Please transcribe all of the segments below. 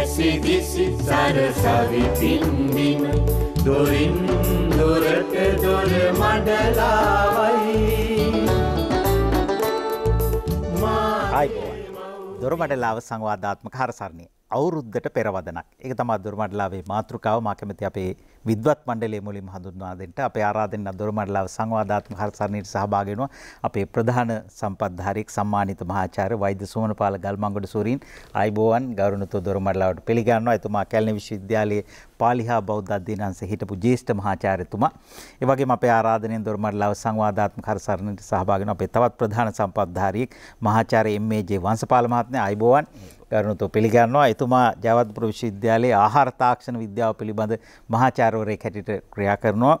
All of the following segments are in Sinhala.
ඇසිදිසි සරසවි පින්බිම දොරින් දොරට දොර මඩලා දොරබඩලාව සංවාධාත්මක හරසරණය අවුරුද්දට පෙරවදනක් එක තම දුරමඩලාවේ මාතෘකාව මාකමති අපේ විද්වත් මණ්ඩලේ මුලින් හඳුන්වාදෙන්ට අප ආරාධෙන් දුරමඩලාව සංවාධාත්ම හර්සරණයට සහභාගෙනවා අපේ ප්‍රධාන සම්පද්ධාරයෙක් සම්මානිත මහාචාර වෛද්‍ය සෝමනපාල ගල්මංගොඩ සූරීන් අයිබෝවන් ගෞරවනීය දුරමඩලාවට පිළිගන්නවා එතුමා කැලණි විශ්වවිද්‍යාලයේ පාලිහා බෞද්ධ අධ්‍යනාංශ හිටපු ජ්‍යෙෂ්ඨ මහාචාර්යතුමා ඒ වගේම අපේ ආරාධනෙන් දුරමඩලාව සංවාධාත්මක හර්සරණයට සහභාගී වෙන අපේ තවත් ප්‍රධාන සම්පත්ධාරියෙක් මහාචාර්ය එම්.ඒ.ජේ වංශපාල මහත්මයා අයිබෝවන් ගරුණුතු පිළිගන්නවා එතුමා ජවත්පුර විශ්වවිද්‍යාලයේ ආහාර තාක්ෂණ විද්‍යාව පිළිබඳ මහාචාර්යවරයෙක් හැටියට ක්‍රියා කරනවා.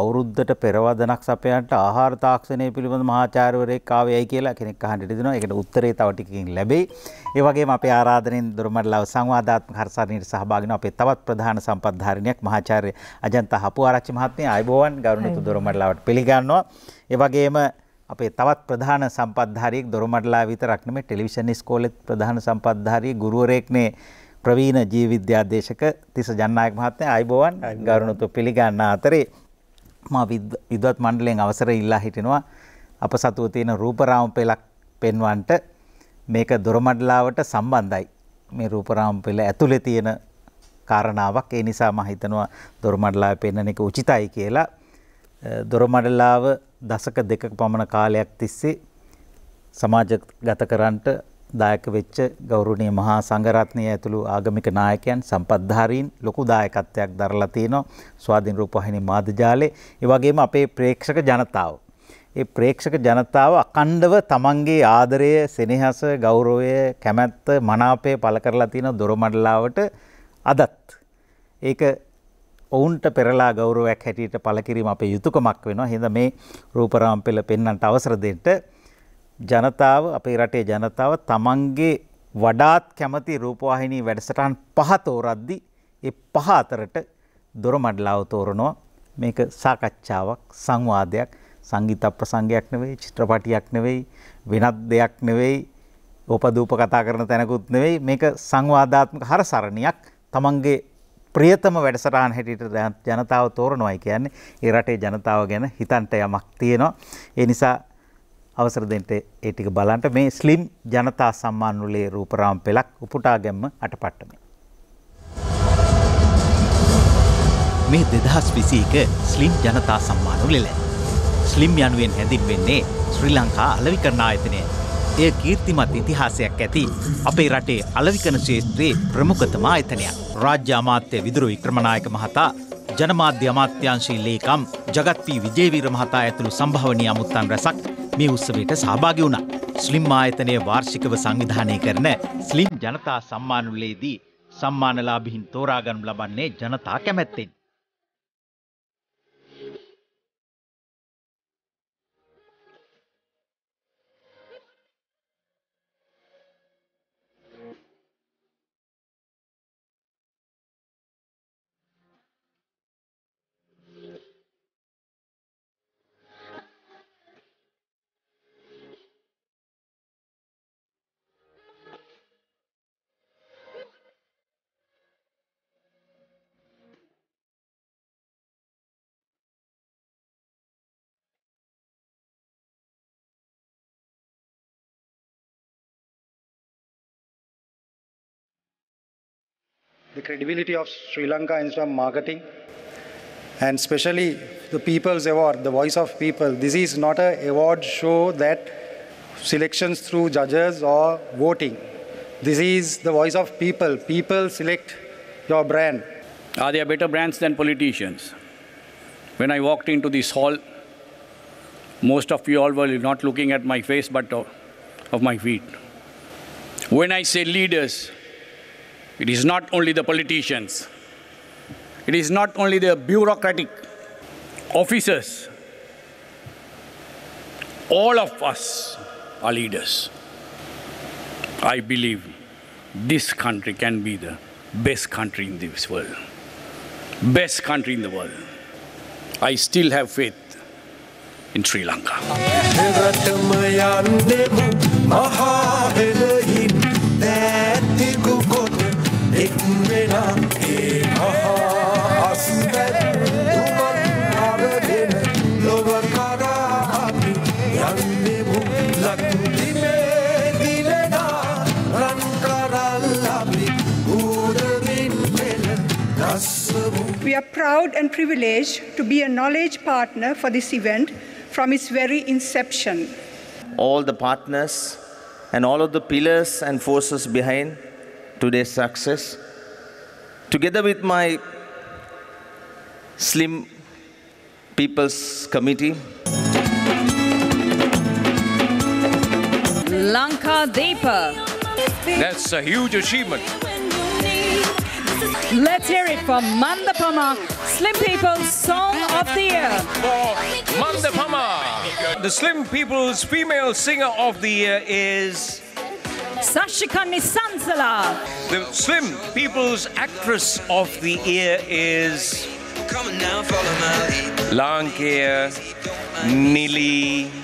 අවුරුද්දට පෙර වදනක් සපයන්නට ආහාර තාක්ෂණය පිළිබඳ මහාචාර්යවරයෙක් ආවේයි කියලා කෙනෙක් අහන්න දෙනවා. ඒකට උත්තරේ තව ටිකකින් ලැබෙයි. ඒ වගේම අපේ ආරාධනෙන් දොරමඩලාව සංවාදාත්මක හර්සාරණයට සහභාගී වෙන අපේ තවත් ප්‍රධාන සම්පත්ධාරිණියක් මහාචාර්ය අජන්ත හපුආරච්චි මහත්මිය ආයුබෝවන් ගරුණුතු දොරමඩලාවට පිළිගන්නවා. ඒ වගේම අපේ තවත් ප්‍රධාන සම්පත්ධාරියෙක් දොරමඩලා විතරක් නෙමෙයි ටෙලිවිෂන් ඉස්කෝලේ ප්‍රධාන සම්පත්ධාරී ගුරුවරයෙක්නේ ප්‍රවීණ ජීව විද්‍යාදේශක තිස ජන්නායක මහත්මයා අයිබෝවන් ගරුණුතු පිළිගන්න අතරේ මා විද්වත් මණ්ඩලයෙන් අවසර ඉල්ලා හිටිනවා අප සතුව තියෙන රූපරාම පෙළක් පෙන්වන්ට මේක දොරමඩලාවට සම්බන්ධයි මේ රූපරාම පෙළ ඇතුලේ තියෙන කාරණාවක් ඒ නිසා මම හිතනවා දොරමඩලාවේ පෙන්වන එක උචිතයි කියලා දොරමඩලාව දසක දෙකක පමණ කාලයක් තිස්සේ සමාජගත කරන්නට දායක වෙච්ච ගෞරවනීය මහා සංඝරත්නය ඇතුළු ආගමික නායකයන් සම්පත්ධාරීන් ලොකු දායකත්වයක් දරලා තිනවා ස්වාධීන රූපවාහිනී මාධ්‍යාලේ ඒ වගේම අපේ ප්‍රේක්ෂක ජනතාව ඒ ප්‍රේක්ෂක ජනතාව අකණ්ඩව තමන්ගේ ආදරය සෙනෙහස ගෞරවය කැමැත්ත මනාපය පළ කරලා තියෙන දොරමඩලාවට අදත් ඒක ඔවුන්ට පෙරලා ගෞරවයක් හැටියට පළකිරීම අපේ යුතුයකමක් වෙනවා. හින්දා මේ රූපරාම් පෙළ පෙන්වන්නට අවසර දෙන්න ජනතාව අපේ රටේ ජනතාව තමන්ගේ වඩාත් කැමති රූපවාහිනී වැඩසටහන් පහ තෝරද්දී ඒ පහ අතරට දොරමඩලාව තෝරනවා. මේක සාකච්ඡාවක් සංවාදයක් සංගීත ප්‍රසංගයක් නෙවෙයි චිත්‍රපටියක් නෙවෙයි වෙනත් දෙයක් නෙවෙයි උපදූප කතා කරන තැනකුත් නෙවෙයි මේක සංවාදාත්මක හරසරණියක් තමන්ගේ ප්‍රියතම වැඩසටහන් හැටියට ජනතාව තෝරනවායි කියන්නේ ඒ රටේ ජනතාව ගැන හිතන්ට යමක් තියෙනවා. ඒ නිසා අවසර දෙන්න ඒ ටික බලන්න මේ ස්ලිම් ජනතා සම්මාන උලේ රූපරාම් පෙළක් උපුටා ගැම්ම අටපට්ටමේ. මේ 2021 ස්ලිම් ජනතා සම්මාන උලෙල. ස්ලිම් යනුවෙන් හැඳින්වෙන්නේ ශ්‍රී ලංකා අලෙවි කරන ආයතනය එය කීර්තිමත් ඉතිහාසයක් ඇති අපේ රටේ අලවිකන ශේත්‍රයේ ප්‍රමුඛතම ආයතනයක්. රාජ්‍ය අමාත්‍ය විදුරු වික්‍රමනායක මහතා ජනමාධ්‍ය අමාත්‍යංශී ලේකම් ජගත් පී විජේවීර මහතා ඇතුළු සම්භාවනීය අමුත්තන් රැසක් මේ උත්සවයට සහභාගී වුණා. ස්ලිම් ආයතනය වාර්ෂිකව සංවිධානය කරන ස්ලිම් ජනතා සම්මානුලේදී සම්මානලාභිහින් තෝරාගනු ලබන්නේ ජනතා කැමැත්තෙන්. the credibility of Sri Lanka in terms of marketing and especially the People's Award, the Voice of People. This is not an award show that selections through judges or voting. This is the voice of people. People select your brand. Are there better brands than politicians? When I walked into this hall, most of you all were not looking at my face but uh, of my feet. When I say leaders, it is not only the politicians. It is not only the bureaucratic officers. All of us are leaders. I believe this country can be the best country in this world. Best country in the world. I still have faith in Sri Lanka. proud and privileged to be a knowledge partner for this event from its very inception. All the partners and all of the pillars and forces behind today's success, together with my slim People's Committee. Lanka Depa. That's a huge achievement. Let's hear it for Mandapama, Slim People's Song of the Year. For Mandapama, the Slim People's Female Singer of the Year is... Sashika Nisansala. The Slim People's Actress of the Year is... Lankir Nili.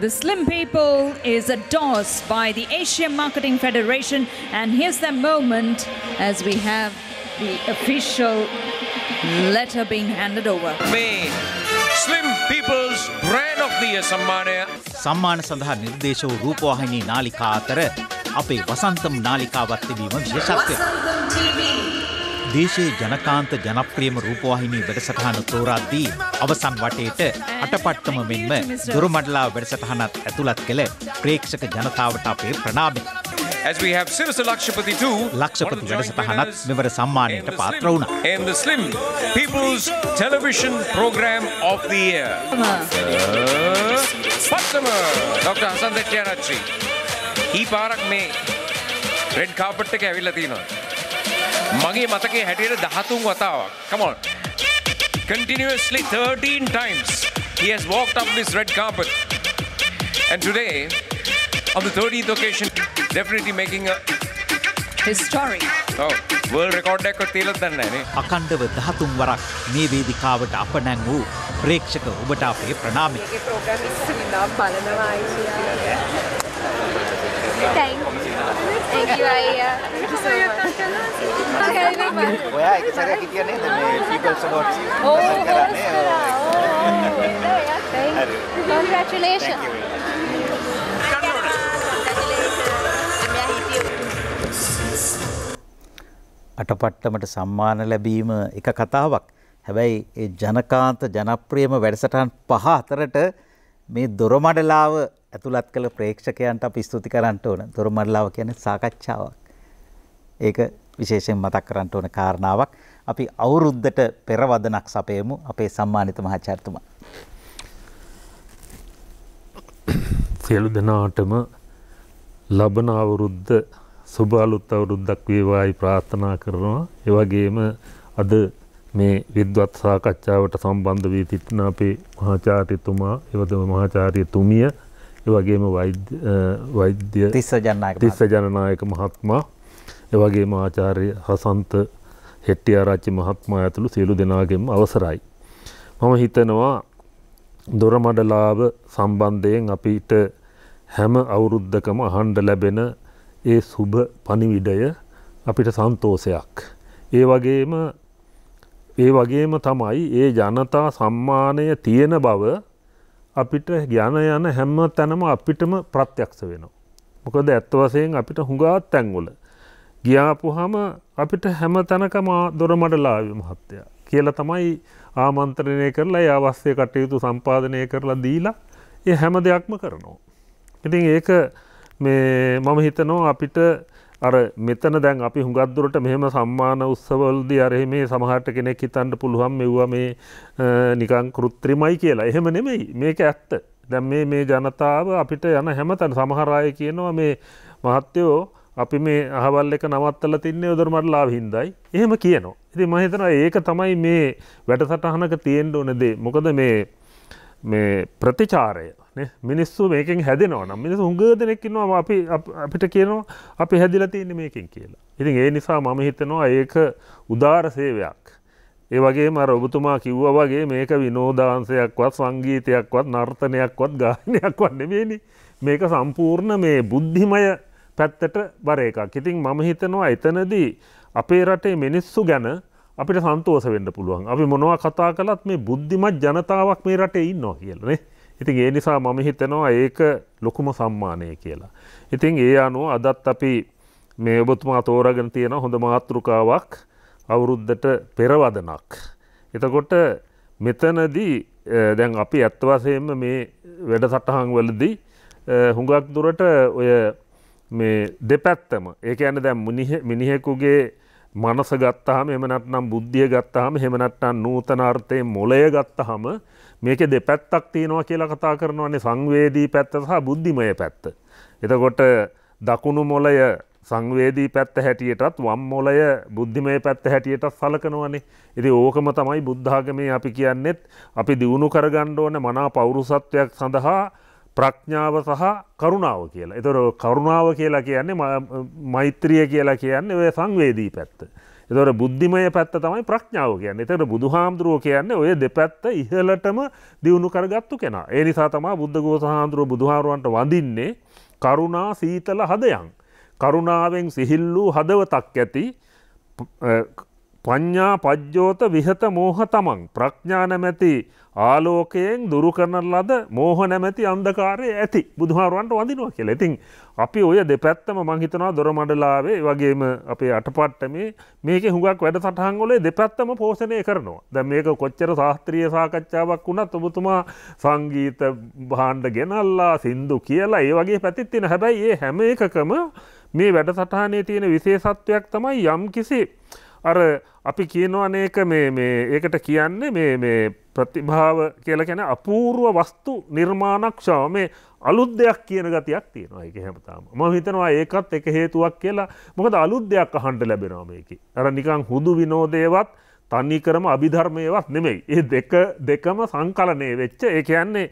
The Slim People is endorsed by the Asian Marketing Federation, and here's their moment as we have the official letter being handed over. May Slim People's Brand of the Year සම්මානය සම්මාන සඳහා නිර්දේශ වූ රූපවාහිනී නාලිකා අතර අපේ වසන්තම් නාලිකාවත් තිබීම TV දේශයේ ජනකාන්ත ජනප්‍රියම රූපවාහිනී වැඩසටහන තෝරාදී අවසන් වටේට අටපට්ටම මෙන්ම දොරමඩලා වැඩසටහනත් ඇතුළත් කළ ප්‍රේක්ෂක ජනතාවට අපේ ප්‍රණාමය. As we have Sirisa Lakshapati too, Lakshapati වැඩසටහනත් මෙවර සම්මානයට පාත්‍ර වුණා. And the Slim People's Television Program of the Year. පත්තම Dr. Hassan දෙට්ටියාරච්චි. ඊ පාරක් මේ රෙඩ් කාපට් එක ඇවිල්ලා තියෙනවා. මගේ මතකේ හැටියට 13 වතාවක්. Come on. Continuously 13 times he has walked up this red carpet. And today, on the 13th occasion, definitely making a history. Oh. වල් රෙකෝඩ්ඩක් තිලත් දන්නන්නේ අකණ්ඩව දහතුන් වරක් මේ වේදිකාවට අප නැං වූ ප්‍රේක්ෂක ඔබට අපේ ප්‍රනාමය බලනවා ඔයා එක සැරයක් හිටියා නේද මේ people support ඔව් කරන්නේ ඔව් congratulations අටපට්ටමට සම්මාන ලැබීම එක කතාවක්. හැබැයි ඒ ජනකාන්ත ජනප්‍රියම වැඩසටහන් පහ අතරට මේ දොරමඩලාව ඇතුළත් කළ ප්‍රේක්ෂකයන්ට අපි ස්තුති කරන්න ඕන. දොරමඩලාව කියන්නේ සාකච්ඡාවක්. ඒක විශේෂයෙන් මතක් කරන්න ඕන කාරණාවක් අපි අවුරුද්දට පෙර වදනක් සපයමු අපේ සම්මානිත මහාචාර්යතුමා. සියලු දෙනාටම ලබන අවුරුද්ද සුබ අලුත් අවුරුද්දක් වේවායි ප්‍රාර්ථනා කරනවා. ඒ වගේම අද මේ විද්වත් සාකච්ඡාවට සම්බන්ධ වී සිටින අපේ මහාචාර්යතුමා, එවදම මහාචාර්යතුමිය, ඒ වගේම වෛද්‍ය වෛද්‍ය තිස්ස ජනනායක මහත්මයා එවගේ මාචාරය හසන්ත හෙට්ටිය ආරච්චි මහත්මා ඇතුළු සියලු දෙනාගෙම අවසරයි. මම හිතනවා දොරමඩලාව සම්බන්ධයෙන් අපිට හැම අවුරුද්ධකම අහන්ඩ ලැබෙන ඒ සුභ පනිවිඩය අපිට සන්තෝසයක්. ඒ වගේම ඒ වගේම තමයි ඒ ජනතා සම්මානය තියෙන බව අපිට යන යන හැම තැනම අපිටම ප්‍රත්‍යක්ෂ වෙනවා. මොකද ඇත්ත වසයෙන් අපිට හුඟාත් තැන්වල ගියාපුහම අපිට හැම තැනකම දොරමඩලාව මහත්තයා කියලා තමයි ආමන්ත්‍රණය කරලා අවස්්‍යය කටයුතු සම්පාධනය කරලා දීලා ඒ හැම දෙයක්ම කරනවා. ඉතින් ඒක මේ මම හිතනෝ අපිට අර මෙතන දැන් අපි හුඟත්දුරට මෙහෙම සම්මාන උත්සවල්ද අරෙ මේ සමහට කෙනෙක් හිතන්ට පුළුවන් මෙව්ව මේ නිකං කෘත්‍රිමයි කියලා එහෙම නෙමෙයි මේක ඇත්ත දැම් මේ ජනතාව අපිට යන හැමතන් සමහරාය කියනවා මේ මහත්තයෝ අපි මේ අහවල් එක නවත්තල තින්නේ යොදරමට ලාභ හින්දායි එහෙම කියනවා. ඉතින් මම හිතනවා ඒක තමයි මේ වැඩසටහනක තියෙන්න ඕන දේ. මොකද මේ මේ ප්‍රතිචාරය මිනිස්සු මේකින් හැදෙනවා නම් මිනිස් හුඟ දෙනෙක්කින්නවා අපි අපිට කියනවා අපි හැදිල තියන්න මේකින් කියලා. ඉතින් ඒ නිසා මම හිතනවා ඒක උදාර සේවයක්. ඒ වගේ මර ඔබතුමා කිව්ව වගේ මේක විනෝධාන්සයක්වත් සංගීතයක්වත් නර්තනයක්වත් ගානයක්වත් නෙමේනි මේක සම්පූර්ණ මේ බුද්ධිමය පැත්තට බර එකක් ඉතින් මම හිතනවා එතනදී අපේ රටේ මිනිස්සු ගැන අපිට සන්තෝස වෙන්න පුළුවන් අපි මොනවා කතා කළත් මේ බුද්ධිමත් ජනතාවක් මේ රටේ ඉන්නවා කියලනේ ඉතින් ඒ නිසා මම හිතනවා ඒක ලොකුම සම්මානය කියලා. ඉතින් ඒ අනුව අදත් අපි මේ ඔබතුමා තෝරගෙන තියෙන හොඳ මාතෘකාවක් අවුරුද්දට පෙරවදනක්. එතකොට මෙතනදී දැන් අපි ඇත්ත වශයෙන්ම මේ වැඩසටහන් වලදී හුඟක් දුරට ඔය මේ දෙපැත්තම ඒක ඇන දැම් මිනිහෙකුගේ මනස ගත්තහම එමනත්නම් බුද්ධිය ගත්තහම හෙමනට්ටන් නූතනාර්ථය මොලය ගත්තහම මේක දෙපැත්තක් තියෙනවා කියලා කතා කරනවන්නේ සංවේදී පැත්ත සහ බුද්ධිමය පැත්ත. එතකොට දකුණු මොලය සංවේදී පැත්ත හැටියටත් වම් මොලය බුද්ධිමය පැත්ත හැටියටත් සලකනවනේ. ඉති ඕකම තමයි බුද්ධාගමේ අපි කියන්නෙත් අපි දියුණු කරගණ්ඩ ඕන මනා පෞරුසත්වයක් සඳහා ප්‍රඥාව සහ කරුණාව කියලා. එතොර කරුණාව කියලා කියන්නේ මෛත්‍රිය කියලා කියන්නේ ඔය සංවේදී පැත්ත. එතොර බුද්ධිමය පැත්ත තමයි ප්‍රඥාව කියන්නේ. එතකොට බුදුහාමුදුරුව කියන්නේ ඔය දෙපැත්ත ඉහළටම දියුණු කරගත්තු කෙනා. ඒ නිසා තමයි බුද්ධඝෝස හාමුදුරුව බුදුහාරුවන්ට වඳින්නේ කරුණා සීතල හදයන්. කරුණාවෙන් සිහිල්ලු හදවතක් ඇති පඤ්ඤා පජ්ජෝත විහත මෝහ තමන් ප්‍රඥා නැමැති ආලෝකයෙන් දුරු කරන ලද මෝහ නැමැති අන්දකාරය ඇති බුදුහාරුවන්ට වඳනවා කියලා. ඉතින් අපි ඔය දෙපැත්තම මං හිතනවා දොරමඩලාවේ වගේම අපේ අටපට්ටමේ මේකේ හුඟක් වැඩසටහන් වල දෙපැත්තම පෝෂණය කරනවා. දැන් මේක කොච්චර ශාස්ත්‍රීය සාකච්ඡාවක් වුණත් ඔබතුමා සංගීත භාණ්ඩ ගෙනල්ලා සින්දු කියලා ඒ වගේ පැතිත් තියෙන. හැබැයි මේ හැම එකකම මේ වැඩසටහනේ තියෙන විශේෂත්වයක් තමයි යම් කිසි අර අපි කියනවා අනේක ඒකට කියන්නේ මේ මේ ප්‍රතිභාව කියලා ගැන අපූර්ව වස්තු නිර්මාණක්ෂාව මේ අලුත් දෙයක් කියන ගතියක් තියෙනවා ඒක හැමතාම මම හිතනවා ඒකත් එක හේතුවක් කියලා මොකද අලුත් දෙයක් අහන්න ලැබෙනවා මේකේ අර නිකන් හුදු විනෝදේවත් තනි කරම අභිධර්මයවත් නෙමෙයි ඒ දෙක දෙකම සංකලනය වෙච්ච ඒ කියන්නේ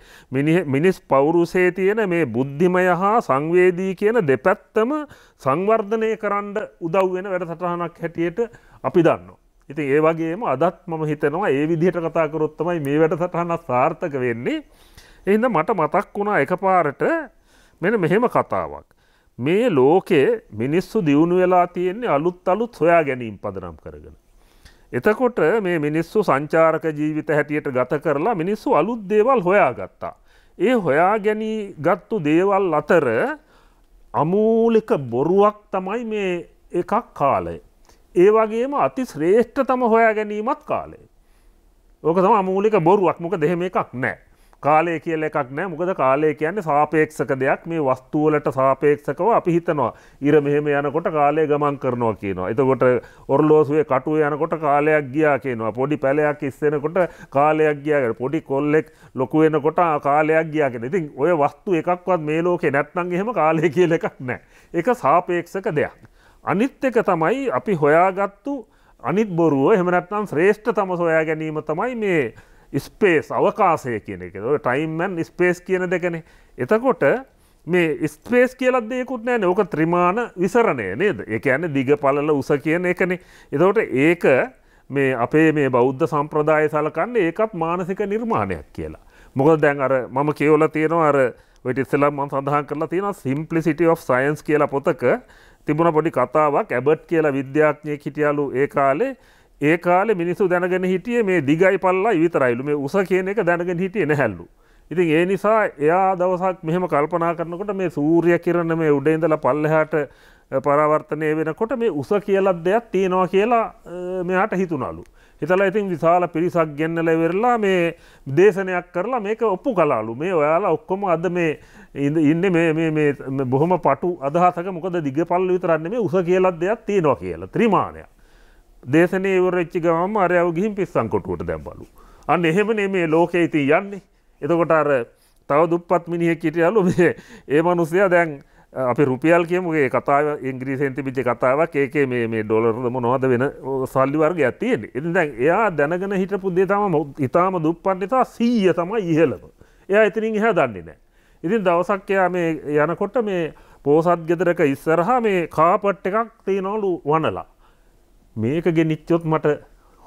මිනිස් පෞරුෂයේ තියෙන මේ බුද්ධිමය හා සංවේදී කියන දෙපැත්තම සංවර්ධනය කරන්න උදව් වෙන වැඩසටහනක් හැටියට අපි දන්න. ඉති ඒවගේම අදත් මම හිතනවා ඒ විදිහට කතාකරොත්තමයි මේ වැට සටහන සාර්ථක වෙන්නේ එහිද මට මතක් වුණා එක පාරට මෙන මෙහෙම කතාවක්. මේ ලෝකයේ මිනිස්සු දියුණු වෙලා තියෙන්නේ අලුත් අලුත් සොයා ගැනීම් පදනම් කරගෙන. එතකොට මේ මිනිස්සු සංචාරක ජීවිත හැටියට ගත කරලා මිනිස්සු අලුත් දේවල් හොයා ගත්තා. ඒ හොයා ගැනී ගත්තු දේවල් අතර අමූලික බොරුවක් තමයි මේ එකක් කාලය. ඒ වගේම අති ශ්‍රේෂ්ඨතම හොයා ගැනීමත් කාලේ. ඕක තම අමූලික බොරුවක් මොක දෙහෙම එකක් නෑ. කාලය කියල එකක් නෑ මොකද කාලය කියන්නේ සාපේක්ෂක දෙයක් මේ වස්තුවලට සාපේක්ෂකව අපි හිතනවා ඉර මෙහෙම යනකොට කාලය ගමන් කරනවා කියනවා. එතකොට ඔරලෝසුවේ කටුව යනකොට කාලයක් ගියා කියනවා. පොඩි පැලයක් ඉස්සෙනකොට කාලයක් ගියාගෙන පොඩි කොල්ලෙක් ලොකු වෙනකොට කාලයක් ගියා කියන. ඉතින් ඔය වස්තු එකක්වත් මේ ලෝකේ නැත්නම් එහෙම කාලය කියලා එකක් නැහැ. ඒක සාපේක්ෂක දෙයක්. අනිත් එක තමයි අපි හොයාගත්තු අනිත් බොරුව එහමනත්නම් ශ්‍රේෂ්ඨ තම සොයා ගැනීම තමයි මේ ස්පේස් අවකාසය කියන එක ටයිම්මන් ස්පේස් කියන දෙකනේ එතකොට මේ ස්පේස් කියලත් දෙයකුත් නෑන ඕක ත්‍රිමාණ විසරණය නේද එක ඇන දිග පලල උස කියන එකනේ එතකොට ඒක මේ අපේ මේ බෞද්ධ සම්ප්‍රදාය සලකන්න ඒකත් මානසික නිර්මාණයක් කියලා මොකද දැන් අර මම කියවල තියෙනවා අර වෙටිස්සලම් මන් සඳහන් කරලා තියෙන සිම්පලිසිට of සයින්ස් කියලා පොතක තිබුණ පොඩි කතාවක් ඇබට් කියලා විද්‍යාඥය හිටියලු ඒ කාලේ ඒ කාලෙ මිනිස්සු දැනගෙන හිටියේ මේ දිගයි පල්ලා විතරයිලු මේ උස කියන එක දැනගෙන හිටිය නැහැල්ලු. ඉතින් ඒ නිසා එයා දවසක් මෙහෙම කල්පනා කරනකොට මේ සූර්ය කිරණ මේ උඩ ඉඳලා පල්ලෙහාට පරාවර්තනය වෙනකොට මේ උස කියලා දෙයක් තියෙනවා කියලා මෙයාට හිතුණලු. හිතලා ඉතින් විශාල පිරිසක් ගෙන්නල වෙරලා මේ දේශනයක් කරලා මේක ඔප්පු කලාලු මේ ඔයාලා ඔක්කොම අද මේ ඉන්න මේ බොහොම පටු අදහසක මොකද දිග පල්ල විතරන්නේ මේ උස කියලත් දෙයක් තියෙනවා කියලා ත්‍රිමාණය දේශනය ඉවරච්චි ගමම අරයව ගිහින් පිස්සන් කොටුවට දැම්බලු අන්න එහෙමනේ මේ ලෝකේ ඉතින් යන්නේ එතකොට අර තව දුප්පත් මිනිහෙක් හිටියලු මේ ඒ මනුස්සයා දැන් අපි රුපියල් කියමුගේ කතාව ඉංග්‍රීසින් තිබිච්ච කතාවක් ඒකේ මේ මේ ඩොලරද මොනවද වෙන සල්ලි වර්ගයක් තියෙන. ඉතින් දැන් එයා දැනගෙන හිටපු දේ තමයි ඊටාම දුප්පන්නිතා 100 තමයි ඉහළම. එයා එතනින් එහා දන්නේ නැහැ. ඉතින් දවසක් එයා මේ යනකොට මේ පෝසත් ගෙදරක ඉස්සරහා මේ කාපට් එකක් තියනවලු වනලා. මේක ගෙනිච්චොත් මට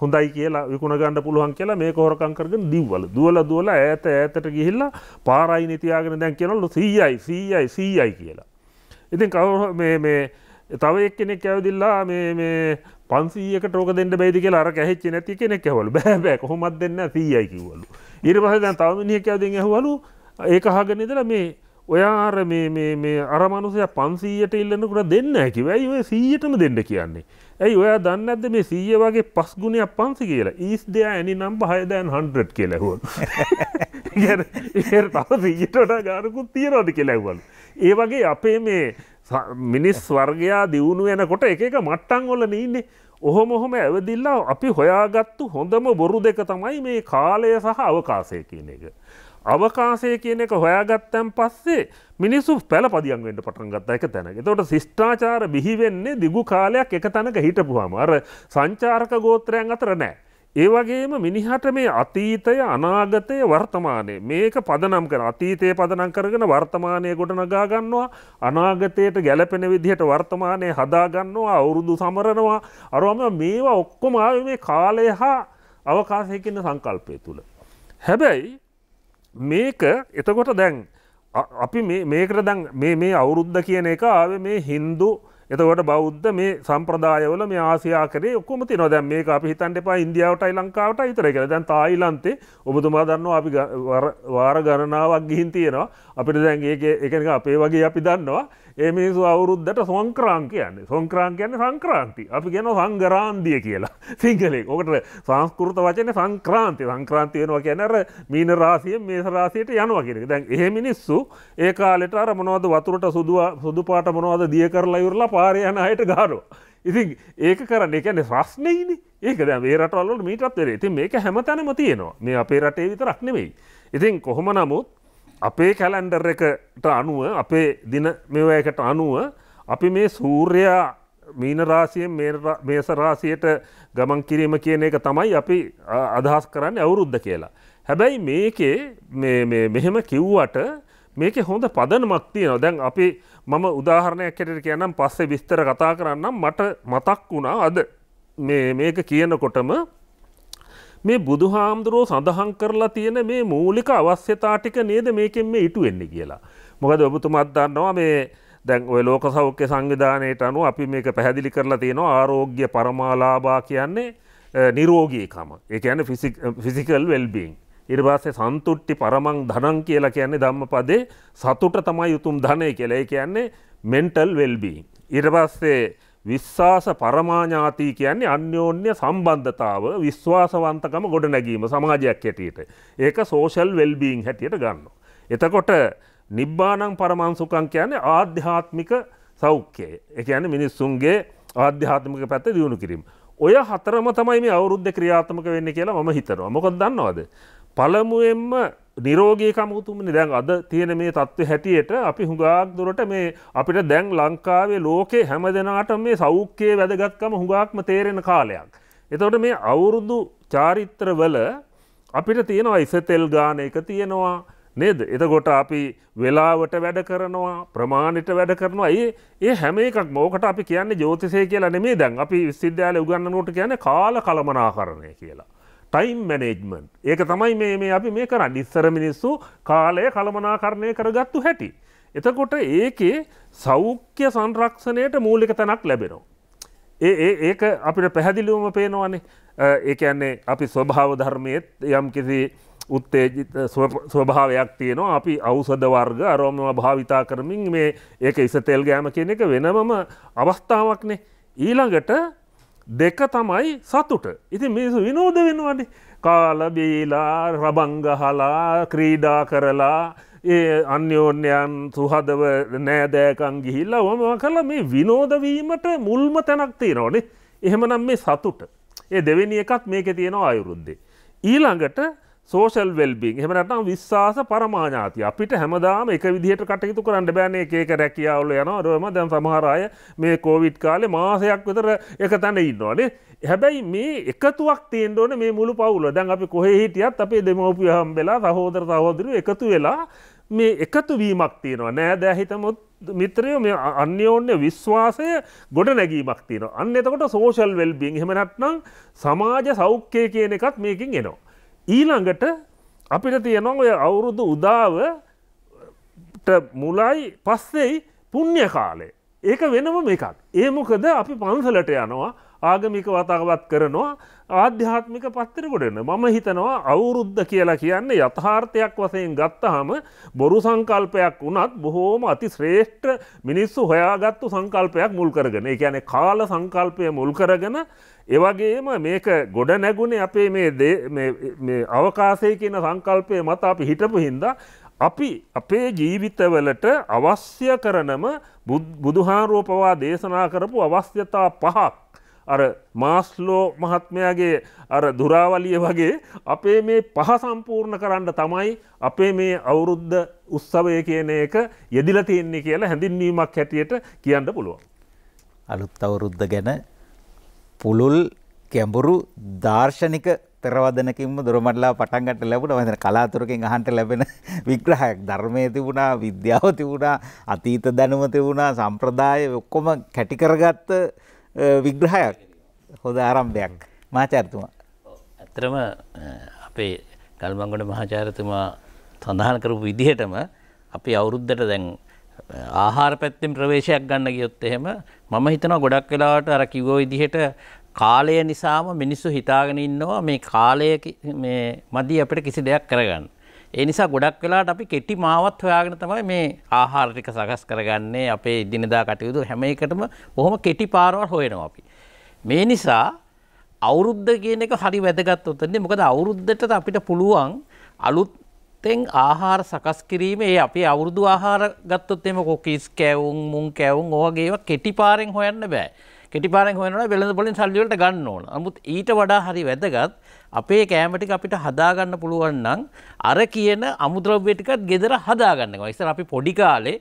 හොඳයි කියලා විකුණ ගන්න පුළුවන් කියලා මේක හොරකම් කරගෙන දිව්වල. දුවලා දුවලා ඈත ඈතට ගිහිල්ලා පාරයි නිතියාගෙන දැන් කියනවලු 100යි 100යි 100යි කියලා. ඉතින් කවු තව එක් කෙනෙක් ඇවදිල්ලා මේ පන්සීක ටෝක දෙන්න බැයිද කියලා අර කැහිච්ච නැති කෙනෙක් ඇවලු බෑ බෑ කොහොමත් දෙන්න 100යි කිව්වලු ඊට පස්සේ දැන් තව මිනිහෙක් ඇවදින් ඇහුවලු ඒක අහගෙන ඉඳලා මේ ඔයා අර මේ මේ මේ අර මනුස්සයා 500ට ඉල්ලනකොට දෙන්න කිව්වා. ඇයි ඔය 100ටම දෙන්න කියන්නේ? ඇයි ඔයා දන්නේ නැද්ද මේ 100 වගේ 5 ගුණයක් 500 කියලා? is there any number higher than 100 කියලා ඇහුවා. ඉතින් ඒක තව 100ට වඩා ගානකුත් තියනවද කියලා ඇහුවලු. ඒ වගේ අපේ මේ මිනිස් වර්ගයා දියුණු වෙනකොට එක එක මට්ටන් ඔල නීන්නේ ඔහොම ඔහොම ඇවදිල්ලා අපි හොයාගත්තු හොඳම බොරු දෙක තමයි මේ කාලය සහ අවකාශය කියන එක. අවකාශය කියන එක හොයාගත්තැන් පස්සේ මිනිස්සු පැලපදියන් වෙන්න පටන් ගත්තා එක තැන. එතකොට ශිෂ්ටාචාර බිහි වෙන්නේ දිගු කාලයක් එක තැනක හිටපුවාම අර සංචාරක ගෝත්‍රයන් අතර නැහැ. ඒ වගේම මිනිහට මේ අතීතය අනාගතය වර්තමානය මේක පදනම් කර අතීතය පදනම් කරගෙන වර්තමානය ගොඩ නගා ගන්නවා අනාගතයට ගැලපෙන විදිහට වර්තමානය හදාගන්නවා අවුරුදු සමරනවා අරුවම මේවා ඔක්කොම ආවේ මේ කාලය හා අවකාශයකින්න සංකල්පය තුළ. හැබැයි මේක එතකොට දැන් අපි මේකට දැන් මේ අවුරුද්ධ කියන එක ආවේ මේ හින්දු එතකොට බෞද්ධ මේ සම්ප්‍රදායවල මේ ආසියාකර ඔක්කොම තින දැ මේ අපි හිතන්ට එපා ඉන්දියාවටයි ලංකාවට ඉතරක දැන් තායිලන්තේ ඔබතුමා දන්නවා අපි වාර ගණනාවක් ගිහින් තියෙනවා අපිට දැන්ගේ එකක අපේ වගේ අපි දන්නවා ඒ මිනිසු අවුරුද්දට සංක්‍රාන් කියන්නේ සංක්‍රාන් කියන්නේ සංක්‍රාන්ති අපි කියන සංගරාන්දිය කියලා සිංහලේ ඔකට සංස්කෘත වචන සංක්‍රාන්ති සංක්‍රාන්ති වෙනවා කියන අර මීන රාසිය මේස රාසියට යනවා කියන එක. දැන් එහෙ මිනිස්සු ඒ කාලෙට අර මොනවද වතුරට සුදු සුදු පාට මොනවද දිය කරලා ඉවරලා පාරේ යන අයට ගහනවා. ඉතින් ඒක කරන්න ඒ කියන්නේ ප්‍රශ්නෙයිනේ. ඒක දැන් මේ රටවල් වල මීටත් වෙරේ. ඉතින් මේක හැමතැනම තියෙනවා. මේ අපේ රටේ විතරක් නෙමෙයි. ඉතින් කොහොම නමුත් අපේ කැලැන්ඩර් එකට අනුව අපේ දින මෙවයකට අනුව අපි මේ සූර්යා මීනරාසියෙන් මේසරාසියට ගමන් කිරීම කියන එක තමයි අපි අදහස් කරන්න අවුරුද්ධ කියලා. හැබැයි මේකේ මෙහෙම කිව්වට මේක හොඳ පදනමක් තියෙනවා දැන් අපි මම උදාහරණයක් කෙටට කියනම් පස්සේ විස්තර කතා කරන්නම් මට මතක් වුණා අද මේක කියනකොටම මේ බුදු හාමුදුරුවෝ සඳහන් කරලා තියෙන මේ මූලික අවශ්‍යතා ටික නේද මේකෙන් මේ ඉටු වෙන්නේ කියලා. මොකද ඔබතුමත් දන්නවා මේ දැන් ඔය ලෝක සෞඛ්‍ය සංවිධානයට අනුව අපි මේක පැහැදිලි කරලා තියෙනවා ආරෝග්‍ය පරමාලාභා කියන්නේ නිරෝගීකම. ඒ කියන්නේ ෆිසිකල් වෙල්බීන්. ඊට පස්සේ සන්තුට්ටි පරමං ධනං කියලා කියන්නේ ධම්මපදේ සතුට තමයි උතුම් ධනය කියලා. ඒ කියන්නේ මෙන්ටල් වෙල්බීන්. ඊට පස්සේ විශ්වාස පරමාඥාතී කියන්නේ අන්‍යෝන්‍ය සම්බන්ධතාව විශ්වාසවන්තකම ගොඩ නැගීම සමාජයක් හැටියට. ඒක සෝෂල් වෙල්බීන් හැටියට ගන්න. එතකොට නිබ්බානං පරමංසුකං කියන්නේ ආධ්‍යාත්මික සෞඛ්‍යය. ඒ කියන්නේ මිනිස්සුන්ගේ ආධ්‍යාත්මික පැත්ත දියුණු කිරීම. ඔය හතරම තමයි මේ අවුරුද්ද ක්‍රියාත්මක වෙන්නේ කියලා මම හිතනවා. මොකද දන්නවද? පළමුවෙන්ම නිරෝගේකම උතුමනි දැන් අද තියෙන මේ තත්ත්ව හැටියට අපි හුඟක් දුරට මේ අපිට දැන් ලංකාවේ ලෝකේ හැම දෙනාට මේ සෞඛ්‍යයේ වැදගත්කම හුඟක්ම තේරෙන කාලයක්. එතකොට මේ අවුරුදු චාරිත්‍රවල අපිට තියෙනවා ඉසතෙල් ගාන එක තියෙනවා නේද එතකොට අපි වෙලාවට වැඩ කරනවා ප්‍රමාණිට වැඩ කරනවා ඒ ඒ හැම එකක් මෝකට අපි කියන්නේ ජෝතිසය කියලා නෙමේ දැන් අපි විශ්වවිද්‍යාලය උගන්නනකොට කියන්නේ කාල කළමනාකරණය කියලා. ටයිම් මැනේජ්මන්් ඒක තමයි මේ මේ අපි මේ කරන්න ඉස්සර මිනිස්සු කාලය කළමනාකරණය කරගත්තු හැටි. එතකොට ඒකේ සෞඛ්‍ය සංරක්ෂණයට මූලික තැනක් ලැබෙනවා. ඒ ඒක අපිට පැහැදිලිවම පේනවානේ ඒකන්නේ අපි ස්වභාව ධර්මයත් යම් කිසි උත්තේජිත ස්වභාවයක් තියෙනවා අපි අවසද වර්ග අරෝමම භාවිතා කරමින් මේ ඒක ඉස තෙල් ගෑම කියන එක වෙනමම අවස්ථාවක්නේ ඊළඟට දෙක තමයි සතුට. ඉතින් මිනිස්සු විනෝද වෙනවානේ. කාල බීලා රබංගහලා ක්‍රීඩා කරලා ඒ අන්‍යෝන්‍යයන් සුහදව නෑදෑකන් ගිහිල්ලා ඔම කරලා මේ විනෝදවීමට මුල්ම තැනක් තියෙනවනේ. එහෙමනම් මේ සතුට. ඒ දෙවෙනි එකත් මේකේ තියෙනවා අයුරුද්දේ. ඊළඟට සෝෂල් වෙල්බිං එහෙම නැත්නම් විශ්වාස පරමාඥාතිය අපිට හැමදාම එක විදිහට කටයුතු කරන්න බෑනේ එක එක රැකියාවල යනවා රොම දැන් සමහර අය මේ කොවිඩ් කාලේ මාසයක් විතර එක තැන ඉන්නවානේ හැබැයි මේ එකතුවක් තියෙන්න ඕනේ මේ මුළු පවුල දැන් අපි කොහේ හිටියත් අපේ දෙමව්පිය හම්බෙලා සහෝදර සහෝදරියෝ එකතු වෙලා මේ එකතු වීමක් තියෙනවා නෑ දැන් හිතමුත් මිත්‍රයෝ මේ අන්‍යෝන්‍ය විශ්වාසය ගොඩ නැගීමක් තියෙනවා. අන්න එතකොට සෝෂල් වෙල්බින් එහෙම නැත්නම් සමාජ සෞඛ්‍යය කියන එකත් මේකෙන් එනවා. ඊළඟට අපිට තියෙනවා ඔය අවුරුදු උදාව මුලයි පස්සෙයි පුුණ්්‍ය කාලේ. ඒක වෙනම එකක්. ඒ මොකද අපි පන්සලට යනවා ආගමික වතාවත් කරනවා ආධ්‍යාත්මික පත්තර ගොඩන්න මම හිතනවා අවුරුද්ධ කියලා කියන්නේ යථාර්ථයක් වසයෙන් ගත්තහම බොරු සංකල්පයක් වනත් බොහෝම අති ශ්‍රේෂ්ඨ මිනිස්සු හොයාගත්තු සංකල්පයක් මුල් කරගෙන එකැන කාල සංකල්පය මුල් කරගෙන එවගේම මේක ගොඩ නැගුණේ අපේ මේ අවකාසය කියන සංකල්පය මත අපි හිටපු හින්දා අපි අපේ ජීවිතවලට අවශ්‍ය කරනම බුදුහාරෝපවා දේශනා කරපු අවශ්‍යතා පහක් අර මාස්ලෝ මහත්මයාගේ අර දුරාවලිය වගේ අපේ මේ පහ සම්පූර්ණ කරන්න තමයි අපේ මේ අවුරුද්ධ උත්සවය කියන එක යෙදිල තියෙන්නේ කියලා හැඳින්වීමක් හැටියට කියන්න පුළුවන්. අලුත් අවුරුද්ධ ගැන පුළුල් කැඹුරු දර්ශනික පෙරවදනකින්ම දුරමටලා පටන්ගට ලැබුණ වදන කලාතුරකින් අහන්ට ලැබෙන විග්‍රහයක් ධර්මය තිබුණා විද්‍යාව තිබුණා අතීත දැනුම තිබුණා සම්ප්‍රදාය ඔක්කොම කැටිකරගත්ත විග්‍රහයක් හොඳ ආරම්භයක් මාචාර්තුමා. ඇත්තරම අපේ ගල්බංගොඩ මහාචාරතුමා සඳහන් කරපු විදිහටම අපි අවුරුද්දට දැන් ආහාර පැත්තෙන් ප්‍රවේශයක් ගන්න ගියොත් එහෙම මම හිතනවා ගොඩක් වෙලාවට අර කිව්ව විදිහට කාලය නිසාම මිනිස්සු හිතාගෙන ඉන්නවා මේ කාලය මේ මදි අපිට කිසි දෙයක් කරගන්න. ඒ නිසා ගොඩක් වෙලාට අපි කෙටි මාවත් හොයාගෙන තමයි මේ ආහාර ටික සකස් කරගන්නේ අපේ දිනදා කටයුතු හැම එකටම බොහොම කෙටි පාරවල් හොයනවා අපි. මේ නිසා අවුරුද්ද කියන එක හරි වැදගත් උතනේ මොකද අවුරුද්දට අපිට පුළුවන් අලුත්ෙන් ආහාර සකස් කිරීම ඒ අපේ අවුරුදු ආහාර ගත්තොත් එම කොකීස් කෑවුම් මුං කෑවුම් ඔයගේ ඒවා කෙටි පාරෙන් හොයන්න බෑ. කෙටි පාරෙන් හොයනවා වෙළඳ පොලෙන් සල්ලි වලට ගන්න ඕන. නමුත් ඊට වඩා හරි වැදගත් අපේ කෑමටික අපිට හදාගන්න පුළුවන්නම් අර කියන අමුද්‍රව්‍යටිකත් ගෙදර හදාගන්නවා. ඉස්සර අපි පොඩි කාලේ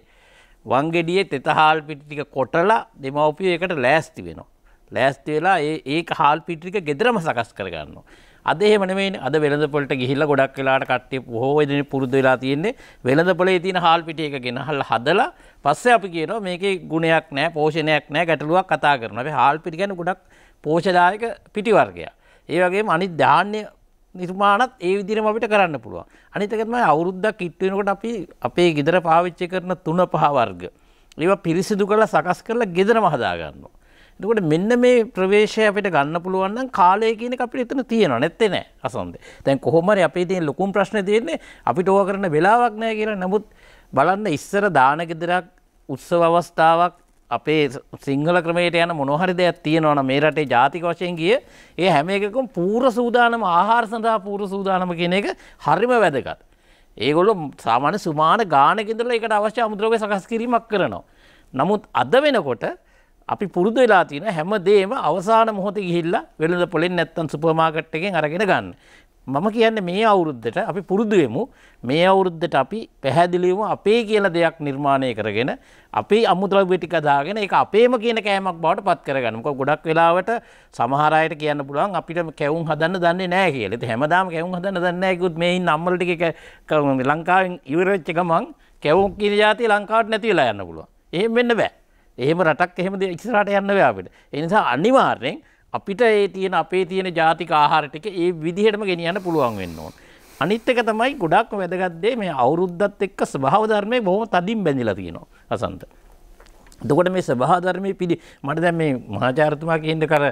වංගෙඩියේ තෙතහාල් පිටික කොටලා දෙමව්පියෝ ඒකට ලෑස්ති වෙනවා. ලෑස්ති වෙලා ඒ ඒ හාල් පිටික ගෙදරම සකස් කරගන්නවා. අද එහෙම නෙමෙයි අද වෙළඳපොළට ගිහිල්ලා ගොඩක් වෙලාට කට්ටිය බොහෝ දෙනෙක් පුරුදු වෙලා තියෙන්නේ වෙළඳපොළේ තියෙන හාල් පිටි එක ගෙනහල්ලා හදලා පස්සේ අපි කියනවා මේකේ ගුණයක් නැහැ පෝෂණයක් නැහැ ගැටලුවක් කතා කරනවා. අපි හාල් පිටි කියන්නේ ගොඩක් පෝෂදායක පිටි වර්ගයක්. ඒ වගේම අනිත් ධාන්‍ය නිර්මාණත් ඒ විදිහම අපිට කරන්න පුළුවන්. අනිත් එක තමයි අවුරුද්දක් කිට්ටු වෙනකොට අපි අපේ ගෙදර පාවිච්චි කරන තුන පහ වර්ග. ඒවා පිරිසිදු කරලා සකස් කරලා ගෙදරම හදා ගන්නවා. එතකොට මෙන්න මේ ප්‍රවේශය අපිට ගන්න පුළුවන් නම් කාලය කියන එක අපිට එතන තියෙනවා නැත්තේ නෑ අසන්දේ. දැන් කොහොම හරි අපේ තියෙන ලොකුම ප්‍රශ්නේ තියෙන්නේ අපිට ඕවා කරන්න වෙලාවක් නෑ කියලා. නමුත් බලන්න ඉස්සර දාන ගෙදරක් උත්සව අවස්ථාවක් අපේ සිංහල ක්‍රමයට යන මොනොහරි දෙයක් තියෙනවන මේ රටේ ජාතික වශයෙන් ගිය ඒ හැම එකකුම් පූර සූදානම ආහාර සඳහා පූර සූදානම කියන එක හරිම වැදගත්. ඒගොලු සාමාන්‍ය සුමාන ගානකින්දල එකට අවශ්‍ය අමුද්‍රව්‍ය සකස් කිරීමක් කරනවා. නමුත් අද වෙනකොට අපි පුරුදු වෙලා තියෙන හැම දේම අවසාන මොහොතේ ගිහිල්ලා වෙළඳ පොලෙන් නැත්තම් සුපර් මාකට් එකෙන් අරගෙන ගන්න. මම කියන්න මේ අවුරුද්ධට අපි පුරුදුවමු මේ අවුරුද්ධට අපි පැහැදිලිවම අපේ කියන දෙයක් නිර්මාණය කරගෙන අපේ අමුද්‍රව්‍ය ටික දාගෙන එක අපේම කියන කෑමක් බවට පත් කරගන්නක ගොඩක් වෙලාවට සමහරයට කියන්න පුළුවන් අපිට කැවුම් හදන්න දන්න නෑ කියල හැමදාම කැවුම් හදන්න දන්නයකුත් මේ නම්මලටි එක ලංකාවෙන් ඉවරච්ච ගමන් කැවුම් කියන ජාති ලංකාවට නැතිවෙලා යන්න පුළුවන් එහෙම වෙන්න බෑ එහෙම රටක් එහෙම ඉස්සරට යන්න අපිට එනිසා අනිවාර්යෙන් අපිට ඒ තියෙන අපේ තියෙන ජාතික ආහාර ටික ඒ විදිහටම ගෙනියන්න පුළුවන් වෙන්න ඕන. අනිත් එක තමයි ගොඩක්ම වැදගත් දේ මේ අවුරුද්දත් එක්ක ස්වභාව ධර්මයේ බොහොම තදින් බැඳිලා තියෙනවා. අසන්ත. දොකට මේ සභාධර්මය පිළි මට දැ මේ මහාචාරතුමා කියන්න කර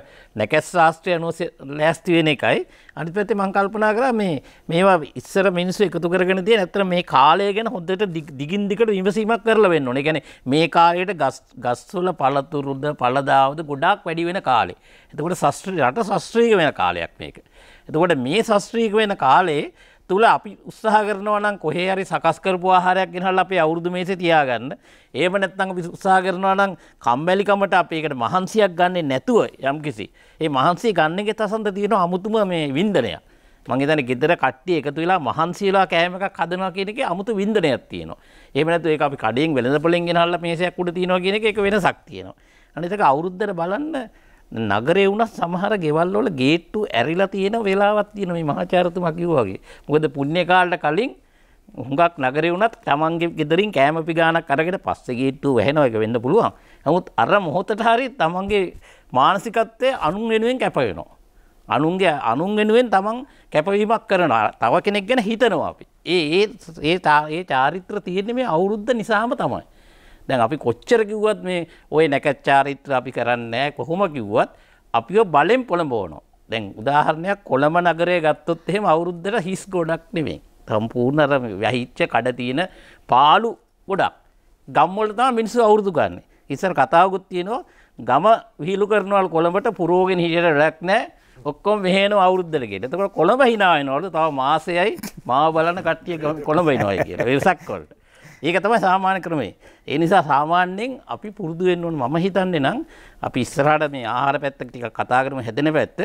නැකැස් ශාස්ත්‍රය අනුස ලෑස්තිවෙන එකයි අනි පැති මංකල්පනා කර මේ මේවා ඉස්සර මිනිස්ස එකතු කරගෙන තිය ඇතර මේ කාලය ගැන හොඳට දිගින් දිකට විමසීමක් කරල වෙන්න ඕන ගැන මේ කාලයට ගස්වල පලතුරුද්ද පලදාවද ගොඩක් වැඩි වෙන කාලේ එතකොට සස්ත්‍ර රට සස්ත්‍රීක වෙන කාලයක් මේක. එතකොට මේ සස්ත්‍රීක වෙන කාලේ තුළ අපි උත්සාහ කරනවා නම් කොහේ හරි සකස් කරපු ආහාරයක් ගෙනහලා අපේ අවුරුදු මේසේ තියාගන්න. එහෙම නැත්නම් අපි උත්සාහ කරනවා නම් කම්මැලිකමට අපි ඒකට මහන්සියක් ගන්නෙ නැතුව යම්කිසි. ඒ මහන්සිය ගන්න එකේ තසන්ද තියෙන අමුතුම මේ වින්දනය. මං හිතන්නේ ගෙදර කට්ටිය එකතු වෙලා මහන්සියලා කෑම එකක් හදනවා කියන එකේ අමුතු වින්දනයක් තියෙනවා. එහෙම නැත්නම් ඒක අපි කඩෙන් වෙළඳපොලෙන් ගෙනහලා මේසයක් උඩ තියනවා කියන එක ඒක වෙනසක් තියෙනවා. අනිත් එක අවුරුද්දට බලන්න නගරේ වුණත් සමහර ගෙවල් වල ගේට්ටු ඇරිලා තියෙන වෙලාවක් තියෙන මේ මහාචාර්යතුමා කිව්වා වගේ. මොකද පුණ්‍ය කාලට කලින් හුඟක් නගරේ වුණත් තමන්ගේ ගෙදරින් කෑම පිගානක් අරගෙන පස්සේ ගේට්ටු වැහෙනවා එක වෙන්න පුළුවන්. නමුත් අර මොහොතට හරි තමන්ගේ මානසිකත්වයේ අනුන් වෙනුවෙන් කැප වෙනවා. අනුන්ගේ අනුන් වෙනුවෙන් තමන් කැපවීමක් කරනවා. තව කෙනෙක් ගැන හිතනවා අපි. ඒ ඒ ඒ චාරිත්‍ර තියෙන්නේ මේ අවුරුද්ද නිසාම තමයි. දැන් අපි කොච්චර කිව්වත් මේ ওই නැකත් චාරිත්‍ර අපි කරන්නේ නැහැ කොහොම කිව්වත් අපිව බලෙන් පොළඹවනවා. දැන් උදාහරණයක් කොළඹ නගරය ගත්තොත් එහෙම අවුරුද්දට හිස් ගොඩක් නෙමෙයි. සම්පූර්ණ අර වැහිච්ච කඩ තියෙන පාළු ගොඩක්. ගම්වල තමයි මිනිස්සු අවුරුදු ගන්න. ඉස්සර කතාවකුත් තියෙනවා ගම විහිළු කරනවල් කොළඹට පුරෝගෙන හිටියට වැඩක් නැහැ. ඔක්කොම මෙහෙන අවුරුද්දට ගෙට. එතකොට කොළඹ hina වෙනවලු තව මාසෙයි මාව බලන කට්ටිය කොළඹ එනවා කියලා. වෙසක් වලට. ඒක තමයි සාමාන්‍ය ක්‍රමේ. ඒ නිසා සාමාන්‍යයෙන් අපි පුරුදු වෙන්න ඕන මම හිතන්නේ නම් අපි ඉස්සරහට මේ ආහාර පැත්ත ටිකක් කතා කරමු හැදෙන පැත්ත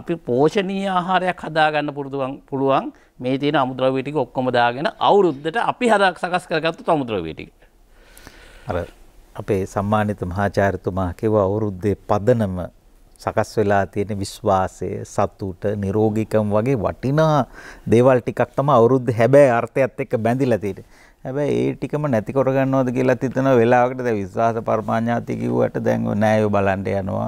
අපි පෝෂණීය ආහාරයක් හදාගන්න පුරුදුවන් පුළුවන් මේ තියෙන අමුද්‍රව්‍ය ටික ඔක්කොම දාගෙන අවුරුද්දට අපි හදා සකස් කරගත්තු අමුද්‍රව්‍ය ටික. අර අපේ සම්මානිත මහාචාර්යතුමා කිව්වා අවුරුද්දේ පදනම සකස් වෙලා තියෙන විශ්වාසය සතුට නිරෝගීකම් වගේ වටිනා දේවල් ටිකක් තමයි අවුරුද්ද හැබැයි අර්ථයත් එක්ක බැඳිලා තියෙන්නේ. හැබැයි ඒ ටිකම නැති කරගන්නවද කියලා හිතන වෙලාවකට දැන් විශ්වාස පර්මාඥාති කිව්වට දැන් නෑ ඔය බලන්න යනවා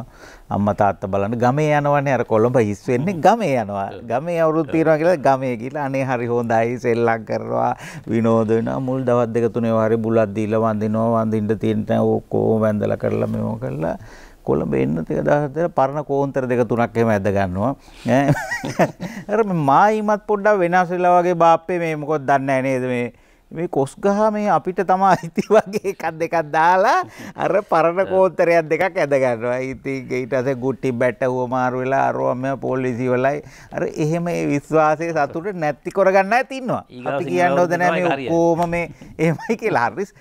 අම්මා තාත්තා බලන්න ගමේ යනවනේ අර කොළඹ හිස් වෙන්නේ ගමේ යනවා ගමේ අවුරුදු තියනවා කියලා ගමේ කියලා අනේ හරි හොඳයි සෙල්ලම් කරනවා විනෝද වෙනවා මුල් දවස් දෙක තුනේ හරි බුලත් දීලා වඳිනවා වඳින්න තියෙන තැන ඔක්කොම වැඳලා කරලා මෙව කරලා කොළඹ එන්න තික දහතර පරණ කෝන්තර දෙක තුනක් එහෙම ඇද ගන්නවා ඈ අර මායිමත් පොඩ්ඩක් වෙනස් වෙලා වගේ බාප්පේ මේ මොකක්ද දන්නේ නැහැ නේද මේ මේ කොස් ගහ මේ අපිට තම අයිති වගේ එකක් දෙකක් දාලා අර පරණ කෝතරයක් දෙකක් ඇද ගන්නවා. ඉතින් ඊට පස්සේ ගුට්ටි බැට හුවමාරු වෙලා අරවම පොලිසි වලයි අර එහෙම ඒ විශ්වාසයේ සතුට නැති කරගන්නයි තින්නවා. අපි කියන්න ඕද නැහැ මේ ඔක්කොම මේ එහෙමයි කියලා හරිස්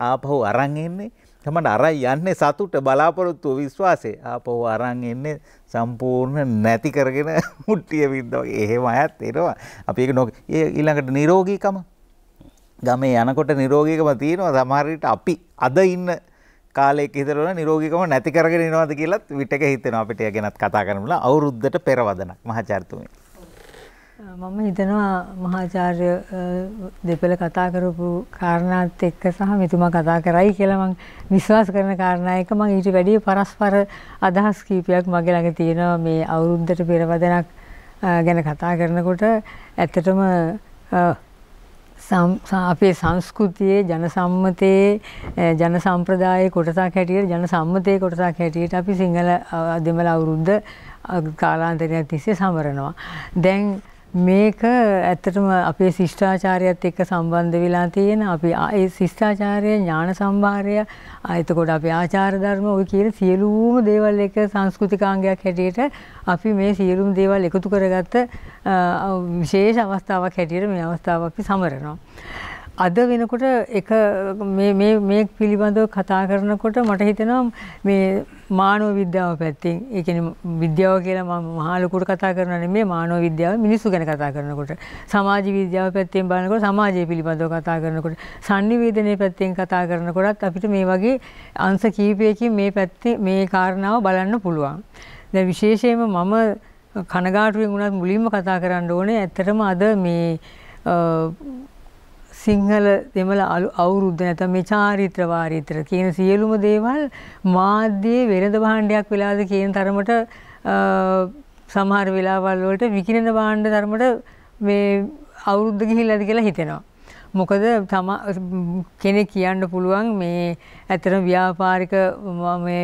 ආපහු අරන් එන්නේ. තමන්න අරයි යන්නේ සතුට බලාපොරොත්තු විශ්වාසය. ආපහු අරන් එන්නේ සම්පූර්ණ නැති කරගෙන මුට්ටිය වින්දා වගේ. එහෙම අයත් එනවා. අපි ඒක නොක ඊළඟට නිරෝගීකම ගමේ යනකොට නිරෝගිකම තියෙනවා සමහරට අපි අද ඉන්න කාලෙක හිතරවල නිරෝගිකම නැති කරගෙන ඉනවද කියලත් විටක හිතෙනවා අපිට ගැනත් කතා කරමුල අවුරුද්දට පෙරවදනක් මහාචාර්තුමි. මම හිතනවා මහාචාර්ය දෙපළ කතා කරපු කාරණාත් එක්ක සහ මෙතුමා කතා කරයි කියලා මං විශ්වාස කරන කාරණා එක මං ඊට වැඩිය පරස්පර අදහස් කීපයක් මගේ ළඟ තියෙනවා මේ අවුරුද්දට පෙරවදනක් ගැන කතා කරනකොට ඇත්තටම අපේ සංස්කෘතියේ ජන සම්මතයේ ජන සම්ප්‍රදායේ කොටසක් හැටියට ජන සම්මතයේ කොටසක් හැටියට අපි සිංහල දෙමළ අවුරුද්ද කාලාන්තරයක් තිස්සේ සමරනවා. දැන් මේක ඇත්තටම අපේ ශිෂ්ඨාචාරයත් එක්ක සම්බන්ධ වෙලා තියෙන අපි ඒ ශිෂ්ඨාචාරය ඥාන සම්භාරය එතකොට අපි ආචාර ධර්ම ඔය කියන සියලුම දේවල් එක සංස්කෘතිකාංගයක් හැටියට අපි මේ සියලුම දේවල් එකතු කරගත්ත විශේෂ අවස්ථාවක් හැටියට මේ අවස්ථාව අපි සමරනවා. අද වෙනකොට එක මේ පිළිබඳව කතා කරනකොට මට හිතෙනවා මේ මානව විද්‍යාව පැත්තෙන් ඒ කියන්නේ විද්‍යාව කියලා මම මහලුකුට කතා කරනවා නෙමෙයි මානව විද්‍යාව මිනිස්සු ගැන කතා කරනකොට සමාජ විද්‍යාව පැත්තෙන් බලනකොට සමාජය පිළිබඳව කතා කරනකොට sannivedanaya පැත්තෙන් කතා කරනකොටත් අපිට මේ වගේ අංශ කීපයකින් මේ පැත්තේ මේ කාරණාව බලන්න පුළුවන්. දැන් විශේෂයෙන්ම මම කනගාටුවෙන් වුණත් මුලින්ම කතා කරන්න ඕනේ ඇත්තටම අද මේ සිංහල දෙමළ අවුරුද්ද නැත්නම් මේ චාරිත්‍ර වාරිත්‍ර කියන සියලුම දේවල් මාධ්‍යයේ වෙළඳ භාණ්ඩයක් වෙලාද කියන තරමට සමහර වෙලාවල් වලට විකිරණ භාණ්ඩ තරමට මේ අවුරුද්ද ගිහිල්ලාද කියලා හිතෙනවා. මොකද තම කෙනෙක් කියන්න පුළුවන් මේ ඇත්තටම ව්‍යාපාරික මේ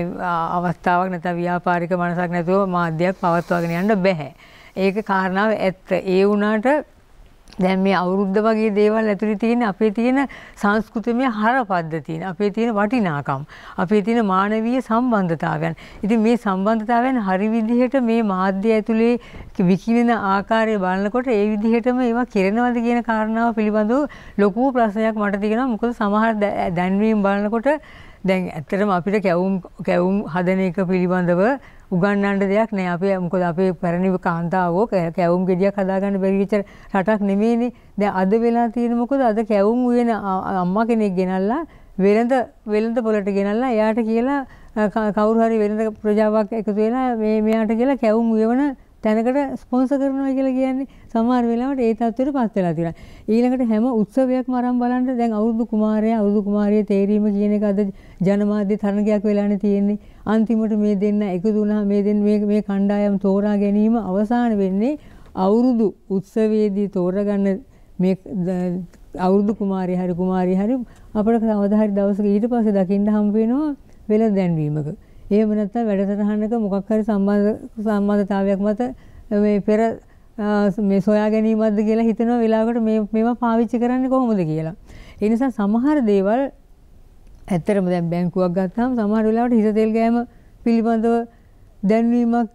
අවස්ථාවක් නැත්නම් ව්‍යාපාරික මනසක් නැතුව මාධ්‍යයක් පවත්වාගෙන යන්න බෑ. ඒක කාරණාව ඇත්ත. ඒ වුණාට දැන් මේ අවුරුද්ද වගේ දේවල් ඇතුළේ තියෙන අපේ තියෙන සංස්කෘතිමය හරපද්ධ තියෙන අපේ තියෙන වටිනාකම් අපේ තියෙන මානවීය සම්බන්ධතාවයන් ඉතින් මේ සම්බන්ධතාවයන් හරි විදිහට මේ මාධ්‍ය ඇතුළේ විකිරෙන ආකාරය බලනකොට ඒ විදිහටම ඒවා කෙරෙනවද කියන කාරණාව පිළිබඳව ලොකු ප්‍රශ්නයක් මට තියෙනවා මොකද සමහර දැන්වීම් බලනකොට දැන් ඇත්තටම අපිට කැවුම් කැවුම් හදන එක පිළිබඳව උගන්නන්න දෙයක් නෑ අපේ මොකද අපේ පැරණි කාන්තාවෝ කැවුම් ගෙඩියක් හදාගන්න බැරි වෙච්ච රටක් නෙමෙයිනේ. දැන් අද වෙලා තියෙන මොකද අද කැවුම් උයන අම්මා කෙනෙක් ගෙනල්ලා වෙළඳ වෙළඳ පොළට ගෙනල්ලා එයාට කියලා කවුරු හරි වෙළඳ ප්‍රජාවක් එකතු වෙලා මේ මෙයාට කියලා කැවුම් උයවන තැනකට ස්පොන්ස කරනවා කියලා කියන්නේ සමහර වෙලාවට ඒ තත්ත්වයට පත් වෙලා තියෙනවා. ඊළඟට හැම උත්සවයක්ම ආරම්භ බලන්න දැන් අවුරුදු කුමාරයා අවුරුදු කුමාරිය තේරීම කියන එක අද ජනමාධ්‍ය තරණයක් වෙලානේ තියෙන්නේ. අන්තිමට මේ දෙන්න එකතු වුණා මේ දෙන්න මේ මේ කණ්ඩායම් තෝරා ගැනීම අවසාන වෙන්නේ අවුරුදු උත්සවයේදී තෝරගන්න මේ අවුරුදු කුමාරිය හරි කුමාරිය හරි අපිට කවදා හරි දවසක ඊට පස්සේ දකින්න හම්බ වෙනවා වෙල දැන්වීමක. එහෙම නැත්නම් වැඩසටහනක මොකක් හරි සම්බන්ධතාවයක් මත මේ පෙර මේ සොයා ගැනීමක්ද කියලා හිතන වෙලාවකට මේ මේවා පාවිච්චි කරන්නේ කොහොමද කියලා. ඒ නිසා සමහර දේවල් ඇත්තටම දැන් බැංකුවක් ගත්තාම සමහර වෙලාවට හිස තෙල් ගෑම පිළිබඳව දැන්වීමක්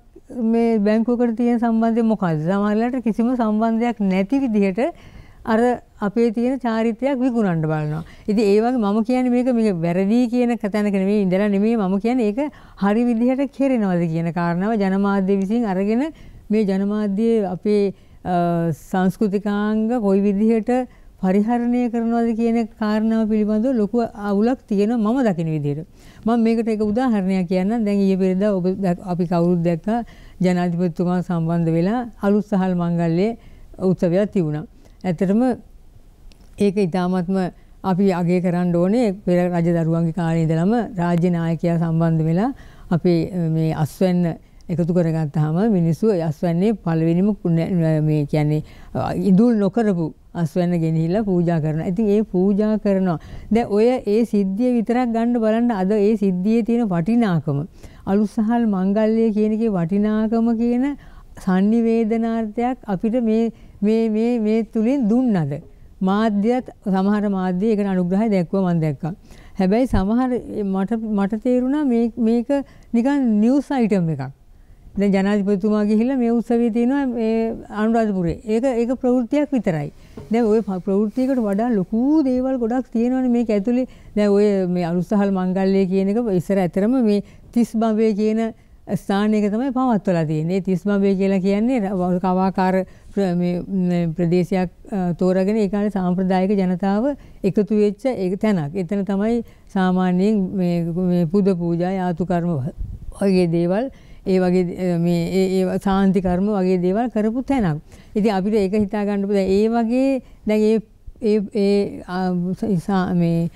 මේ බැංකුවකට තියෙන සම්බන්ධය මොකද්ද? සමහර වෙලාවට කිසිම සම්බන්ධයක් නැති විදිහට අර අපේ තියෙන චාරිත්‍රයක් විකුණන්න බලනවා. ඉතින් ඒ වගේ මම කියන්නේ මේක මේක වැරදි කියන කතනක නෙමෙයි ඉඳලා නෙමෙයි මම කියන්නේ ඒක හරි විදිහට කෙරෙනවද කියන කාරණාව ජනමාධ්‍ය විසින් අරගෙන මේ ජනමාධ්‍යයේ අපේ සංස්කෘතිකාංග කොයි විදිහට පරිහරණය කරනවද කියන කාරණාව පිළිබඳව ලොකු අවුලක් තියෙනවා මම දකින විදිහට. මම මේකට එක උදාහරණයක් කියන්නම්. දැන් ඊයේ පෙරේදා ඔබ අපි කවුරුත් දැක්කා ජනාධිපතිතුමා සම්බන්ධ වෙලා අලුත් සහල් මංගල්‍යයේ උත්සවයක් තිබුණා. ඇතරම ඒක ඉතාමත්ම අපි අගේ කරන්න ඕනේ පෙර රජ දරුවන්ගේ කාලේ ඉඳලම රාජ්‍ය නායකයා සම්බන්ධ වෙලා අපේ මේ අස්වැන්න එකතු කරගත්තාම මිනිස්සු අස්වැන්නේ පළවෙනිම මේ කියන්නේ ඉඳුල් නොකරපු අස්වැන්න ගෙනහිල්ලා පූජා කරනවා. ඉතින් ඒ පූජා කරනවා. දැන් ඔය ඒ සිද්ධිය විතරක් ගන්න බලන්න අද ඒ සිද්ධියේ තියෙන වටිනාකම අලුසහල් මංගල්‍ය කියන එකේ වටිනාකම කියන sannivedanaarthayak අපිට මේ මේ මේ මේ තුලින් දුන්නද මාධ්‍යයත් සමහර මාධ්‍ය ඒකට අනුග්‍රහය දැක්වා මම දැක්කා. හැබැයි සමහර මට මට තේරුණා මේ මේක නිකන් නිවුස් අයිටම් එකක්. දැන් ජනාධිපතිතුමා ගිහිල්ලා මේ උත්සවයේ තියෙනවා මේ අනුරාධපුරේ. ඒක ඒක ප්‍රවෘත්තියක් විතරයි. දැන් ওই ප්‍රවෘත්තියකට වඩා ලොකු දේවල් ගොඩක් තියෙනවනේ මේක ඇතුලේ. දැන් ඔය මේ අනුස්සහල් මංගල්‍යය කියන එක ඉස්සර ඇතරම මේ 30 බඹේ කියන ස්ථානයක තමයි පවත්වලා තියෙන්නේ. 30 බඹේ කියලා කියන්නේ කවාකාර ප්‍රදේශයක් තෝරගෙන ඒ කාලේ සාම්ප්‍රදායික ජනතාව එකතු වෙච්ච ඒක තැනක්. එතන තමයි සාමාන්‍යයෙන් මේ පුද පූජා යාතු කර්ම වගේ දේවල් ඒ වගේ මේ ඒ සාන්ති කර්ම වගේ දේවල් කරපු තැනක්. ඉතින් අපිට ඒක හිතා ගන්න පුළුවන්. ඒ වගේ දැන් ඒ ඒ ඒ මේ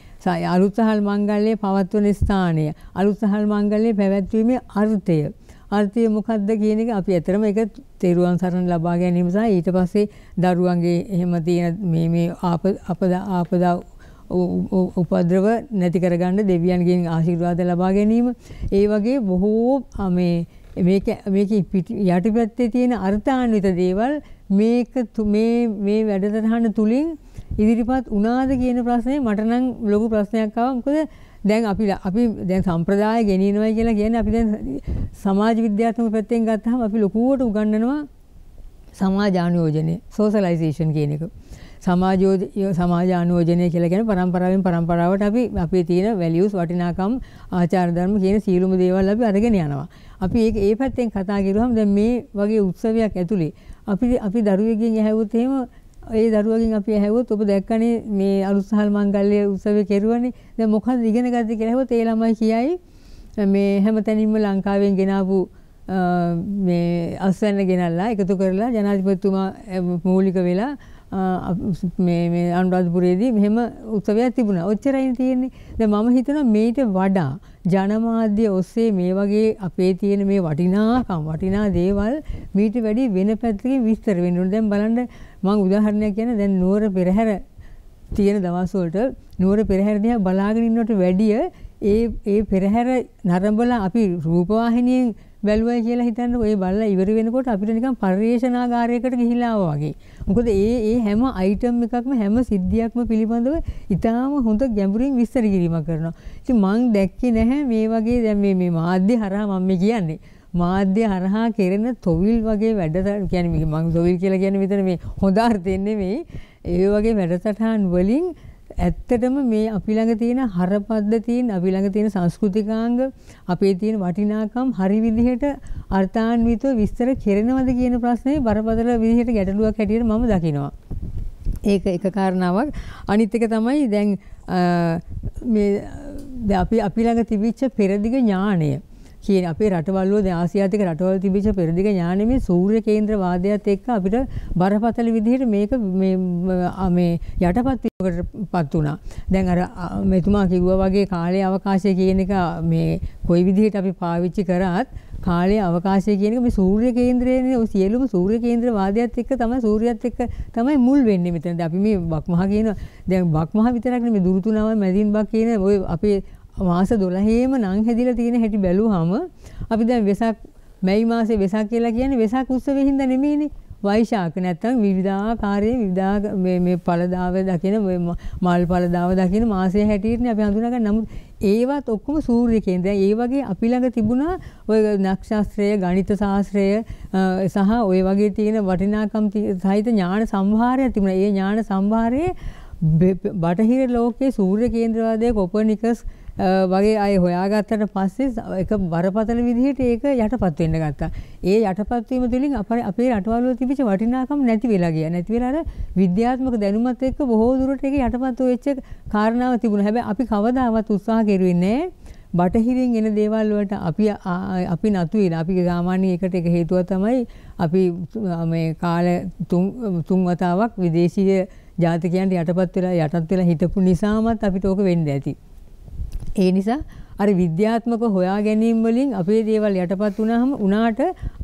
අලුත්සහල් මංගල්‍යයේ පවත්වන ස්ථානය අලුත්සහල් මංගල්‍යයේ පැවැත්වීමේ අර්ථය අර්ථය මොකක්ද කියන එක අපි ඇතරම එක තෙරුවන් සරණ ලබා ගැනීම සහ ඊට පස්සේ දරුවන්ගේ එහෙම තියෙන මේ මේ අපද ආපදා උපද්‍රව නැති කරගන්න දෙවියන්ගෙන් ආශිර්වාද ලබා ගැනීම ඒ වගේ බොහෝ මේ මේක මේක යටිපැත්තේ තියෙන අර්ථාන්විත දේවල් මේක මේ මේ වැඩසටහන තුලින් ඉදිරිපත් වුණාද කියන ප්‍රශ්නේ මට නම් ලොකු ප්‍රශ්නයක් ආවා මොකද දැන් අපි අපි දැන් සම්ප්‍රදාය ගෙනියනවා කියලා කියන්නේ අපි දැන් සමාජ විද්‍යාත්මක පැත්තෙන් ගත්තහම අපි ලොකුවට උගන්වනවා සමාජානුයෝජනය සෝෂලයිසේෂන් කියන එක. සමාජෝජය සමාජානුයෝජනය කියලා කියන පරම්පරාවෙන් පරම්පරාවට අපි අපේ තියෙන වැලියුස් වටිනාකම් ආචාර ධර්ම කියන සියලුම දේවල් අපි අරගෙන යනවා. අපි ඒක ඒ පැත්තෙන් කතා කරුවම දැන් මේ වගේ උත්සවයක් ඇතුලේ අපි අපි දරුවෙක්ගෙන් ඇහුවොත් එහෙම ඒ දරුවගෙන් අපි ඇහුවොත් ඔබ දැක්කනේ මේ අලුත් සහල් මංගල්‍ය උත්සවය කෙරුවනේ දැන් මොකක්ද ඉගෙන ගත්තේ කියලා ඇහුවොත් ඒ ළමයි කියයි මේ හැමතැනින්ම ලංකාවෙන් ගෙනාවු මේ අස්වැන්න ගෙනල්ලා එකතු කරලා ජනාධිපතිතුමා මූලික වෙලා මේ අනුරාධපුරයේදී මෙහෙම උත්සවයක් තිබුණා. ඔච්චරයි තියෙන්නේ. දැන් මම හිතනවා මේට වඩා ජනමාධ්‍ය ඔස්සේ මේ වගේ අපේ තියෙන මේ වටිනාකම් වටිනා දේවල් මීට වැඩි වෙන පැත්තකින් විස්තර වෙන්න ඕනේ. දැන් බලන්න මම උදාහරණයක් කියන දැන් නුවර පෙරහැර තියෙන දවස් වලට නුවර පෙරහැර දිහා බලාගෙන ඉන්නට වැඩිය ඒ ඒ පෙරහැර නරඹලා අපි රූපවාහිනියෙන් බැලුවයි කියලා හිතන්නකො ඒ බලලා ඉවර වෙනකොට අපිට නිකන් පරිේශනාගාරයකට ගිහිලා වගේ. මොකද ඒ ඒ හැම අයිටම් එකක්ම හැම සිද්ධියක්ම පිළිබඳව ඉතාම හොඳ ගැඹුරින් විස්තර කිරීමක් කරනවා. ඉතින් මං දැක්කේ නැහැ මේ වගේ දැන් මේ මේ මාධ්‍ය හරහා මම කියන්නේ. මාධ්‍ය හරහා කෙරෙන තොවිල් වගේ වැඩ කියන මං තොවිල් කියලා ගැන විතර මේ හොදාර්තයන්නේ මේ ඒ වගේ වැඩසටහන් වලින් ඇත්තටම මේ අපි ළඟ තියෙන හරපද්ධතියින් අපි ළඟ තියෙන සංස්කෘතිකාංග අපේ තියෙන වටිනාකම් හරි විදිහට අර්ථාන්විතව විස්තර කෙරෙනවද කියන ප්‍රශ්නේ බරපතල විදිහට ගැටලුවක් හැටියට මම දකිනවා. ඒක එක කාරණාවක්. අනිත් එක තමයි දැන් මේ අපි අපි ළඟ තිබිච්ච පෙරදිග ඥාණය කියන අපේ රටවල්ලෝ දැන් ආසියාතික රටවල් තිබිච්ච පෙරදිග ඥානෙ මේ සූර්ය කේන්ද්‍රවාදයත් එක්ක අපිට බරපතල විදිහට මේක මේ මේ යටපත් වීමකටපත් වුණා. දැන් අර මෙතුමා කිව්වා වගේ කාලයේ අවකාශය කියන එක මේ කොයි විදිහට අපි පාවිච්චි කරත් කාලයේ අවකාශය කියන එක මේ සූර්ය කේන්ද්‍රයේනේ ඔය සියලුම සූර්ය කේන්ද්‍ර වාදයත් එක්ක තමයි සූර්යයත් එක්ක තමයි මුල් වෙන්නේ මෙතනදී අපි මේ බක්මහ කියන දැන් බක්මහ විතරක් නෙමෙයි දුරුතුණව මැදින් බක් කියන ඔය අපේ මාස 12ෙම නම් හැදිලා තියෙන හැටි බැලුවාම අපි දැන් වෙසක් මැයි මාසේ වෙසක් කියලා කියන්නේ වෙසක් උත්සවයේ හින්දා නෙමෙයිනේ වෛශාඛ නැත්තම් විවිධාකාරයේ විවිධා මේ මේ පළදාව දකින මල් පළදාව දකින මාසයේ හැටියටනේ අපි හඳුනාගන්න නමුත් ඒවත් ඔක්කොම සූර්ය කේන්ද්‍රය. ඒ වගේ අපි ළඟ තිබුණා ඔය නක්ෂත්‍රය, ගණිත ශාස්ත්‍රය සහ ඔය වගේ තියෙන වටිනාකම් සහිත ඥාන සම්භාරය තිබුණා. ඒ ඥාන සම්භාරයේ බටහිර ලෝකයේ සූර්ය කේන්ද්‍රවාදයේ කොපර්නිකස් වගේ අය හොයාගත්තට පස්සේ එක බරපතල විදිහට ඒක යටපත් වෙන්න ගත්තා. ඒ යටපත්වීම තුළින් අපේ අපේ රටවල තිබිච්ච වටිනාකම නැති වෙලා ගියා. නැති වෙලා අර විද්‍යාත්මක දැනුමත් එක්ක බොහෝ දුරට ඒක යටපත් වෙච්ච කාරණාව තිබුණා. හැබැයි අපි කවදාවත් උත්සාහ කෙරුවේ නැහැ. බටහිරින් එන දේවල් වලට අපි අපි නතු වෙලා අපි සාමාන්‍ය එකට එක හේතුව තමයි අපි මේ කාල තුන් වතාවක් විදේශීය ජාතිකයන්ට යටපත් වෙලා යටත් වෙලා හිටපු නිසාමත් අපිට ඕක වෙන්න ඇති. ඒ නිසා අර විද්‍යාත්මක හොයා ගැනීම් වලින් අපේ දේවල් යටපත් වුණාම උනාට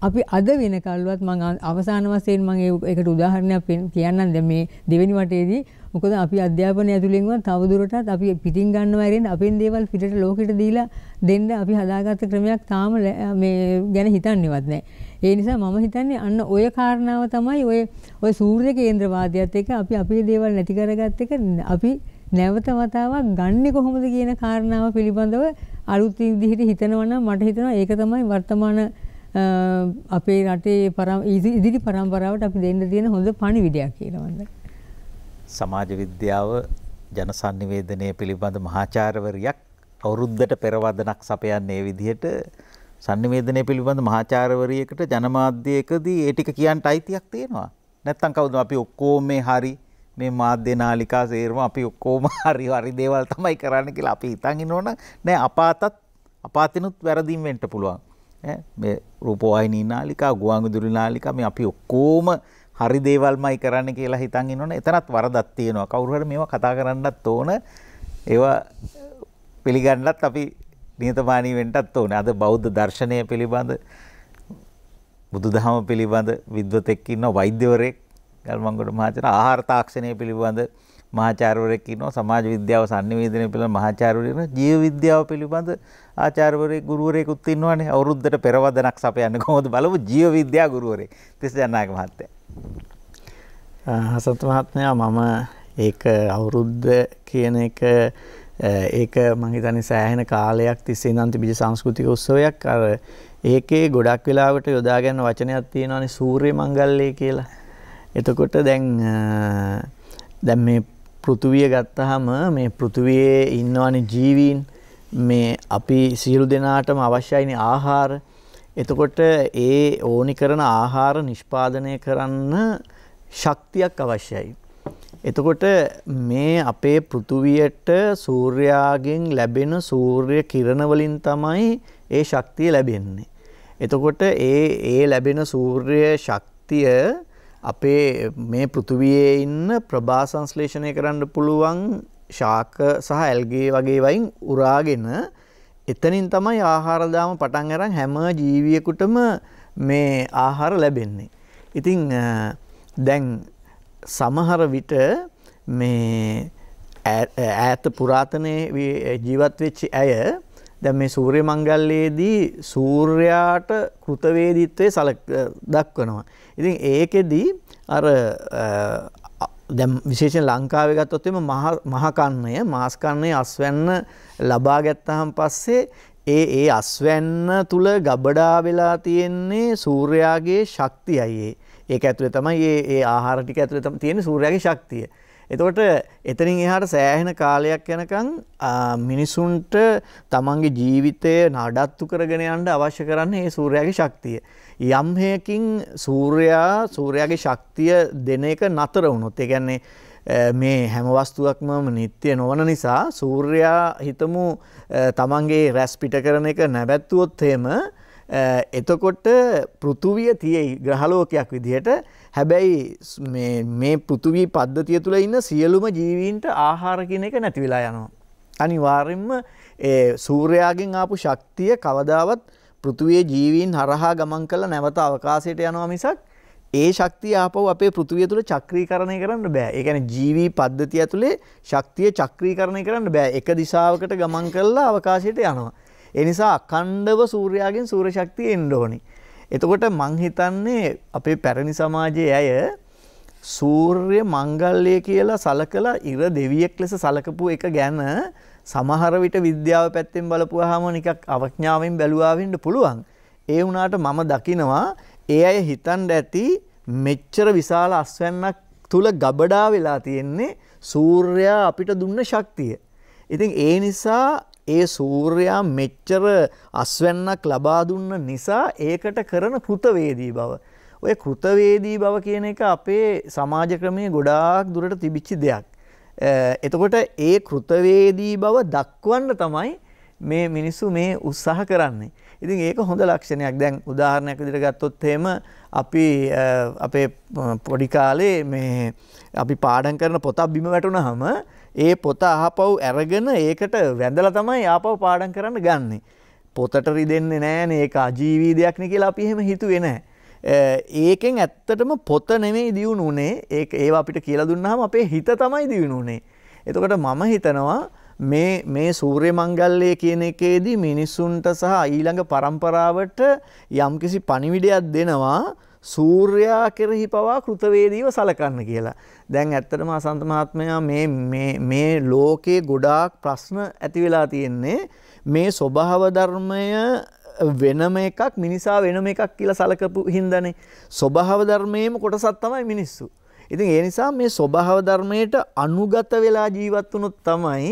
අපි අද වෙනකල්වත් මම අවසාන වශයෙන් මම ඒකට උදාහරණයක් කියන්නම් දැන් මේ දෙවෙනි වටේදී මොකද අපි අධ්‍යාපනය ඇතුළෙන්වත් තවදුරටත් අපි පිටින් ගන්නවා ඇරෙන්න අපෙන් දේවල් පිටට ලෝකෙට දීලා දෙන්න අපි හදාගත්ත ක්‍රමයක් තාම මේ ගැන හිතන්නේවත් නැහැ. ඒ නිසා මම හිතන්නේ අන්න ඔය කාරණාව තමයි ඔය ඔය සූර්ය කේන්ද්‍රවාදයත් එක්ක අපි අපේ දේවල් නැති කරගත්ත එක අපි නැවත වතාවක් ගන්නෙ කොහොමද කියන කාරණාව පිළිබඳව අලුත් විදිහට හිතනවා නම් මට හිතෙනවා ඒක තමයි වර්තමාන අපේ රටේ ඉදිරි පරම්පරාවට අපි දෙන්න තියෙන හොඳ පණිවිඩයක් කියලා සමාජ විද්‍යාව ජන සම්නිවේදනය පිළිබඳ මහාචාර්යවරියක් අවුරුද්දට පෙර වදනක් සපයන්නේ මේ විදිහට සම්නිවේදනය පිළිබඳ මහාචාර්යවරියකට ජනමාධ්‍යයකදී ඒ ටික කියන්න අයිතියක් තියෙනවා. නැත්තම් කවුද අපි ඔක්කොම මේ හරි මේ මාධ්‍ය නාලිකා සේරම අපි ඔක්කෝම හරි හරි දේවල් තමයි කරන්න කියලා අපි හිතන් ඉන්නවනම් නෑ අපාතත් අපාතිනුත් වැරදීම් වෙන්න පුළුවන්. මේ රූපවාහිනී නාලිකා, ගුවන්විදුලි නාලිකා මේ අපි ඔක්කොම හරි දේවල්මයි කරන්න කියලා හිතන් ඉන්නවනම් එතනත් වරදක් තියෙනවා. කවුරු හරි මේවා කතා කරන්නත් ඕන. ඒවා පිළිගන්නත් අපි නිහතමානී වෙන්නත් ඕන. අද බෞද්ධ දර්ශනය පිළිබඳ බුදුදහම පිළිබඳ විද්වතෙක් ඉන්න වෛද්‍යවරයෙක් ගල්මංගොඩ මහාචාර්ය ආහාර තාක්ෂණය පිළිබඳ මහාචාර්යවරයෙක් ඉන්නවා සමාජ විද්‍යාව සම්නිවේදනය පිළිබඳ මහාචාර්යවරයෙක් ඉන්නවා ජීව විද්‍යාව පිළිබඳ ආචාර්යවරයෙක් ගුරුවරයෙකුත් ඉන්නවානේ අවුරුද්දට පෙරවදනක් සපයන්නේ කොහොමද බලමු ජීව විද්‍යා ගුරුවරයෙක් තිස්ස ජනාගේ මහත්තයා හසන්ත මහත්මයා මම ඒක අවුරුද්ද කියන එක ඒක මං හිතන්නේ සෑහෙන කාලයක් තිස්සේ ඉඳන් තිබිච්ච සංස්කෘතික උත්සවයක් අර ඒකේ ගොඩක් වෙලාවට යොදා ගන්න වචනයක් තියෙනවානේ සූර්ය මංගල්‍යය කියලා එතකොට දැන් දැන් මේ පෘතුවිය ගත්තහම මේ පෘතුවයේ ඉන්නවාන ජීවීන් මේ අපි සියලු දෙනාටම අවශ්‍යයින ආහාර එතකොට ඒ ඕනි කරන ආහාර නිෂ්පාදනය කරන්න ශක්තියක් අවශ්‍යයි. එතකොට මේ අපේ පෘතුවියට සූර්යාගෙන් ලැබෙන සූර්ය කිරණවලින් තමයි ඒ ශක්තිය ලැබෙන්නේ. එතකොට ඒ ඒ ලැබෙන සූර්ය ශක්තිය අපේ මේ පෘතුවයේ ඉන්න ප්‍රභා සංශ්ලේෂණය කරන්න පුළුවන් ශාක සහ ඇල්ගේ වගේ වයින් උරාගෙන එතනින් තමයි ආහාරදාම පටන් අරන් හැම ජීවියකුටම මේ ආහාර ලැබෙන්නේ. ඉතිං දැන් සමහර විට මේ ඈත පුරාතනය ජීවත් වෙච්චි ඇය දැ මේ සූර්ය මංගල්ලයේදී සූර්යාට කෘතවේදිත්වය සල දක්වනවා. ඉතින් ඒකෙදී අර දැම් විශේෂ ලංකාව ගත්තොත්තෙම මහකන්නය මාස්කන්නය අස්වැන්න ලබා ගැත්තහම් පස්සේ ඒ ඒ අස්වැන්න තුළ ගබඩා වෙලා තියෙන්නේ සූර්යාගේ ශක්තියයේ ඒක ඇතුළ තමයි ඒ ආහාරටික ඇතුළ තම තියෙන සූරයාගේ ශක්තිය එතකොට එතනින් එහාට සෑහෙන කාලයක් යනකං මිනිසුන්ට තමන්ගේ ජීවිතය නඩත්තු කරගෙන යන්ට අවශ්‍ය කරන්න ඒ සූරයාගේ ශක්තිය. යම්හයකින් සූර්යා සූරයාගේ ශක්තිය දෙන එක නතර වුණොත් එකන්නේ මේ හැමවස්තුවක්මම නිත්‍යය නොවන නිසා සූර්යා හිතමු තමන්ගේ රැස්පිට කරන එක නැබැත්තුවොත් හෙම එතකොට පෘතුවිය තියෙයි ග්‍රහලෝකයක් විදිහට හැබැයි මේ පෘතුවී පද්ධතිය තුළ ඉන්න සියලුම ජීවීන්ට ආහාර කියන එක නැතිවෙලා යනවා. අනිවාර්යෙන්ම සූර්යාගෙන් ආපු ශක්තිය කවදාවත් පෘතුවයේ ජීවීන් හරහා ගමන් කළ නැවත අවකාශයට යනවා මිසක් ඒ ශක්තිය ආපව අපේ පෘතුවිය තුළ චක්‍රීකරණය කරන්න බෑ. ඒ කියන්නේ ජීවී පද්ධතිය ඇතුලේ ශක්තිය චක්‍රීකරණය කරන්න බෑ. එක දිශාවකට ගමන් කළා අවකාශයට යනවා. එනිසා අකණ්ඩව සූර්යාගෙන් සූරශක්තිය එන්ඩ ඕනි. එතකොට මංහිතන්නේ අපේ පැරණි සමාජයේ ඇය සූර්ය මංගල්ලය කියලා සලකළ ඉර දෙවියෙක් ලෙස සලකපු එක ගැන සමහර විට විද්‍යාව පැත්තෙන් බලපුවාම නිකක් අවඥාවෙන් බැලුවාවෙන්න පුළුවන්. ඒ වුණාට මම දකිනවා ඒ අය හිතන්ඩ ඇති මෙච්චර විශාල අස්වැන්නක් තුළ ගබඩා වෙලා තියෙන්නේ සූර්යා අපිට දුන්න ශක්තිය. ඉතින් ඒ නිසා ඒ සූර්යා මෙච්චර අස්වැන්නක් ලබා දුන්න නිසා ඒකට කරන කෘතවේදී බව. ඔය කෘතවේදී බව කියන එක අපේ සමාජ ක්‍රමයේ ගොඩාක් දුරට තිබිච්චි දෙයක්. එතකොට ඒ කෘතවේදී බව දක්වන්න තමයි මේ මිනිස්සු මේ උත්සාහ කරන්නේ. ඉතින් ඒක හොඳ ලක්ෂණයක් දැන් උදාහරණයක් විදිහට ගත්තොත් එහෙම අපි අපේ පොඩි කාලේ මේ අපි පාඩම් කරන පොතක් බිම වැටුනහම ඒ පොත අහපව් ඇරගෙන ඒකට වැඳල තමයි ආපව පාඩන් කරන්න ගන්න. පොතට රිදෙන්නේ නෑන ඒක අජීවී දෙයක්න කියලා අපි එහෙම හිතුවෙන. ඒකෙන් ඇත්තටම පොත නෙමෙයි දියුණු වනේ ඒ ඒ අපිට කියලා දුන්නාම අපේ හිත තමයි දියුණුනේ. එතකට මම හිතනවා මේ මේ සූර්ය මංගල්ලය කියන එකේදී මිනිස්සුන්ට සහ ඊළඟ පරම්පරාවට යම්කිසි පණිවිඩයක් දෙනවා සූර්යා කෙරෙහි පවා කෘතවේදීව සලකන්න කියලා. දැන් ඇත්තටම අසන්ත මහත්මයා මේ මේ ලෝකේ ගොඩාක් ප්‍රශ්න ඇති වෙලා තියෙන්නේ මේ ස්වභාව ධර්මය වෙනම එකක් මිනිසා වෙනම එකක් කියලා සලකපු හින්දානේ ස්වභාව ධර්මයේම කොටසක් තමයි මිනිස්සු. ඉතින් ඒ නිසා මේ ස්වභාව ධර්මයට අනුගත වෙලා ජීවත් වුණොත් තමයි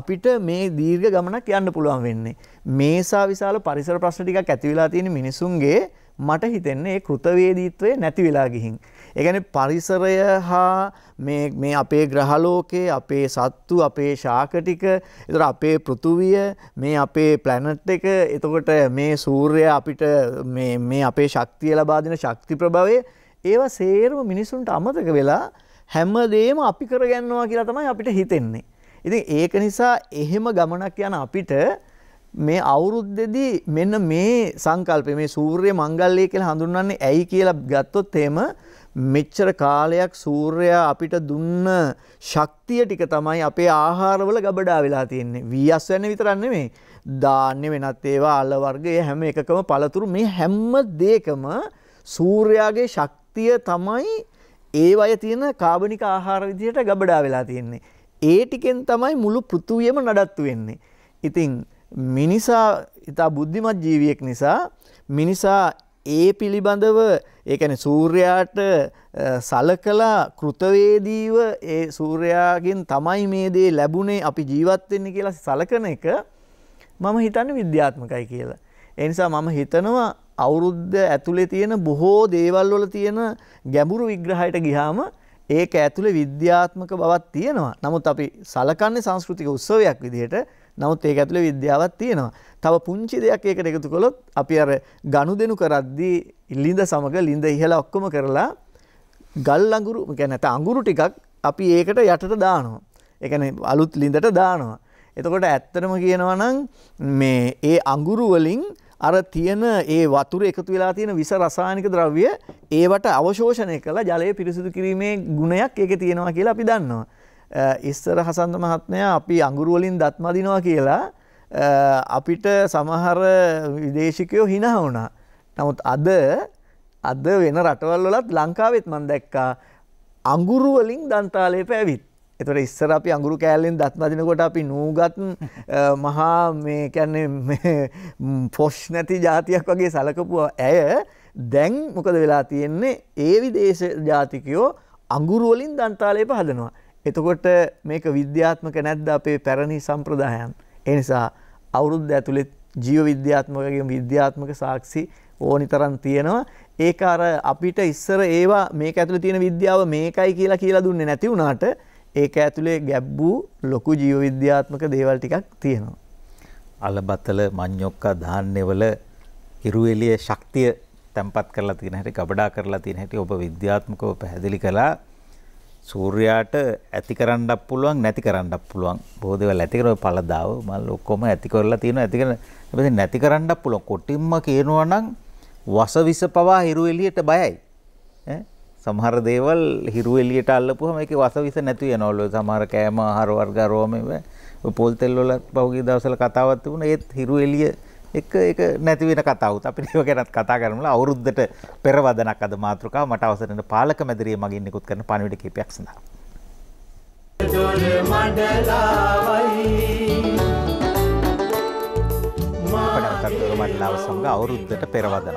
අපිට මේ දීර්ඝ ගමනක් යන්න පුළුවන් වෙන්නේ. මේ සා විශාල පරිසර ප්‍රශ්න ටිකක් ඇති වෙලා තියෙන මිනිසුන්ගේ මට හිතෙන්නේ ඒ කෘතවේදීත්වය නැති වෙලා ගිහින්. ඒ කියන්නේ පරිසරය හා මේ මේ අපේ ග්‍රහලෝකයේ අපේ සත්තු අපේ ශාක ටික, ඒතර අපේ පෘථුවිය, මේ අපේ ප්ලැනට් එක, එතකොට මේ සූර්යයා අපිට මේ මේ අපේ ශක්තිය ලබා දෙන ශක්ති ප්‍රභවය ඒවා සේරම මිනිසුන්ට අමතක වෙලා හැමදේම අපි කරගන්නවා කියලා තමයි අපිට හිතෙන්නේ. ඉතින් ඒක නිසා එහෙම ගමනක් යන අපිට මේ අවුරුද්දෙදී මෙන්න මේ සංකල්පය මේ සූර්ය මංගල්‍යය කියලා හඳුන්වන්නේ ඇයි කියලා ගත්තොත් එහෙම මෙච්චර කාලයක් සූර්යයා අපිට දුන්න ශක්තිය ටික තමයි අපේ ආහාරවල ගබඩා වෙලා තියෙන්නේ. වීයස් වෙන්නේ විතරක් නෙමෙයි. ධාන්‍ය වෙනත් ඒවා අල වර්ගයේ හැම එකකම පළතුරු මේ හැම දෙයකම සූර්යාගේ ශක්තිය තමයි ඒවය තියෙන කාබනික ආහාර විදිහට ගබඩා වෙලා තියෙන්නේ. ඒ ටිකෙන් තමයි මුළු පෘථුවියම නඩත්තු වෙන්නේ. ඉතින් මිනිසා ඉතා බුද්ධිමත් ජීවියෙක් නිසා මිනිසා ඒ පිළිබඳව ඒකැන සූර්යාට සලකලා කෘතවේදීව ඒ සූර්යාගෙන් තමයි මේ දේ ලැබුණේ අපි ජීවත්වෙන්නේ කියලා සලකන එක මම හිතන්න විද්‍යාත්මකයි කියලා. එනිසා මම හිතනවා අවුරුද්ධ ඇතුළේ තියෙන බොහෝ දේවල් වල තියෙන ගැඹුරු විග්‍රහයට ගිහාම ඒක ඇතුළේ විද්‍යාත්මක බවත් තියෙනවා. නමුත් අපි සලකන්නේ සංස්කෘතික උත්සවයක් විදිහට නමුත් ඒක ඇතුළේ විද්‍යාවක් තියෙනවා. තව පුංචි දෙයක් ඒකට එකතු කළොත් අපි අර ගනුදෙනු කරද්දී ලිඳ සමග ලිඳ ඉහලා ඔක්කොම කරලා ගල් අඟුරු කියන්නේ නැත්නම් අඟුරු ටිකක් අපි ඒකට යටට දානවා. ඒ කියන්නේ අලුත් ලිඳට දානවා. එතකොට ඇත්තටම කියනවා නම් මේ ඒ අඟුරු වලින් අර තියෙන ඒ වතුර එකතු වෙලා තියෙන විස රසායනික ද්‍රව්‍ය ඒවට අවශෝෂණය කළා ජලය පිරිසිදු කිරීමේ ගුණයක් ඒකේ තියෙනවා කියලා අපි දන්නවා. ඉස්සර හසන්ත මහත්මයා අපි අඟුරු වලින් දත් මදිනවා කියලා අපිට සමහර විදේශිකයෝ හිනා වුණා. නමුත් අද අද වෙන රටවල් වලත් ලංකාවෙත් මම දැක්කා අඟුරු වලින් දන්තාලේ පැවිත්. එතකොට ඉස්සර අපි අඟුරු කෑල්ලෙන් දත් මදිනකොට අපි නූගත් මහා මේ කියන්නේ මේ ෆොෂ් නැති જાතියක් වගේ සලකපු ඇය දැන් මොකද වෙලා තියෙන්නේ ඒ විදේශ ජාතිකයෝ අඟුරු වලින් දන්තාලේ පහදනවා. එතකොට මේක විද්‍යාත්මක නැද්ද අපේ පැරණි සම්ප්‍රදායන්. එනිසා අවුරුද්ධ ඇතුළෙත් ජීව විද්‍යාත්මකගේ විද්‍යාත්මක සාක්ෂි ඕනි තරන් තියෙනවා. ඒක අර අපිට ඉස්සර ඒවා මේක ඇතුළ තියෙන විද්‍යාව මේකයි කියලා කියලා දුන්නේ නැති වුණාට ඒක ඇතුළේ ගැබ්බූ ලොකු ජීව විද්‍යාත්මක දේවල් ටිකක් තියෙනවා. අලබතල මං්ඥොක්කා ධාන්‍යවල හිරුවෙලිය ශක්තිය තැම්පත් කරලා තියෙන හැටි ගබඩා කරලා තියෙන හැටි ඔබ විද්‍යාත්මකව පැහැදිලි කලා සූර්යාට ඇති කරන්නත් පුළුවන් නැති කරන්නත් පුළුවන් බොහෝ දේවල් ඇති කරන පළදාව මල් ඔක්කොම ඇති කරලා තියෙනවා ඇති කරන හැබැයි නැති කරන්නත් පුළුවන් කොටින්ම කියනවා නම් වසවිස පවා හිරු එළියට බයයි ඈ සමහර දේවල් හිරු එළියට අල්ලපුවම ඒකේ වසවිස නැති වෙනවලු සමහර කෑම ආහාර වර්ග රෝම පොල් තෙල් වල පහුගිය දවස්වල කතාවක් තිබුණා ඒත් හිරු එළිය එක එක නැති වෙන කතාවත් අපි ඒව ගැනත් කතා කරමුලා අවුරුද්දට පෙර වදනක් අද මාතෘකාව මට අවසර දෙන පාලක මැදිරිය මගින් නිකුත් කරන පණිවිඩ කීපයක් සඳහා. ජොල මඩලාවයි පඩවතර මඩලාව සමඟ අවුරුද්දට පෙරවදන.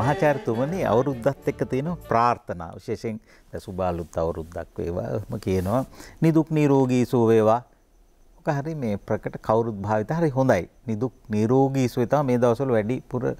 මහාචාර්තුමනි අවුරුද්දත් එක්ක තියෙන ප්‍රාර්ථනා විශේෂයෙන් සුභාලුත් අවුරුද්දක් වේවාම කියනවා නිදුක් නිරෝගී සුව වේවා මොකක් හරි මේ ප්‍රකට කවුරුත් භාවිත හරි හොඳයි. නිදුක් නිරෝගී සුවය තමයි මේ දවස්වල වැඩිපුර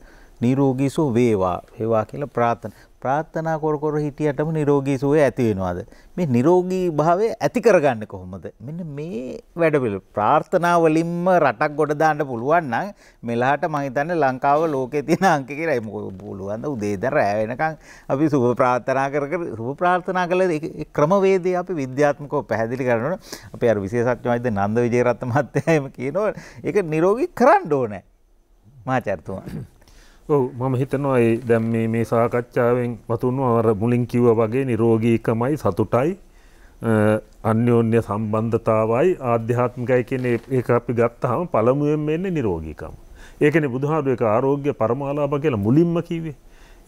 නිරෝගී සුව වේවා. වේවා කියලා ප්‍රාර්ථනා. ප්‍රාර්ථනා කර කර හිටියටම නිරෝගී සුවය ඇති වෙනවද මේ නිරෝගී භාවය ඇති කරගන්නේ කොහොමද මෙන්න මේ වැඩ පිළ ප්‍රාර්ථනා වලින්ම රටක් ගොඩ දාන්න පුළුවන් නම් මෙලහට මම හිතන්නේ ලංකාව ලෝකේ තියෙන අංක කියලා මොකද පුළුවන් ද උදේ ඉඳන් රැ වෙනකන් අපි සුබ ප්‍රාර්ථනා කර කර සුබ ප්‍රාර්ථනා කළ ක්‍රමවේදය අපි විද්‍යාත්මකව පැහැදිලි කරනවා අපේ අර විශේෂඥයිද නන්ද විජේරත්න මහත්තයා එහෙම කියනවා ඒක නිරෝගී කරන්න ඕනේ මහාචාර්යතුමා ඔව මම හිතනවා ඒ දැම් මේ සාකච්ඡාවෙන් වතුන්වා අර මුලින් කිව වගේ නිරෝගීකමයි සතුටයි අන්‍යෝන්‍ය සම්බන්ධතාවයි ආධ්‍යාත්මිකයි කියන ඒක අපි ගත්තහම පළමුුවෙන් එන්නේ නිරෝගීකම. ඒකනේ බුදුහාරුව එක ආරෝග්‍ය පරමාලාභ කියලා මුලින්ම කිවේ.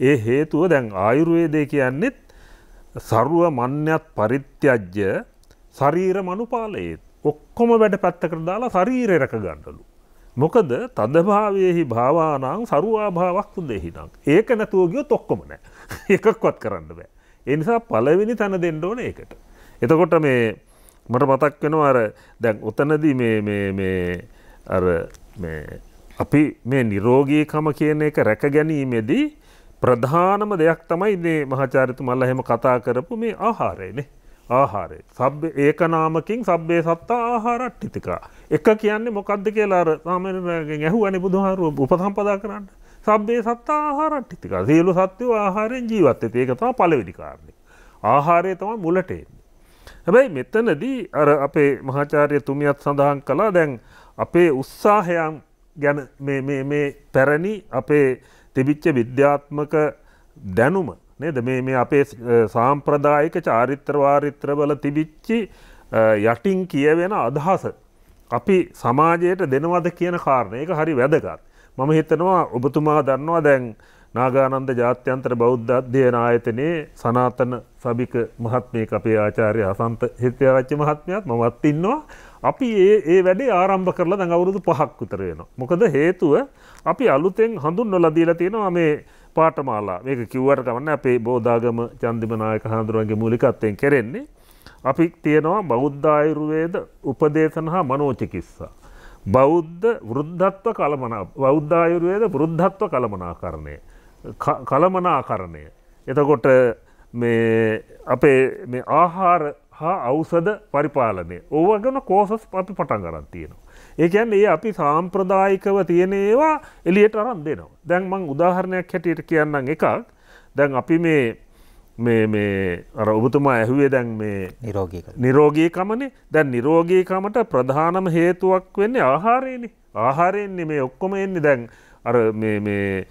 ඒ හේතුව දැන් ආයුර්වේදය කියන්නෙත් සරුව මන්‍යත් පරිත්‍යජ්‍ය ශරීර මනුපාලයේත් ඔක්කොම වැඩ පැත්තකට දාලා ශරීරය රැක ගන්නලු. මොකද තදභාවයෙහි භාවානං සරුවා භාවක් උදෙහිනම්. ඒක නැතුවගිය තොක්කොම නෑ එකක්වත් කරන්න බෑ. එනිසා පලවෙනි තැන දෙන්න ඕන ඒකට. එතකොට මේ මට මතක් වෙනවා අර දැන් ඔතනද අර අපි මේ නිරෝගීකම කියන එක රැක ගැනීමේදී ප්‍රධානම දෙයක් තමයි මේ මහාචාරිතු මල්ල හෙම කතා කරපු මේ ආහාරයනේ ආහාරය සබ් ඒකනාමකින් සබ්බේ සත්තා ආහාරට්ටිතිකා එක කියන්නේ මොකක්ද කියලා සාමරගෙන් ඇහු අනි බුදුහාරුව උපසම්පදා කරන්න සබ්බේ සත්තා ආහාරට්ටිතික සියලු සත්‍යව ආහාරයෙන් ජීවත් ඇති ඒක තම පළවෙනි කාරණය ආහාරය තමයි මුලට එන්නේ හැබැයි මෙතනදී අර අපේ මහාචාර්ය තුමියත් සඳහන් කළා දැන් අපේ උත්සාහයන් ගැන මේ පැරණි අපේ තිබිච්ච විද්‍යාත්මක දැනුම නේද මේ මේ අපේ සාම්ප්‍රදායික චාරිත්‍ර වාරිත්‍රවල තිබිච්චි යටින් කියවෙන අදහස අපි සමාජයට දෙනවද කියන කාරණය එක හරි වැදගත්. මම හිතනවා ඔබතුමා දන්නවා දැන් නාගානන්ද ජාත්‍යන්තර බෞද්ධ අධ්‍යයන ආයතනයේ සනාතන සභික මහත්මයෙක් අපේ ආචාර්ය හසන්ත හිත්‍යාරච්චි මහත්මයාත් මමත් ඉන්නවා. අපි ඒ ඒ වැඩේ ආරම්භ කරලා දැන් අවුරුදු 5ක් විතර වෙනවා. මොකද හේතුව අපි අලුතෙන් හඳුන්වලා දීලා තියෙනවා මේ පාඨමාලා. මේක කිව්වට කමන්නේ අපේ බෝධාගම චන්දිමනායක හඳුරන්ගේ මූලිකත්වයෙන් කරෙන්නේ. අපි තියෙනවා බෞද්ධ ආයුර්වේද උපදේශන හා මනෝචිකිස්සා. බෞද්ධ වෘද්ධත්ව කළමන බෞද්ධ ආයුර්වේද වෘද්ධත්ව කළමනාකරණය කළමනාකරණය. එතකොට අපේ ආහාර හා අවසද පරිපාලනය ඕවගෙන කෝසස් අපි පටන් ගරන් තියෙනවා. ඒකැන් ඒ අපි සාම්ප්‍රදායිකව තියෙන ඒවා එලියට අරන් දෙනවා. දැන් මං උදාහරණයක් හැටියට කියන්න එකක් දැන් අපි මේ මේ මේ අර ඔබතුමා ඇහුවේ දැන් මේ නිරෝගී නිරෝගීකමනේ දැන් නිරෝගීකමට ප්‍රධානම හේතුවක් වෙන්නේ ආහාරයනේ ආහාරයෙන්නේ මේ ඔක්කොම එන්නේ දැන් අර මේ මේ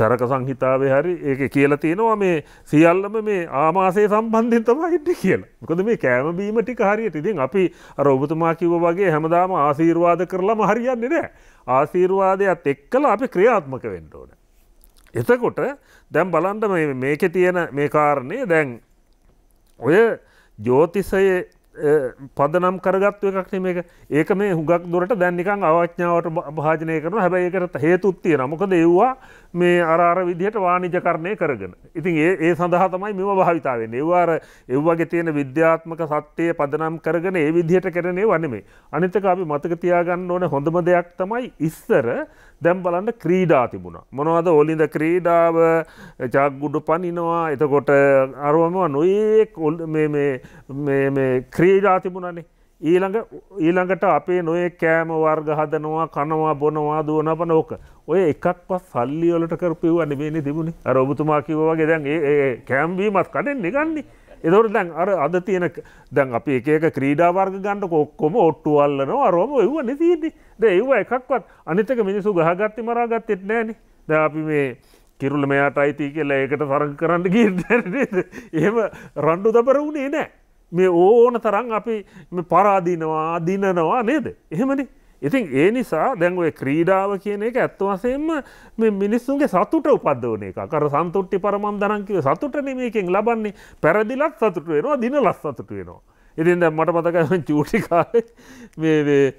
චරක සංහිතාවේ හරි ඒක කියලා තියෙනවා මේ සියල්ලම මේ ආමාසය සම්බන්ධයෙන් තමයි ඉන්නේ කියලා. මොකද මේ කෑම බීම ටික හරියට ඉතින් අපි අර ඔබතුමා කිව්වා වගේ හැමදාම ආශිර්වාද කරලාම හරියන්නේ නැහැ. ආශිර්වාදයත් එක්කලා අපි ක්‍රියාත්මක වෙන්න ඕනේ. එතකොට දැම් බලන්ට මේක තියෙන මේ කාරණය දැන් ඔය ජෝතිසයේ පදනම් කරගත්ව එකක්න මේක ඒක මේ හුගක් දුරට දැන්නිකං අවඥාවට භාජනය කරන හැබැයි ඒකට හේතුත්තිය නමකද ඒවා මේ අරාර විදිහට වානිජ කරණය කරගෙන ඉතින් ඒ ඒ සඳහා තමයි මෙම භාවිතාවෙන් ඒවාර එව්වාගේ තියෙන විද්‍යාත්මක සත්‍යය පදනම් කරගෙන ඒ විදිහට කරනේ වනෙමේ අනිතක අපි මතක තියාගන්න ඕන හොඳම දෙයක් තමයි ඉස්සර දැම් බලන්න ක්‍රීඩා තිබුණා. මොනවද ඔලින්ද ක්‍රීඩාව චක්ගුඩු පනිනවා එතකොට අරුවම නොයෙක් ක්‍රීඩා තිබුණනේ. ඊළඟ ඊළඟට අපේ නොය කෑම වර්ග හදනවා කනවා බොනවා දුවනපන ඕක ඔය එකක්ව සල්ලි වලට කරපිව්ව අනිබේනි තිබුණේ අර ඔබතුමා කිව්වා වගේ දැන් ඒ කෑම්වීමත් කඩෙන් නිගන්නේ එදවට දැන් අර අද තියෙන දැන් අපි එකක ක්‍රීඩාවර්ග ගන්නට කොක්කොම ඔට්ටුවල්ලන අරෝම එව නිතිීදි ද ඒව එකක්වත් අනිතක මිනිසු ගහගත්ති මරාගත් එත් නෑන ද අපි මේ කිරුල මෙයාට අයිති කියලා ඒකට තරන් කරන්න ගී එහෙම රණ්ඩු දපර වුණේ නෑ මේ ඕන තරන් අපි පරාදිනවා දිනනවා නේද එහෙමනි ඉතින් ඒ නිසා දැන් ඔය ක්‍රීඩාව කියන එක ඇත්ත වශයෙන්ම මේ මිනිස්සුන්ගේ සතුට උපද්දවන එක. අර සන්තුට්ටි පරමම් දරන් කිව්ව සතුටනේ මේකෙන් ලබන්නේ. පැරදිලත් සතුට වෙනවා, දිනලත් සතුට වෙනවා. ඉතින් දැන් මට මතකයි චූටි කාලේ මේ මේ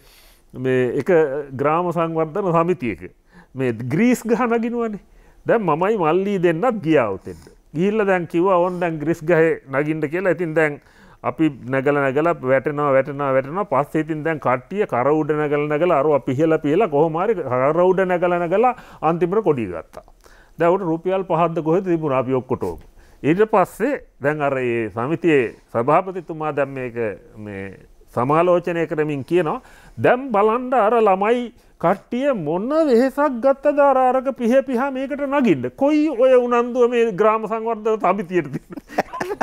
මේ එක ග්‍රාම සංවර්ධන සමිතියක මේ ග්‍රීස් ගහ නගිනවනේ. දැන් මමයි මල්ලී දෙන්නත් ගියා උතෙන්ට. ගිහිල්ලා දැන් කිව්වා ඕන් දැන් ග්‍රීස් ගහේ නගින්න කියලා. ඉතින් දැන් අපි නැගල නැගල වැටනවා වැටනවා වැටනවා පස්සේ ඉතින් දැන් කට්ටිය කර උඩ නැගල නැගල අර පිහලා පිහලා කොහොම හරි කර උඩ නැගල නැගල අන්තිමට කොඩිය ගත්තා. දැන් උඩ රුපියල් 5ක්ද කොහෙද තිබුණා අපි ඔක්කොටම. ඊට පස්සේ දැන් අර ඒ සමිතියේ සභාපතිතුමා දැන් මේක මේ සමාලෝචනය කරමින් කියනවා දැන් බලන්න අර ළමයි කට්ටිය මොන්න වෙහෙසක් ගත්ත දාරාරක පිහ පිහා මේකට නගින්න කොයි ඔය උනන්දුව මේ ග්‍රාම සංවර්ධන සමිතියට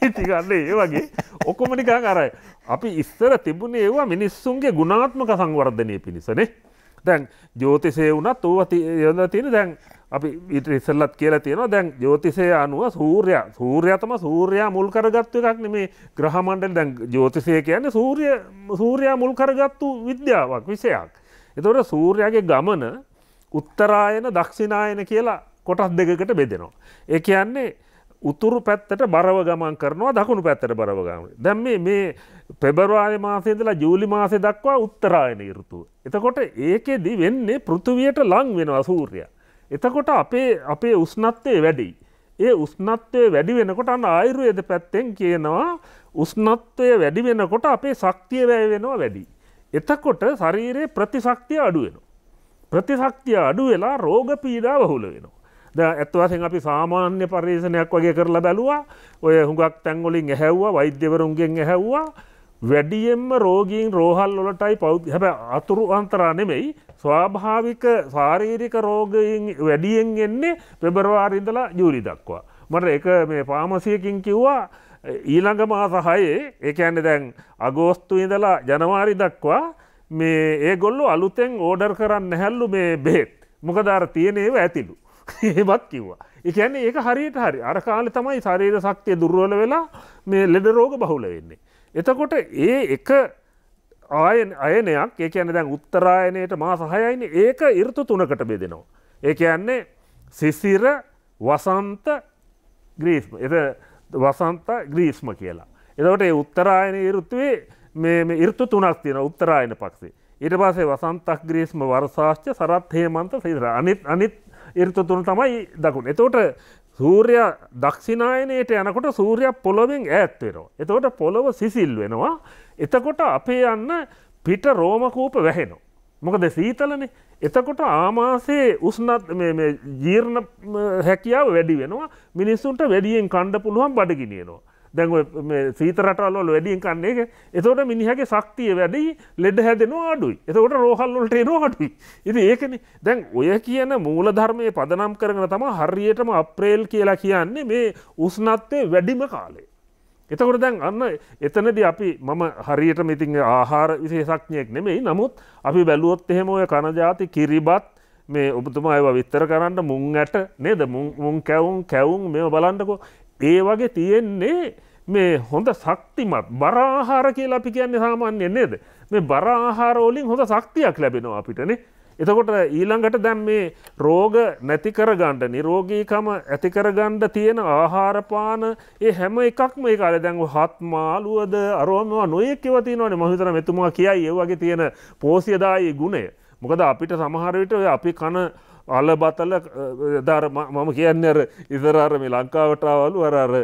ටිකන්න ඒ වගේ ඔකොමනිකා කරයි. අපි ඉස්සර තිබුණ ඒවා මිනිස්සුන්ගේ ගුණාත්මක සංවර්ධනය පිණිසනේ. දැන් ජෝතිසය වුනත් ඌවති යොඳ තියෙන දැන් අපි ඉට ඉස්සල්ලත් කියලා තියෙනවා දැන් ජෝතිසය අනුව සූරය සූර්යතම සූර්යා මුල් කරගත්තු එකක් නෙමේ ග්‍රහමණ්ඩල දැන් ජෝතිසය කියන්නේ සූරිය සූර්යා මුල් කරගත්තු විද්‍යාවක් විෂයක්. එතවට සූර්යාගේ ගමන උත්තරායන දක්ෂිනායන කියලා කොටස් දෙකකට බෙදෙනවා. ඒ කියන්නේ උතුරු පැත්තට බරව ගමන් කරනවා දකුණු පැත්තට බරව ගමන. දැන් මේ මේ පෙබරවාරි මාසයේ ඉඳලා ජූලි මාසය දක්වා උත්තරායන ඍතුව. එතකොට ඒකෙදි වෙන්නේ පෘථුවියට ලං වෙනවා සූර්යයා. එතකොට අපේ අපේ උෂ්ණත්වය වැඩි. ඒ උෂ්ණත්වය වැඩි වෙනකොට අන්න ආයුර්වේද පැත්තෙන් කියනවා උෂ්ණත්වය වැඩි වෙනකොට අපේ ශක්තිය වැය වෙනවා වැඩි. එතකොට ශරීරයේ ප්‍රතිශක්තිය අඩු වෙනවා. ප්‍රතිශක්තිය අඩු වෙලා රෝග පීඩා බහුල වෙනවා. ද ඇත්වසෙන් අපි සාමාන්‍ය පර්යේෂණයක් වගේ කරලා බැලවා ඔය හුඟක් තැන්ගොලින් ඇහැව්වා වෛද්‍යවරුන්ගෙන් ඇහැව්වා වැඩියෙන්ම රෝගීන් රෝහල් වලටයි පෞද් හැබ අතුරු අන්තරා නෙමෙයි ස්වාභාවික සාරීරික රෝගයින් වැඩියෙන් එන්නේ පෙබරවාරිදලා ජූලි දක්වා. මට එක මේ පාමසියකින් කිව්වා ඊළඟ මාසහයේ ඒඇන්න දැන් අගෝස්තු ඉඳලා ජනවාරි දක්වා මේ ඒ ගොල්ලු අලුතෙන් ඕඩර් කරන්න හැල්ලු මේ බෙහෙත් මොකදාර තියනෙව ඇතිලු. ඒවත් කිව්වා. එකන්නේ ඒක හරියට හරි අර කාලෙ තමයි ශරීර ශක්තිය දුර්වල වෙලා මේ ලෙඩ රෝග බහුල වෙන්නේ. එතකොට ඒ එක ආයන අයනයක් ඒ ඇන දැන් උත්තරායනයට මා සහයයින ඒක ඉර්තු තුනකට බෙදෙනවා. ඒක යන්නේ සිසිර වසන්ත ග්‍රීස්ම එ වසන්ත ග්‍රීස්ම කියලා. එදවට ඒ උත්තරායන ඉරුත්තුවේ මේ ඉර්තු තුනක් තියෙන උත්තරායන පක්සේ. ඉට පසේ වසන්තක් ග්‍රීස්ම වර්සාශ්ච සරත් හේමන්ත සිර අනිත් අනිත් ඉරිත තුන තමයි දකුණ එතෝට සූරයා දක්ෂිනායනයට යනකොට සූරයක් පොළොවෙන් ඈත්වෙනවා. එතකොට පොළොව සිසිල් වෙනවා. එතකොට අපේ යන්න පිට රෝමකූප වැහෙනවා. මොකද සීතලන එතකොට ආමාසේ උස්නත් ජීර්ණ හැකියාව වැඩි වෙනවා මිනිස්සුන්ට වැඩියෙන් කණ්ඩ පුළුවන් බඩගිනියනවා. දැන් සීත රටවල්ල වැඩියෙන් කන්නේ එතකොට මිනිහගේ ශක්තිය වැඩි ලෙඩ හැදෙනවා අඩුයි එතකොට රෝහල්ලොට එනවා අඩුයි ඉති ඒකන දැන් ඔය කියන මූල ධර්මය පදනම් කරන තම හරියටම අප්‍රේල් කියලා කියන්නේ මේ උස්නත්තේ වැඩිම කාලේ එතකොට දැන් අන්න එතනද අපි මම හරියට මිතින් ආහාර විශේෂක්ඥයෙක් නෙමෙයි නමුත් අපි බැලුවොත් එහෙම ඔය කණජාති කිරිබත් මේ ඔබතුමා ඒව විත්තර කරන්න මුං ඇට නේද මුං කැවුම් කැවුම් මෙම බලන්නකෝ ඒ වගේ තියෙන්නේ මේ හොඳ ශක්තිමත් බරාහාර කියලා අපි කියන්නේ සාමාන්‍ය නේද මේ බරාහාරෝලින් හොඳ ශක්තියක් ලැබෙනවා අපිටනේ එතකොට ඊළඟට දැන් මේ රෝග නැති කරගන්න නිරෝගීකම ඇති කරගන්න තියෙන ආහාරපාන ඒ හැම එකක්ම ඒ කාලේ දැන් හත් මාළුවද අරෝමවා නොයෙක් ඒවා තියෙනවානේ මම හිතනවා මෙතුමා කියයි ඒ වගේ තියෙන පෝෂ්‍යදායී ගුණය මොකද අපිට සමහර විට අපි කන අල බතල දර මම කියන්න අර ඉදරාර මේ ලංකාවටාවලු අරර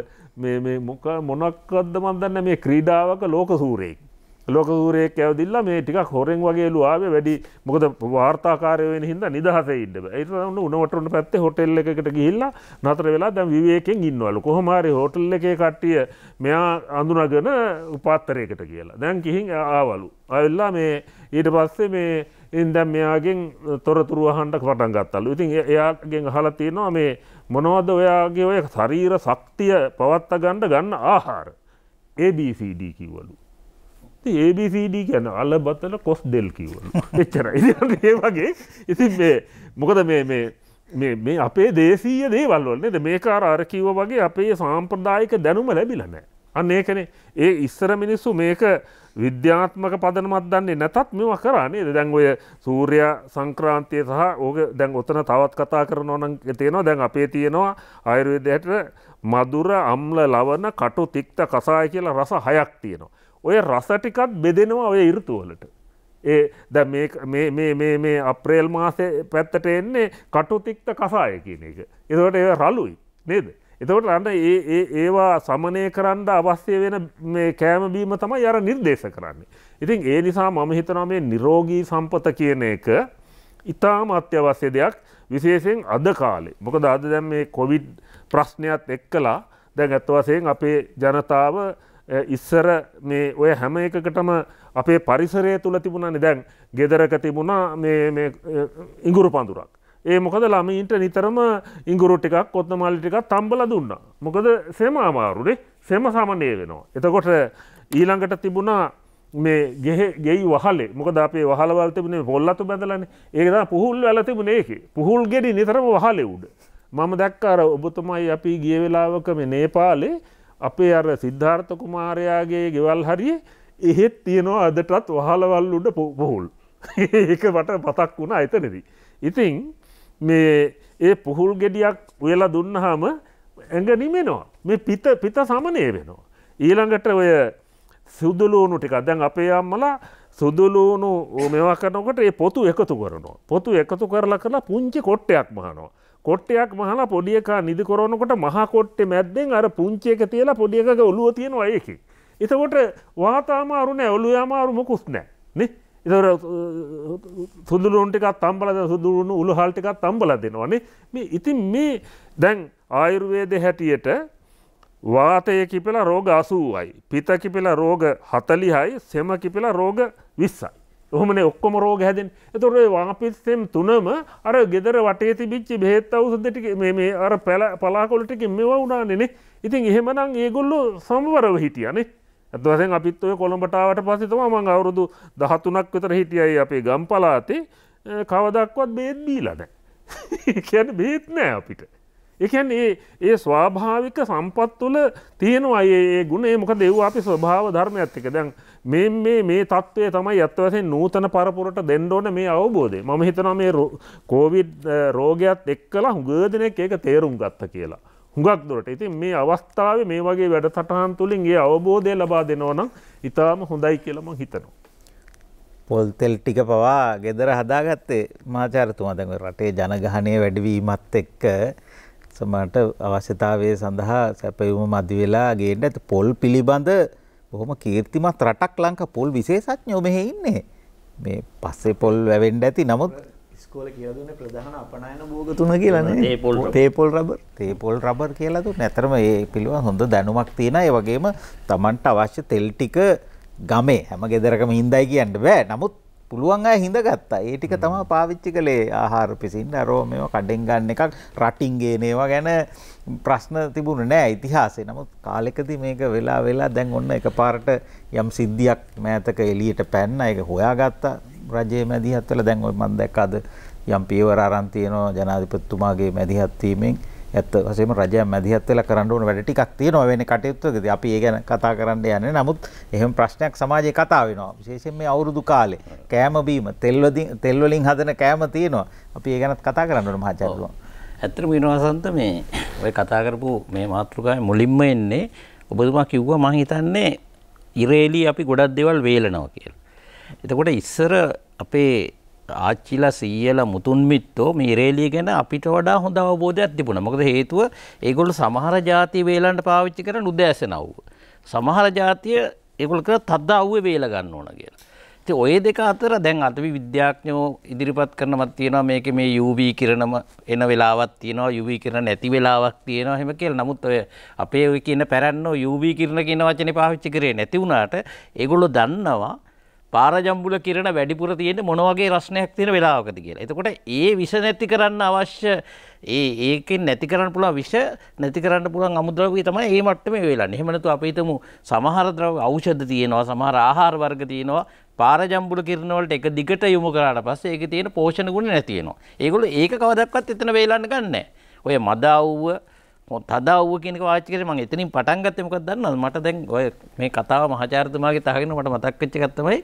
මොක මොනක්කද මන්දන්න මේ ක්‍රීඩාවක ලෝක සූරයෙක් ලෝකූරයෙක් ඇවදිල්ලා මේ ටිකක් හොරෙන් වගේලු ආවේ වැඩි මොකද වාර්තාකාරය වෙන හින්දා නිදහසේ ඉන්න බෑ. ඒක තමයි උණවටරන පැත්තේ හොටෙල් එකකට ගිහිල්ලා නතර වෙලා දැන් විවේකයෙන් ඉන්නවලු. කොහොම හරි හොටෙල් එකේ කට්ටිය මෙයා අඳුනගෙන උපාත්තරයකට කියලා. දැන් ගිහින් ආවලු. ආවිල්ලා මේ ඊට පස්සේ මේ ඉන් දැන් මෙයාගෙන් තොරතුරු අහන්න පටන් ගත්තලු. ඉතින් එයාගෙන් අහලා තියෙනවා මේ මොනවද ඔයාගේ ඔය ශරීර ශක්තිය පවත්වා ගන්න ගන්න ආහාර. ABCD කිව්වලු. ABCD කියන අල බත්තල කොස් දෙල් කිවන එච්චරයි ඒ වගේ ඉතින් මේ මොකද මේ මේ මේ අපේ දේශීය දේවල් වන්නේ මේකාර අර කිව වගේ අපේ සාම්ප්‍රදායික දැනුම ලැබිලනෑ අන්න ඒකනේ ඒ ඉස්සර මිනිස්සු මේක විද්‍යාත්මක පදනමත් දන්නේ නැතත් මෙම කරන්නේ දැන් ඔය සූර්ය සංක්‍රාන්තිය සහ ඕක දැන් ඔතන තවත් කතා කරනවන තියෙනවා දැන් අපේ තියෙනවා අයුර්වේදයට මදුර අම්ල ලවන කටු තික්ත කසාය කියලා රස හයක් තියෙනවා ඔය රස ටිකත් බෙදෙනවා ඔය ඉරතුවලට. ඒ ද මේ අප්‍රේල් මාසේ පැත්තට එන්නේ කටුතික්ත කසාය කියන එක. එදවට ඒ රලුයි නේද. එතවට අන්න ඒ ඒවා සමනය කරන්න අවශ්‍ය වෙන කෑමබීම තමයි අර නිර්දේශ කරන්නේ. ඉතින් ඒ නිසා මම හිතනවා මේ නිරෝගී සම්පත කියන එක ඉතාම අත්‍යවශ්‍ය දෙයක් විශේෂයෙන් අද කාලේ. මොකද අද දැන් මේ කොවිඩ් ප්‍රශ්නයත් එක්කලා දැන් ඇත්ත වශයෙන් අපේ ජනතාව ඉස්සර මේ ඔය හැම එකකටම අපේ පරිසරය තුළ තිබුණනි දැන් ගෙදරක තිබුණා ඉංගුරු පඳුරක්. ඒ මොකද ළමයින්ට නිතරම ඉංගුරු ටිකක් කොත්න මල්ලි ටිකක් තම්බල දුන්න. මොකද සෙම අමාරුනේ සෙම සමනය වෙනවා. එතකොට ඊළඟට තිබුණා මේ ගෙයි වහලේ මොකද අපේ වහලවල් තිබුණේ පොල්ලතු බැඳලන්නේ ඒකද පුහුල් වැල තිබුණේ ඒකේ. පුහුල් ගෙඩි නිතරම වහලේ උඩ. මම දැක්කාර ඔබතුමයි අපි ගිය වෙලාවක මේ නේපාලේ අපේ අර සිද්ධාර්ථ කුමාරයාගේ ගෙවල් හරිය එහෙත් තියෙනවා අදටත් වහලවල් උඩ පොහුල් ඒක මට පතක් වුණා එතනදී. ඉතිං මේ ඒ පුහුල් ගෙඩියක් වෙලා දුන්නහම ඇඟ නිමෙනවා මේ පිත පිත සමනය වෙනවා. ඊළඟට ඔය සුදුලූුණු ටික දැන් අපේ අම්මලා සුදුලූුණු මෙවා කරනකට ඒ පොතු එකතු කරනවා. පොතු එකතු කරලා කරලා පුංචි කොට්ටයක් මහනවා. කොට්ටයක් මහලා පොඩියකා නිදි කොරනකොට මහකොට්ටේ මැද්දෙන් අර පුංචි එක තියලා පොඩි එකක ඔළුව තියෙනවා ඒකේ. එතකොට වාත අමාරු නෑ ඔළුව අමාරු මොකුත් නෑ නේ. ඒතකොට සුදුරුන් ටිකක් තම්බලා දෙන සුදුරුන් උළුහල් ටිකක් තම්බලා දෙනවා නේ. මේ ඉතින් මේ දැන් ආයුර්වේදයේ හැටියට වාතය කිපෙලා රෝග 80යි, පිත කිපෙලා රෝග 40යි, සෙම කිපෙලා රෝග 20යි. හොමන ඔක්කොම රෝග හැදෙන් එතුරේ වාපිස්සෙම් තුනම අර ගෙදර වටේ තිබිච්චි බෙත් අවසුදටික මේ අර පැල පලාකොලටික මෙව වුණානෙනෙ ඉතින් එහෙමනම් ඒගොල්ලු සම්වරව හිටියනේ ඇදවසෙන් අපිත් ඔය කොළඹටාවට පසිතම මං අවුරුදු දහතුනක් විතර හිටියයි අපේ ගම් පලාතේ කවදක්වත් බේද්දී ලද කියන්න බේත් නෑ අපිට එකන් ඒ ඒ ස්වාභාවික සම්පත් තුළ තියෙනවා ඒ ගුණේ මොක දෙව් අපි ස්වභාව ධර්ම ඇත්තික දැන් මේ මේ මේ තත්ත්වය තමයි ඇත්තවසෙන් නූතන පරපුරට දෙන්නඕන මේ අවබෝධය ම හිතන මේ කෝවිඩ් රෝගයක් එක් කලා හුගදනෙක් ඒක තේරුම් ගත්ත කියලා. හුඟක් දුරට ඉතින් මේ අවස්ථාව මේ වගේ වැඩ සටහන් තුළින් ඒ අවබෝධය ලබා දෙනවනම් ඉතාම හොඳයි කියලම හිතනවා. පොල්තෙල් ටික පවා ගෙදර හදාගත්තේ මාචාරතුමා දැන් රටේ ජනගහනය වැඩවීමත් එක්ක සමහරට අවශ්‍යතාවය සඳහා සැපයුම මදි වෙලා ගේන්න ඇත පොල් පිළිබඳ බොහොම කීර්තිමත් රටක් ලංකා පොල් විශේෂඥයෝ මෙහි ඉන්නේ. මේ පස්සේ පොල් වැවෙන්න ඇති. නමුත් ඉස්කෝලේ කියලා දුන්නේ ප්‍රධාන අපනයන භෝග තුන කියලා නේද? තේපොල් රබර්. තේපොල් රබර් කියලා දුන්නේ. අතරම ඒ පිළිබඳ හොඳ දැනුමක් තියෙනවා. ඒ වගේම Tamanට අවශ්‍ය තෙල් ටික ගමේ හැම ගෙදරකම හින්දායි කියන්න බෑ. නමුත් පුළුවන් අය හිඳගත්තා. ඒ ටික තමයි පාවිච්චි කළේ ආහාර පිසින්න අරෝ මේව කඩෙන් ගන්න එකක් රටින් ගේනේවා ගැන ප්‍රශ්න තිබුණේ නෑ ඉතිහාසයේ. නමුත් කාලෙකදී මේක වෙලා වෙලා දැන් ඔන්න එකපාරට යම් සිද්ධියක් මෑතක එළියට පැන්නා. ඒක හොයාගත්තා රජයේ මැදිහත් වෙලා දැන් ඔය මම දැක්ක අද යම් පියවර aran තියෙනවා ජනාධිපතිතුමාගේ මැදිහත් වීමෙන්. ඇත්ත වශයෙන්ම රජය මැදිහත් වෙලා කරන්න ඕන වැඩ ටිකක් තියෙනවා වෙන කටයුත්තකදී අපි ඒ ගැන කතා කරන්න යන්නේ නමුත් එහෙම ප්‍රශ්නයක් සමාජයේ කතා වෙනවා විශේෂයෙන් මේ අවුරුදු කාලේ කෑම බීම තෙල් තෙල් වලින් හදන කෑම තියෙනවා අපි ඒ ගැනත් කතා කරන්න ඕන මහාචාර්යතුමා ඇත්තටම විනෝසන්ත මේ ඔය කතා කරපු මේ මාතෘකාවේ මුලින්ම එන්නේ ඔබතුමා කිව්වා මම හිතන්නේ ඉරේලි අපි ගොඩක් දේවල් වේලනවා කියලා එතකොට ඉස්සර අපේ ආච්චිලා සීයල මුතුන් මිත්තෝ මේ ඉරේලිය ගැන අපිට වඩා හොඳ අවබෝධයක් තිබුණා. මොකද හේතුව ඒගොල්ලෝ සමහර ಜಾති වේලන්ට පාවිච්චි කරන උදෑසනවුව. සමහර ಜಾතිය ඒගොල්ලෝ කරා තද්ද අවුවේ වේල ගන්න ඕන කියලා. ඉතින් ওই දෙක අතර දැන් අතවි විද්‍යාඥයෝ ඉදිරිපත් කරනවත් තියෙනවා මේකේ මේ UV කිරණම එන වෙලාවක් තියෙනවා UV කිරණ නැති වෙලාවක් තියෙනවා එහෙම කියලා. නමුත් ඔය අපේ ඔය කියන පැරණෝ UV කිරණ කියන වචනේ පාවිච්චි කරේ නැති වුණාට ඒගොල්ලෝ දන්නවා පාරජම්බුල කිරණ වැඩිපුර තියෙන මොනවගේ රශ්නයක් තියෙන වෙලාවකද කියලා. එතකොට ඒ විස නැති කරන්න අවශ්‍ය ඒ ඒකෙන් නැති කරන්න පුළුවන් විෂ නැති කරන්න පුළුවන් අමුද්‍රව්‍ය තමයි ඒ මට්ටමේ වෙලන්නේ. එහෙම නැතු අපි හිතමු සමහර ද්‍රව්‍ය ඖෂධ තියෙනවා, සමහර ආහාර වර්ග තියෙනවා. පාරජම්බුල කිරණ වලට එක දිගට යොමු කරාට පස්සේ ඒකේ තියෙන පෝෂණ ගුණ නැති වෙනවා. ඒගොල්ලෝ ඒක කවදාවත් එතන වෙලන්න ගන්නෑ. ඔය මද අවුව තදා වූ කියනක වාචි කරේ මම එතනින් පටන් ගත්තේ මොකක්ද දන්නවද මට දැන් ඔය මේ කතාව මහාචාර්යතුමාගේ තහගෙන මට මතක් වෙච්ච එකක් තමයි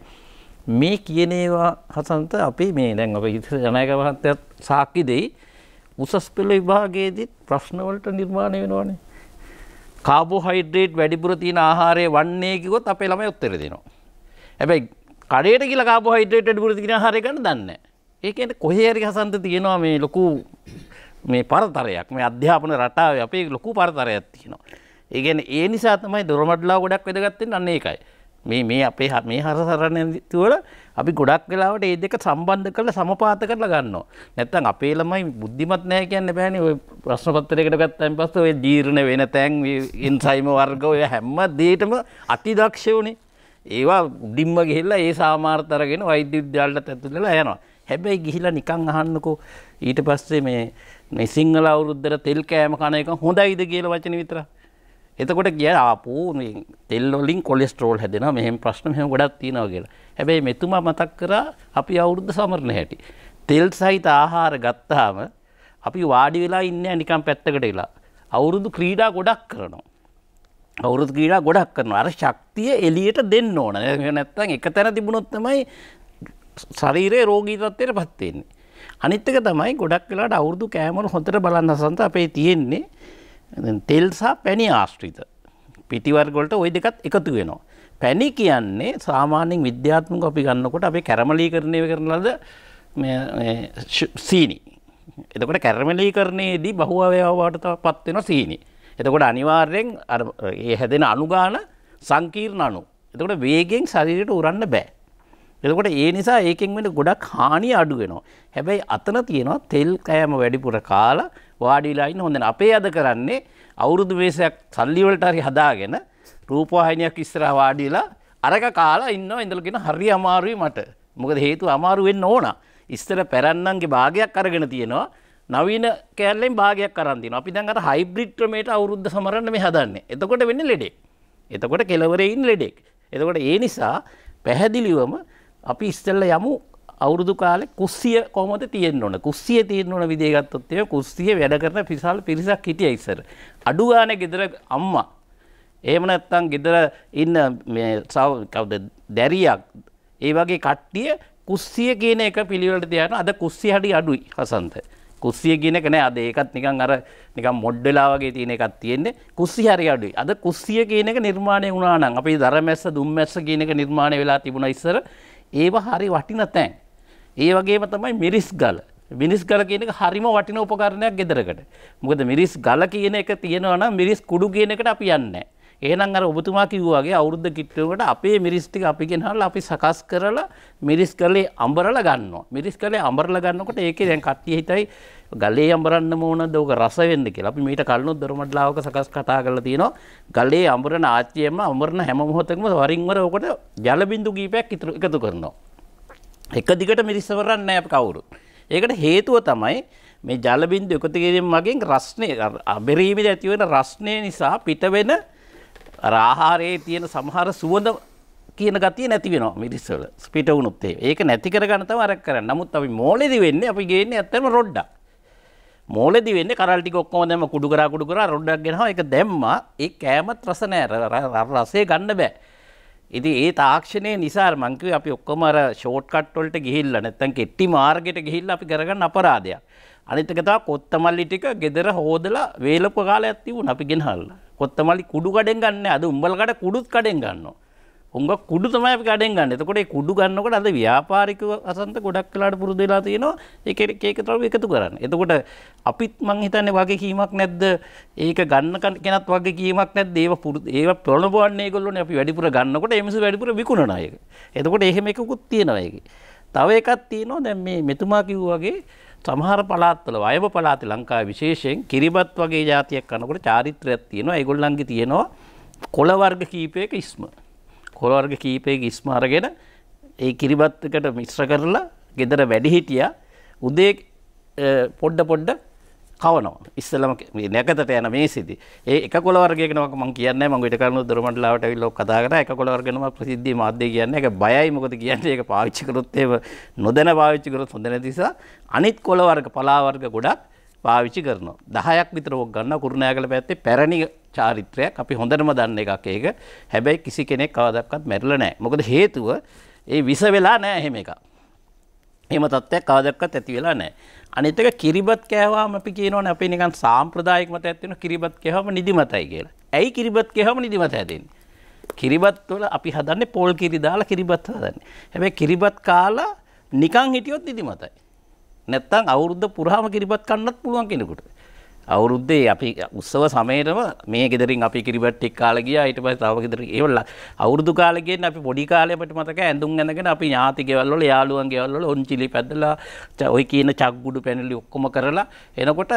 මේ කියන ඒවා හසන්ත අපි මේ දැන් අපේ ජනක මහත්තයත් සාක්ෂි දෙයි උසස් පෙළ විභාගයේදී ප්‍රශ්න වලට නිර්මාණය වෙනවනේ කාබෝහයිඩ්‍රේට් වැඩිපුර තියෙන ආහාරය වන්නේ කිව්වොත් අපේ ළමයි උත්තර දෙනවා හැබැයි කඩේට ගිහලා කාබෝහයිඩ්‍රේට් වැඩිපුර තියෙන ආහාරය ගන්න දන්නේ නැහැ ඒ කියන්නේ කොහේ හරි හසන්ත තියෙනවා මේ ලොකු මේ පරතරයක් මේ අධ්‍යාපන රටාව අපේ ලොකු පරතරයක් තියෙනවා. ඒ කියන්නේ ඒ නිසා තමයි දොරමඩලාව ගොඩක් වැදගත් වෙන්නේ අන්න ඒකයි. මේ මේ අපේ මේ හරසරණති වල අපි ගොඩක් වෙලාවට මේ දෙක සම්බන්ධ කරලා සමපාත කරලා ගන්නවා. නැත්නම් අපේ ළමයි බුද්ධිමත් නැහැ කියන්න බෑනේ. ওই ප්‍රශ්න පත්‍රයකට ගත්තාන් පස්සේ ওই ජීර්ණ වෙන තැන් එන්සයිම වර්ග ඔය හැම දෙයකම අතිදක්ෂ උනේ. ඒවා උඩින්ම ගිහිල්ලා ඒ සාමාර්ථ අරගෙන වෛද්‍ය විද්‍යාලයට ඇතුළේ යනවා. හැබැයි ගිහිලා නිකන් අහන්නකෝ ඊට පස්සේ මේ මේ සිංහල අවුරුද්දර තෙල් කෑම කන එක හොඳයිද කියල වචන විතර. එතකොට කිය ආපු තෙල්ලොලින් කොලෙස්ටරෝල් හැදෙන මෙහම ප්‍රශ්න මෙම ගොඩක් තියෙනව කියලා හැබැයි මෙතුමා මතක් කර අපි අවුරුද්ධ සමරණ හැටි. තෙල් සහිත ආහාර ගත්තාම අපි වාඩි වෙලා ඉන්න නිකම් පැත්තකට වෙලා. අවුරුදු ක්‍රීඩා ගොඩක් කරනවා. අවුරුදු ක්‍රීඩා ගොඩක් කරනවා අර ශක්තිය එලියට දෙන්න ඕන නැත්තන් එක තැන තිබුණොත්තමයි ශරීරයේ රෝගී තත්වයට පත්වෙන්නේ. අනිත්තක තමයි ගොඩක් වෙලාට අවුරදු කෑමට හොඳට බලන්න සන්ත අපේ තියෙන්නේ තෙල්සා පැණි ආශ්‍රිත. පිටිවර්ගොලට ඔය දෙකත් එකතු වෙනවා. පැණි කියන්නේ සාමාන්‍යෙන් විද්‍යාත්මක අපි ගන්නකොට අපි කැරමලී කරණය කරනලද සීනි. එතකොට කැරමලී කරණයේදී බහුවවයාවට පත්වෙන සීනි. එතකොට අනිවාර්යෙන් ඒ හැදෙන අනුගාන සංකීර්ණ අනු. එතකොට වේගෙන් ශරීරයට උරන්න බෑ. එතකොට ඒ නිසා ඒකෙන් වෙන ගොඩක් හානිය අඩු වෙනවා. හැබැයි අතන තියෙනවා තෙල් කෑම වැඩිපුර කාලා වාඩිලා ඉන්න හොඳ අපේ අද කරන්නේ අවුරුදු වේසයක් සල්ලි වලට හරි හදාගෙන රූපවාහිනියක් ඉස්සරහා වාඩිලා අරක කාලා ඉන්නවා ඉඳලාගෙන හරි අමාරුයි මට. මොකද හේතුව අමාරු වෙන්න ඕන. ඉස්සර පැරන්නන්ගේ භාගයක් අරගෙන තියෙනවා. නවීන කෑල්ලෙන් භාගයක් අරන් තිනවා. අපි දැන් අර හයිබ්‍රිඩ් ක්‍රමයට අවුරුද්ද සමරන්න මේ හදන්නේ. එතකොට වෙන්නේ ලෙඩෙක්. එතකොට කෙලවරේ ඉන්න ලෙඩෙක්. එතකොට ඒ නිසා පැහැදිලිවම අපි ඉස්සල්ල යමු අවුරුදු කාලෙ කුස්සිය කොමද තියෙන් ඕන කුස්සිය තියෙන් ඕන විදේගත්තොත්තය කුස්සිය වැඩ කරන පිසාල් පිරිසක් හිටිය ඉස්සර. අඩුගාන ගෙදර අම්මා. ඒම නැත්තං ගෙදර ඉන්න සවකවද දැරියක් ඒ වගේ කට්ටිය කුස්සිය කියන එක පිළිවලට තියන අද කුස්සිය හඩි අඩුයි හසන්ත. කුස්සිය කියන කනෑ අද ඒකත් නිකං අර නිකම් මොඩ්ඩලාවගේ තියෙන එකත් තියෙන්නේ කුස්සි හරි අඩුයි අද කුස්සිය කියන එක නිර්මාණය වුණනාන් අපි දරමැස්ස දුම්මැස්ස කියනක නිර්මාණය වෙලා තිබුණ ඉස්සර ඒව හරි වටින තැන්. ඒ වගේම තමයි මිරිස් ගල. මිනිස් ගල කියන එක හරිම වටින උපකරණයක් ගෙදරකට. මොකද මිරිස් ගල කියන එක තියෙනවා නම් මිරිස් කුඩු කියන එකට අපි යන්නේ නැහැ. එහෙනම් අර ඔබතුමා කිව්වාගේ අවුරුද්ද කිට්ටුවකට අපේ මිරිස් ටික අපි ගෙනහලා අපි සකස් කරලා මිරිස් ගලේ අඹරලා ගන්නවා. මිරිස් ගලේ අඹරලා ගන්නකොට ඒකේ දැන් කට්ටිය හිතයි ගලේ අඹරන්න ඕනද ඕක රස වෙන්න කියලා. අපි මීට කලිනුත් දොරමඩලාවක සකස් කතා කරලා තියෙනවා. ගලේ අඹරන ආච්චියම අඹරන හැම මොහොතකම වරින් වර ඔකට ජල බිඳු කීපයක් එකතු කරනවා. එක දිගට මිරිස්සවරන්නේ නැහැ අපි කවුරු. ඒකට හේතුව තමයි මේ ජල බිඳු එකතු කිරීම මගින් රස්නේ අබරීමේ ඇති වෙන රස්නේ නිසා පිට වෙන ආහාරයේ තියෙන සමහර සුවඳ කියන ගතිය නැති වෙනවා මිරිස්සවල පිට වුණොත් ඒක නැති කරගන්න තමයි අර කරන්නේ. නමුත් අපි මෝලේදී වෙන්නේ අපි ගේන්නේ ඇත්තම රොඩ්ඩක්. මෝලෙදි වෙන්නේ කරල් ටික ඔක්කොම දැම්ම කුඩු කරා කුඩු කරා රොඩක් ගෙනහම ඒක දැම්මා ඒ කෑමත් රස නෑ රසය ගන්න බෑ ඉතින් ඒ තාක්ෂණය නිසා මං කිව්වේ අපි ඔක්කොම අර ෂෝට් කට් වලට ගිහිල්ලා නැත්තම් කෙටි මාර්ගයට ගිහිල්ලා අපි කරගන්න අපරාධයක් අනිත් එක තමයි කොත්තමල්ලි ටික gedera හොදලා වේලප කාලයක් තිබුණා අපි ගෙනහල්ලා කොත්තමල්ලි කුඩු කඩෙන් ගන්න නෑ අද උඹල කඩ කුඩුත් කඩෙන් ගන්නවා උංග කුඩු තමයි අපි කඩෙන් ගන්න. එතකොට ඒ කුඩු ගන්නකොට අද ව්‍යාපාරිකව අසන්ත ගොඩක් වෙලාට පුරුදු වෙලා තියෙනවා ඒක ඒක තරව එකතු කරන්න. එතකොට අපිත් මං හිතන්නේ වගේ කීමක් නැද්ද? ඒක ගන්න කෙනත් වගේ කීමක් නැද්ද? ඒව පුරුදු ඒව ප්‍රොණබවන්නේ ඒගොල්ලෝනේ අපි වැඩිපුර ගන්නකොට ඒ මිනිස්සු වැඩිපුර විකුණන අය. එතකොට එහෙම එකකුත් තියෙනවා ඒකේ. තව එකක් තියෙනවා දැන් මේ මෙතුමා කිව්වා වගේ සමහර පලාත්වල වයව පලාතේ ලංකාවේ විශේෂයෙන් කිරිබත් වගේ જાතියක් කරනකොට චාරිත්‍රයක් තියෙනවා. ඒගොල්ලන්ගේ තියෙනවා කොළ වර්ග කීපයක ඉස්ම. කොළවර්ග කීපයක ඉස්මාරගෙන ඒ කිරිබත්තකට මිශ්‍ර කරලා ගෙදර වැඩිහිටියා උදේ පොඩ්ඩ පොඩ්ඩ කවනවා ඉස්සලම නැකතට යන මේ සිදි ඒ එක කොළවර්ගයකනක මං කියන්න මං ඉට කරන දුරමටලාවට විල්ලොක් කතා කර එක කොළවර්ගෙනම ප්‍රසිද්ධිය මාධ්‍ය කියන්න එක බයයි මොකද කියන්නේ ඒක පාවිච්චි කරොත් ඒව නොදැන පාවිච්චි කරොත් හොඳ නැති නිසා අනිත් කොළවර්ග පලාවර්ග ගොඩක් පාවිච්චි කරනවා 10ක් විතර ඕක ගන්න කුරුණෑගල පැත්තේ පැරණි චාරිත්‍රයක් අපි හොඳටම දන්න එකක් ඒක හැබැයි කිසි කෙනෙක් කවදක්වත් මැරල නෑ මොකද හේතුව ඒ විස වෙලා නෑ එහෙම එක එම තත්ත්වයක් කවදක්වත් ඇති වෙලා නෑ අනිතක කිරිබත් කෑවාම අපි කියනවන අපි නිකන් සාම්ප්‍රදායකමට ඇත්වෙන කිරිබත් කැහම නිදිමතයි කියලා ඇයි කිරිබත් කැහම නිදිමත ඇතින්නේ කිරිබත් වල අපි හදන්නේ පොල් කිරි දාලා කිරිබත් හදන්නේ. හැබැයි කිරිබත් කාලා නිකන් හිටියොත් නිදිමතයි. නැත්තම් අවුරුද්ද පුරාම කිරිබත් කන්නත් පුළුවන් කෙනෙකුට. අවුරුද්දේ අපි උත්සව සමයටම මේ ගෙදරින් අපි කිරිබට් එක් කාලා ගියා ඊට පස්සේ තව ගෙදර ඒවල අවුරුදු කාලේ ගෙන්න අපි පොඩි කාලේ අපිට මතක ඇඳුම් ඇඳගෙන අපි ඥාති ගෙවල් වල යාළුවන් ගෙවල් වල ඔන්චිලි පැදලා ওই කියන චක්ගුඩු පැනලි ඔක්කොම කරලා එනකොට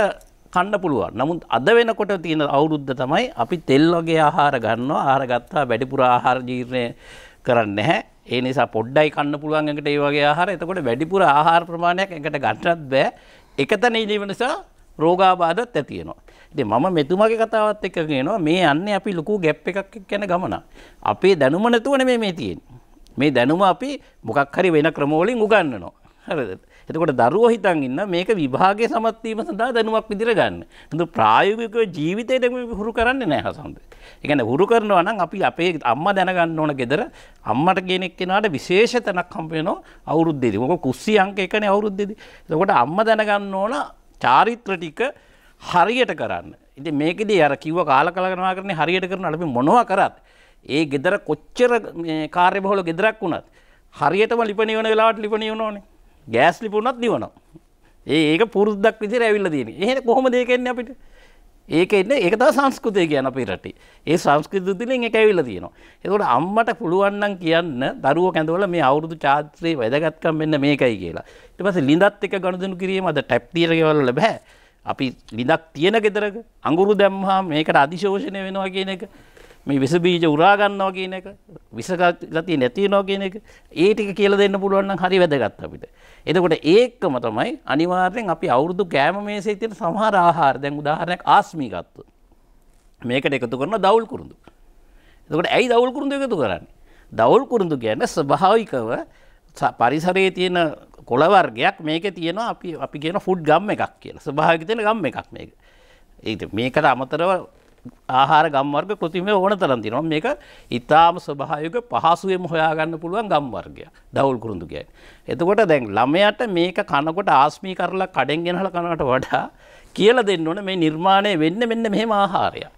කන්න පුළුවන්. නමුත් අද වෙනකොට තියෙන අවුරුද්ද තමයි අපි තෙල් වගේ ආහාර ගන්නවා. ආහාර ගත්තා වැඩිපුර ආහාර ජීර්ණය කරන්නේ නැහැ. ඒ නිසා පොඩ්ඩයි කන්න පුළුවන් එකට ඒ වගේ ආහාර. එතකොට වැඩිපුර ආහාර ප්‍රමාණයක් එකට ගන්නත් බෑ. එකතන ඉලිව නිසා රෝගාබාධත් ඇතියනවා. ඉතින් මම මෙතුමගේ කතාවත් එක්ක කියනවා මේ යන්නේ අපි ලොකු ગેප් එකක් යන ගමන. අපේ දැනුම නැතුව නෙමෙයි මේ තියෙන්නේ. මේ දැනුම අපි මොකක් හරි වෙන ක්‍රමවලින් උගන්වනවා. හරිද? එතකොට දරුවෝ හිතන් ඉන්න මේක විභාගයේ සමත් වීම සඳහා දැනුමක් විදිහට ගන්න. නමුත් ප්‍රායෝගිකව ජීවිතේට මේ හුරු කරන්නේ නැහැ හසන්ත. ඒ කියන්නේ හුරු කරනවා නම් අපි අපේ අම්මා දැනගන්න ඕන gedara අම්මට කෙනෙක් කෙනාට විශේෂ තැනක් හම්බ වෙනවා අවුරුද්දේදී. මොකද කුස්සිය අංක එකනේ අවුරුද්දේදී. එතකොට අම්මා දැනගන්න ඕන චාරිත්‍ර ටික හරියට කරන්න. ඉතින් මේකෙදී අර කිව්ව කාලකලනවා කරන්නේ හරියට කරන අපි මොනවා කරත් ඒ ගෙදර කොච්චර කාර්යබහුල ගෙදරක් වුණත් හරියටම ලිපණියවන වෙලාවට ලිපණියවන ඕනේ. ගෑස් ලිපුණත් දිවනවා. ඒ ඒක පුරුද්දක් විදිහට ඇවිල්ලා තියෙන්නේ. එහෙනම් කොහොමද ඒක එන්නේ අපිට? ඒක එන්න ඒක තව සංස්කෘතිය කියන අපේ රටේ. ඒ සංස්කෘතිය තුළින් ඒක ඇවිල්ලා තියෙනවා. ඒකෝට අම්මට පුළුවන් නම් කියන්න දරුවෝ කැඳවලා මේ අවුරුදු චාත්‍රයේ වැදගත්කම් මෙන්න මේකයි කියලා. ඊට පස්සේ ලිඳත් එක්ක ගනුදෙනු කිරීම අද ටැප් තියර ගෙවල් බෑ. අපි ලිඳක් තියෙන ගෙදරක අඟුරු දැම්මහම මේකට අධිශෝෂණය වෙනවා කියන එක මේ විස බීජ උරා ගන්නවා කියන එක විස ගතිය නැති වෙනවා කියන එක ඒ ටික කියලා දෙන්න පුළුවන් නම් හරි වැදගත් අපිට. එතකොට ඒකම තමයි අනිවාර්යෙන් අපි අවුරුදු කෑම මේසේ තියෙන සමහර ආහාර දැන් උදාහරණයක් ආස්මී ගත්තොත්. මේකට එකතු කරන දවුල් කුරුඳු. එතකොට ඇයි දවුල් කුරුඳු එකතු කරන්නේ? දවුල් කුරුඳු කියන්නේ ස්වභාවිකව පරිසරයේ තියෙන කොළ වර්ගයක් මේකේ තියෙනවා අපි අපි කියන ෆුඩ් ගම් එකක් කියලා. ස්වභාවික තියෙන ගම් එකක් මේක. ඒත් මේකට අමතරව ආහාර ගම්වර්ග කෘතිමය ඕන තරම් තියෙනවා. මේක ඊටාම ස්වභාවික පහසුවෙන් හොයාගන්න පුළුවන් ගම්වර්ගය. දවුල් කුරුඳු කියන්නේ. එතකොට දැන් ළමයාට මේක කනකොට ආස්මී කරලා කඩෙන් ගෙනහලා කනකට වඩා කියලා දෙන්න ඕන මේ නිර්මාණය වෙන්නේ මෙන්න මෙහෙම ආහාරයක්.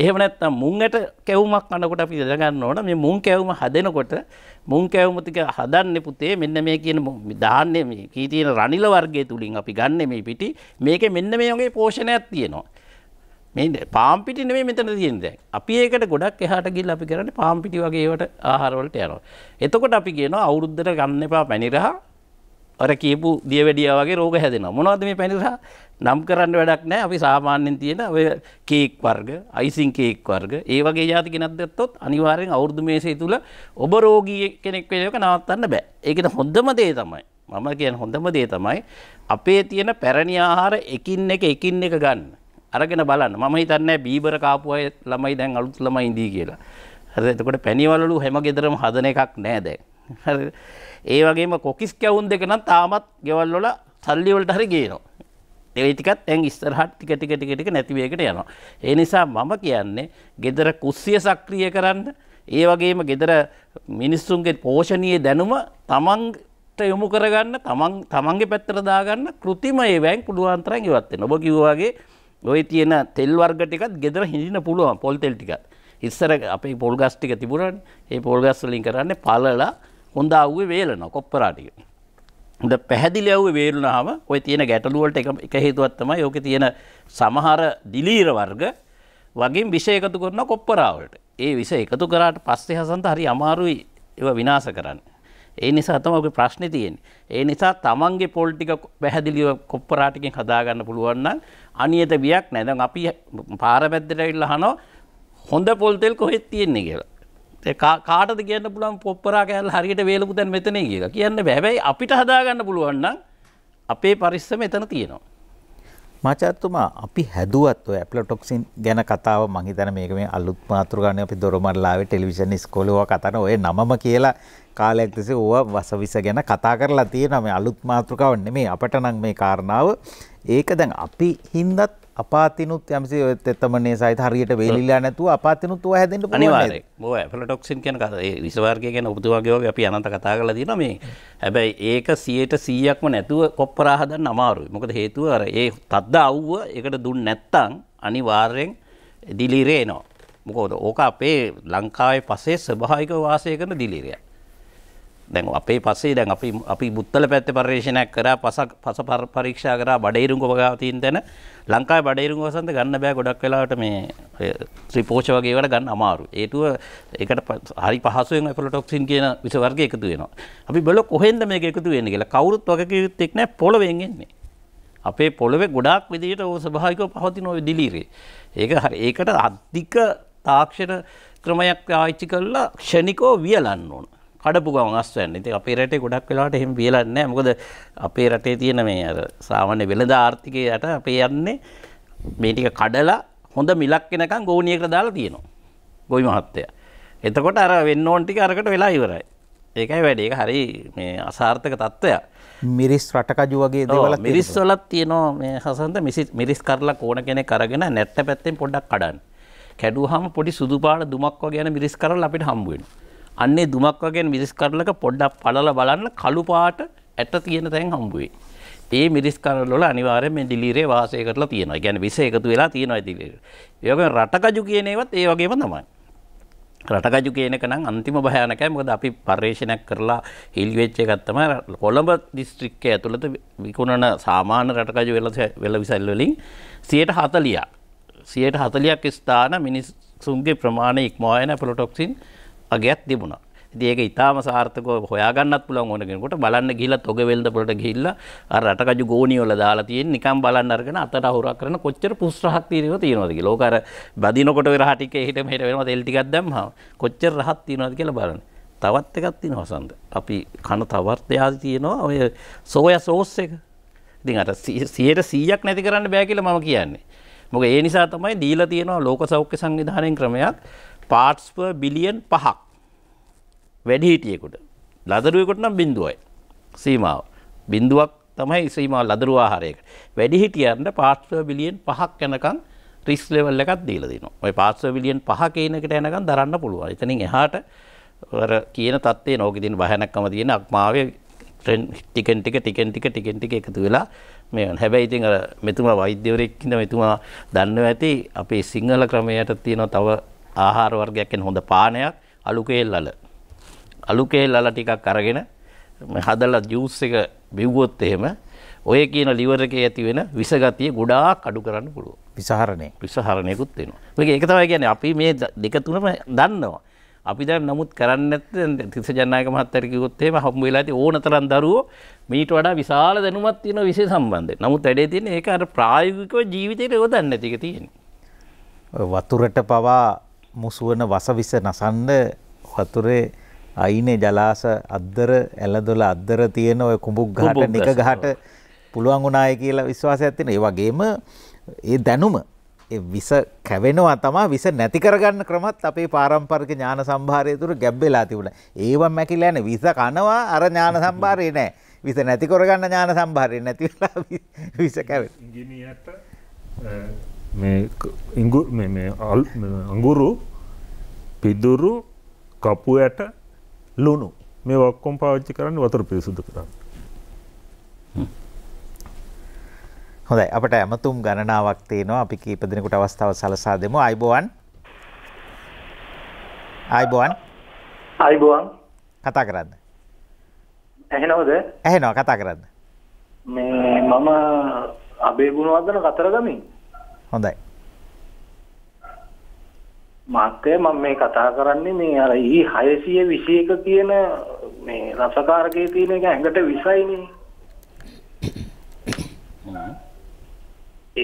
එහෙම නැත්නම් මුං ඇට කැවුමක් කනකොට අපි දැනගන්න ඕන මේ මුං කැවුම හදනකොට මුං කැවුම ටික හදන්නේ පුතේ මෙන්න මේ කියන දාන්නේ මේ කී තියෙන රනිල වර්ගය තුලින් අපි ගන්න මේ පිටි මේකේ මෙන්න මේ වගේ පෝෂණයක් තියෙනවා. මේ පාම්පිටි නෙමේ මෙතන තියෙන දැන්. අපි ඒකට ගොඩක් එහාට ගිහිල්ලා අපි කරන්නේ පාම්පිටි වගේ ඒවට ආහාර වලට යනවා. එතකොට අපි කියනවා අවුරුද්දට ගන්න එපා පැණිරහ. අර කියපු දියවැඩියා වගේ රෝග හැදෙනවා. මොනවද මේ පැණිරහ? නම් කරන්න වැඩක් නැහැ. අපි සාමාන්‍යයෙන් තියෙන ඔය කේක් වර්ග, අයිසින් කේක් වර්ග, ඒ වගේ જાති කෙනෙක් දැත්තොත් අනිවාර්යෙන් අවුරුදු මේසේ තුල ඔබ රෝගී කෙනෙක් වෙන එක නවත්තන්න බෑ. ඒකට හොඳම දේ තමයි මම කියන හොඳම දේ තමයි අපේ තියෙන පැරණි ආහාර එකින් එක එකින් එක ගන්න. අරගෙන බලන්න මම හිතන්නේ බීබර කාපු අය ළමයි දැන් අලුත් ළමයි ඉඳී කියලා. හරිද? එතකොට පැණිවලලු හැම ගෙදරම හදන එකක් නෑ දැන්. හරිද? ඒ වගේම කොකිස් කැවුම් දෙක නම් තාමත් ගෙවල් වල සල්ලි වලට හරි ගේනවා. ඒ ටිකත් දැන් ඉස්සරහට ටික ටික ටික ටික නැති වේකට යනවා. ඒ නිසා මම කියන්නේ gedara කුස්සිය සක්‍රිය කරන්න, ඒ වගේම gedara මිනිස්සුන්ගේ පෝෂණීය දැනුම තමන්ට යොමු කරගන්න, තමන් තමන්ගේ පැත්තට දාගන්න කෘතිමය වෙන් පුළුවන් තරම් ඉවත් වෙන්න. ඔබ කිව්වා වගේ ඔය තියෙන තෙල් වර්ග ටිකත් ගෙදර හිඳින්න පුළුවන් පොල් තෙල් ටිකත්. ඉස්සර අපේ පොල් ගස් ටික තිබුණානේ. ඒ පොල් ගස් වලින් කරන්නේ පළලා හොඳ අවුවේ වේලනවා කොප්පරා ටික. හොඳ පැහැදිලි අවුවේ වේලුනහම ඔය තියෙන ගැටලු වලට එක එක හේතුවක් තමයි ඕකේ තියෙන සමහර දිලීර වර්ග වගේම විෂ එකතු කරන කොප්පරා වලට. ඒ විෂ එකතු කරාට පස්සේ හසන්ත හරි අමාරුයි ඒවා විනාශ කරන්න. ඒ නිසා තම ඔගේ ප්‍රශ්න තියෙන්. ඒ නිසා තමන්ගේ පොල්ටික පැහැදිලිව කොප්පරාටිකින් හදාගන්න පුළුවන්න්න අනියට වියක් නැදන් අපි පාරපැද්දරඉල්ල හනෝ හොඳ පොල්තෙල් කොහෙත් තියෙන්නේ කියලා. කාටද කියන්න පුළුවන් පොප්පරා කෑල් හරියට වේලපු දැන් මෙතනේ කියලා කියන්න බැබැයි අපිට හදාගන්න පුළුවන්න අපේ පරිස්සම එතන තියෙනවා. මචාත්තුමා අපි හැදුවත් ඔය ඇප්ලටොක්සින් ගැන කතාව මං හිතන මේක මේ අලුත් මාතෘකානේ අපි දොරමඩලාවේ ටෙලිවිෂන් ඉස්කෝලේ ඔවා කතාන ඔය නමම කියලා කාලයක් තිස්සේ ඕවා වසවිස ගැන කතා කරලා තියෙනවා මේ අලුත් මාතෘකාව නෙමෙයි අපට නම් මේ කාරණාව ඒක දැන් අපි හින්දත් අපාතිනුත් යම්සි තෙත්තමනේ සහිත හරියට වේලිලා නැතුව අපාතිනුත් ඔය හැදෙන්න පුළුවන් අනිවාර්යයෙන් ඔය ඇෆලොටොක්සින් කියන කතාව ඒ විසවර්ගය ගැන ඔබතුමාගේ වගේ අපි අනන්ත කතා කරලා තියෙනවා මේ හැබැයි ඒක 100%ක්ම නැතුව කොප්පරා හදන්න අමාරුයි මොකද හේතුව අර ඒ තද්ද අවුව ඒකට දුන්න නැත්තම් අනිවාර්යෙන් දිලිරේ එනවා මොකද ඕක අපේ ලංකාවේ පස්සේ ස්වභාවික වාසය කරන දිලිරයක් දැන් අපේ පස්සේ දැන් අපි අපි බුත්තල පැත්තේ පරිශ්‍රණයක් කරා පස පස පරීක්ෂා කරා බඩේරුංග වගාව තියෙන තැන ලංකාවේ බඩේරුම් වසන්ත ගන්න බෑ ගොඩක් වෙලාවට මේ ත්‍රිපෝෂ වගේ ඒවට ගන්න අමාරු. ඒටුව ඒකට හරි පහසුවෙන් අපලොටොක්සින් කියන විස වර්ග එකතු වෙනවා. අපි බලමු කොහෙන්ද මේක එකතු වෙන්නේ කියලා. කවුරුත් වගකීමක් නැහැ පොළවෙන් එන්නේ. අපේ පොළවේ ගොඩාක් විදිහට ඕ ස්වභාවිකව පවතින ওই දිලීරේ. ඒක හරි ඒකට අධික තාක්ෂණ ක්‍රමයක් ආයිච්චි කරලා ක්ෂණිකව වියලන්න ඕන. කඩපු ගමන් අස්වැන්න. ඉතින් අපේ රටේ ගොඩක් වෙලාවට එහෙම වෙලා නැහැ. මොකද අපේ රටේ තියෙන මේ අර සාමාන්‍ය වෙළඳ ආර්ථිකය යට අපි යන්නේ මේ ටික කඩලා හොඳ මිලක් වෙනකන් ගෝණියකට දාලා තියෙනවා. ගොවි මහත්තයා. එතකොට අර වෙන්න ඕන ටික අරකට වෙලා ඉවරයි. ඒකයි වැඩේ. ඒක හරි මේ අසාර්ථක තත්ත්වයක්. මිරිස් රටකජු වගේ දේවල් මිරිස් වලත් තියෙනවා මේ හසන්ත මිරිස් කරලා කෝණ කෙනෙක් අරගෙන නැට්ට පැත්තෙන් පොඩ්ඩක් කඩන්න. කැඩුවාම පොඩි සුදු පාට දුමක් වගේ යන මිරිස් කරලා අපිට හම්බ වෙනවා. අන්නේ දුමක් වගේ මිරිස් කරලක පොඩ්ඩක් පලල බලන්න කළුපාට ඇට තියෙන තැන් හම්බුවේ. ඒ මිරිස් කරලොල අනිවාර්යෙන් මේ ඩිලීරේ වාසය කරලා තියෙනවා. කියන්නේ විස එකතු වෙලා තියෙනවා ඩිලීරේ. ඒ වගේම රටකජු කියන ඒවත් ඒ වගේම තමයි. රටකජු කියන එක නම් අන්තිම භයානකයි. මොකද අපි පර්යේෂණයක් කරලා හිල් වෙච්ච එකක් තමයි කොළඹ දිස්ත්‍රික්කය ඇතුළත විකුණන සාමාන්‍ය රටකජු වෙල වෙල විසල් වලින් 140ක් 140ක් ස්ථාන මිනිස්සුන්ගේ ප්‍රමාණය ඉක්මවා යන ප්‍රොටොක්සින් අගයක් තිබුණා. ඉතින් ඒක ඊටාම සාර්ථකව හොයාගන්නත් පුළුවන් ඕන කෙනෙකුට බලන්න ගිහිල්ලා තොග වෙල්ද වලට ගිහිල්ලා අර රටකජු ගෝණිය වල දාලා තියෙන නිකන් බලන්න අරගෙන අතට අහුරක් කරන කොච්චර පුස්රහක් తీරේව තියනවද කියලා. ඕක අර බදිනකොට වෙරහ ටික එහෙට මෙහෙට වෙනවා තෙල් ටිකක් දැම්මම කොච්චර රහක් තියනවද කියලා බලන්න. තවත් එකක් තියෙනවා සඳ. අපි කන තවත් යාදි තියෙනවා ඔය සෝයා සෝස් එක. ඉතින් අර 100%ක් නැති කරන්න බෑ කියලා මම කියන්නේ. මොකද ඒ නිසා තමයි දීලා තියෙනවා ලෝක සෞඛ්‍ය සංවිධානයේ ක්‍රමයක් පාර්ට්ස්ව බිලියන් පහක් වැඩිහිටියෙකුට ලදරුවෙකුට නම් බිඳුවයි සීමාව බිඳුවක් තමයි සීමාව ලදරු ආහාරයක වැඩිහිටියන්ට පාර්ට්ස්ව බිලියන් පහක් යනකම් රිස් ලෙවල් එකක් දීලා දෙනවා. ඔය පාර්ට්ස්ව බිලියන් පහ කියනකට යනකම් දරන්න පුළුවන්. එතනින් එහාට අර කියන தත්ත්වේ නෝකේ තියෙන වහනක්කම තියෙන අක්මාවේ ටිකෙන් ටික ටිකෙන් ටික ටිකෙන් ටික එකතු වෙලා මේ හැබැයි ඉතින් අර මෙතුමා වෛද්‍යවරයෙක් ඉඳ මෙතුමා දන්නව ඇති අපේ සිංහල ක්‍රමයට තියෙන තව ආහාර වර්ගයක් එන හොඳ පානයක් අලු කේල් අල. අලු කේල් අල ටිකක් අරගෙන හදලා ජූස් එක බිව්වොත් එහෙම ඔය කියන liver එකේ ඇති වෙන විසගතිය ගොඩාක් අඩු කරන්න පුළුවන්. විසහරණය. විසහරණයකුත් වෙනවා. මේක ඒක තමයි කියන්නේ අපි මේ දෙක තුනම දන්නවා. අපි දැන් නමුත් කරන්නේ නැත්නම් තිස්ස ජනනායක මහත්තයාට කිව්වොත් එහෙම හම්බ වෙලා ඉතින් ඕනතරම් දරුවෝ මීට වඩා විශාල දැනුමක් තියෙන විශේෂ සම්බන්ධයෙන්. නමුත් වැඩේ තියෙන්නේ ඒක අර ප්‍රායෝගිකව ජීවිතේට යොදන්නේ නැති එක තියෙන්නේ. වතුරට පවා මුසුවන වසවිස නසන්න වතුරේ අයිනේ ජලාස අද්දර ඇලදොල අද්දර තියෙන ඔය කුඹුක් ගහට නික ගහට පුළුවන් වුණාය කියලා විශ්වාසයක් තියෙන. ඒ වගේම ඒ දැනුම ඒ විස කැවෙනවා තමයි විස නැති කරගන්න ක්‍රමත් අපේ පාරම්පරික ඥාන සම්භාරය තුර ගැබ්බෙලා තිබුණා. ඒව මැකිලා නැහැ. විස කනවා අර ඥාන සම්භාරය නැහැ. විස නැති කරගන්න ඥාන සම්භාරය නැති වෙලා විස කැවෙනවා. ඉංජිනේරට මේ ඉංගු මේ අඟුරු පිදුරු කපු ඇට ලුණු මේ ඔක්කොම පාවිච්චි කරන්න වතුර පිරිසුදු කරන්න. හොඳයි අපට ඇමතුම් ගණනාවක් තියෙනවා අපි කීප දිනකට අවස්ථාව සලසා දෙමු අයිබෝවන් අයිබෝවන් අයිබෝවන් කතා කරන්න ඇහෙනවද ඇහෙනවා කතා කරන්න මේ මම අබේ ගුණවර්ධන කතරගමින් හොඳයි. මාත්‍ය මම මේ කතා කරන්නේ මේ අර E 621 කියන මේ රසකාරකයේ තියෙන එක ඇඟට විසයිනේ.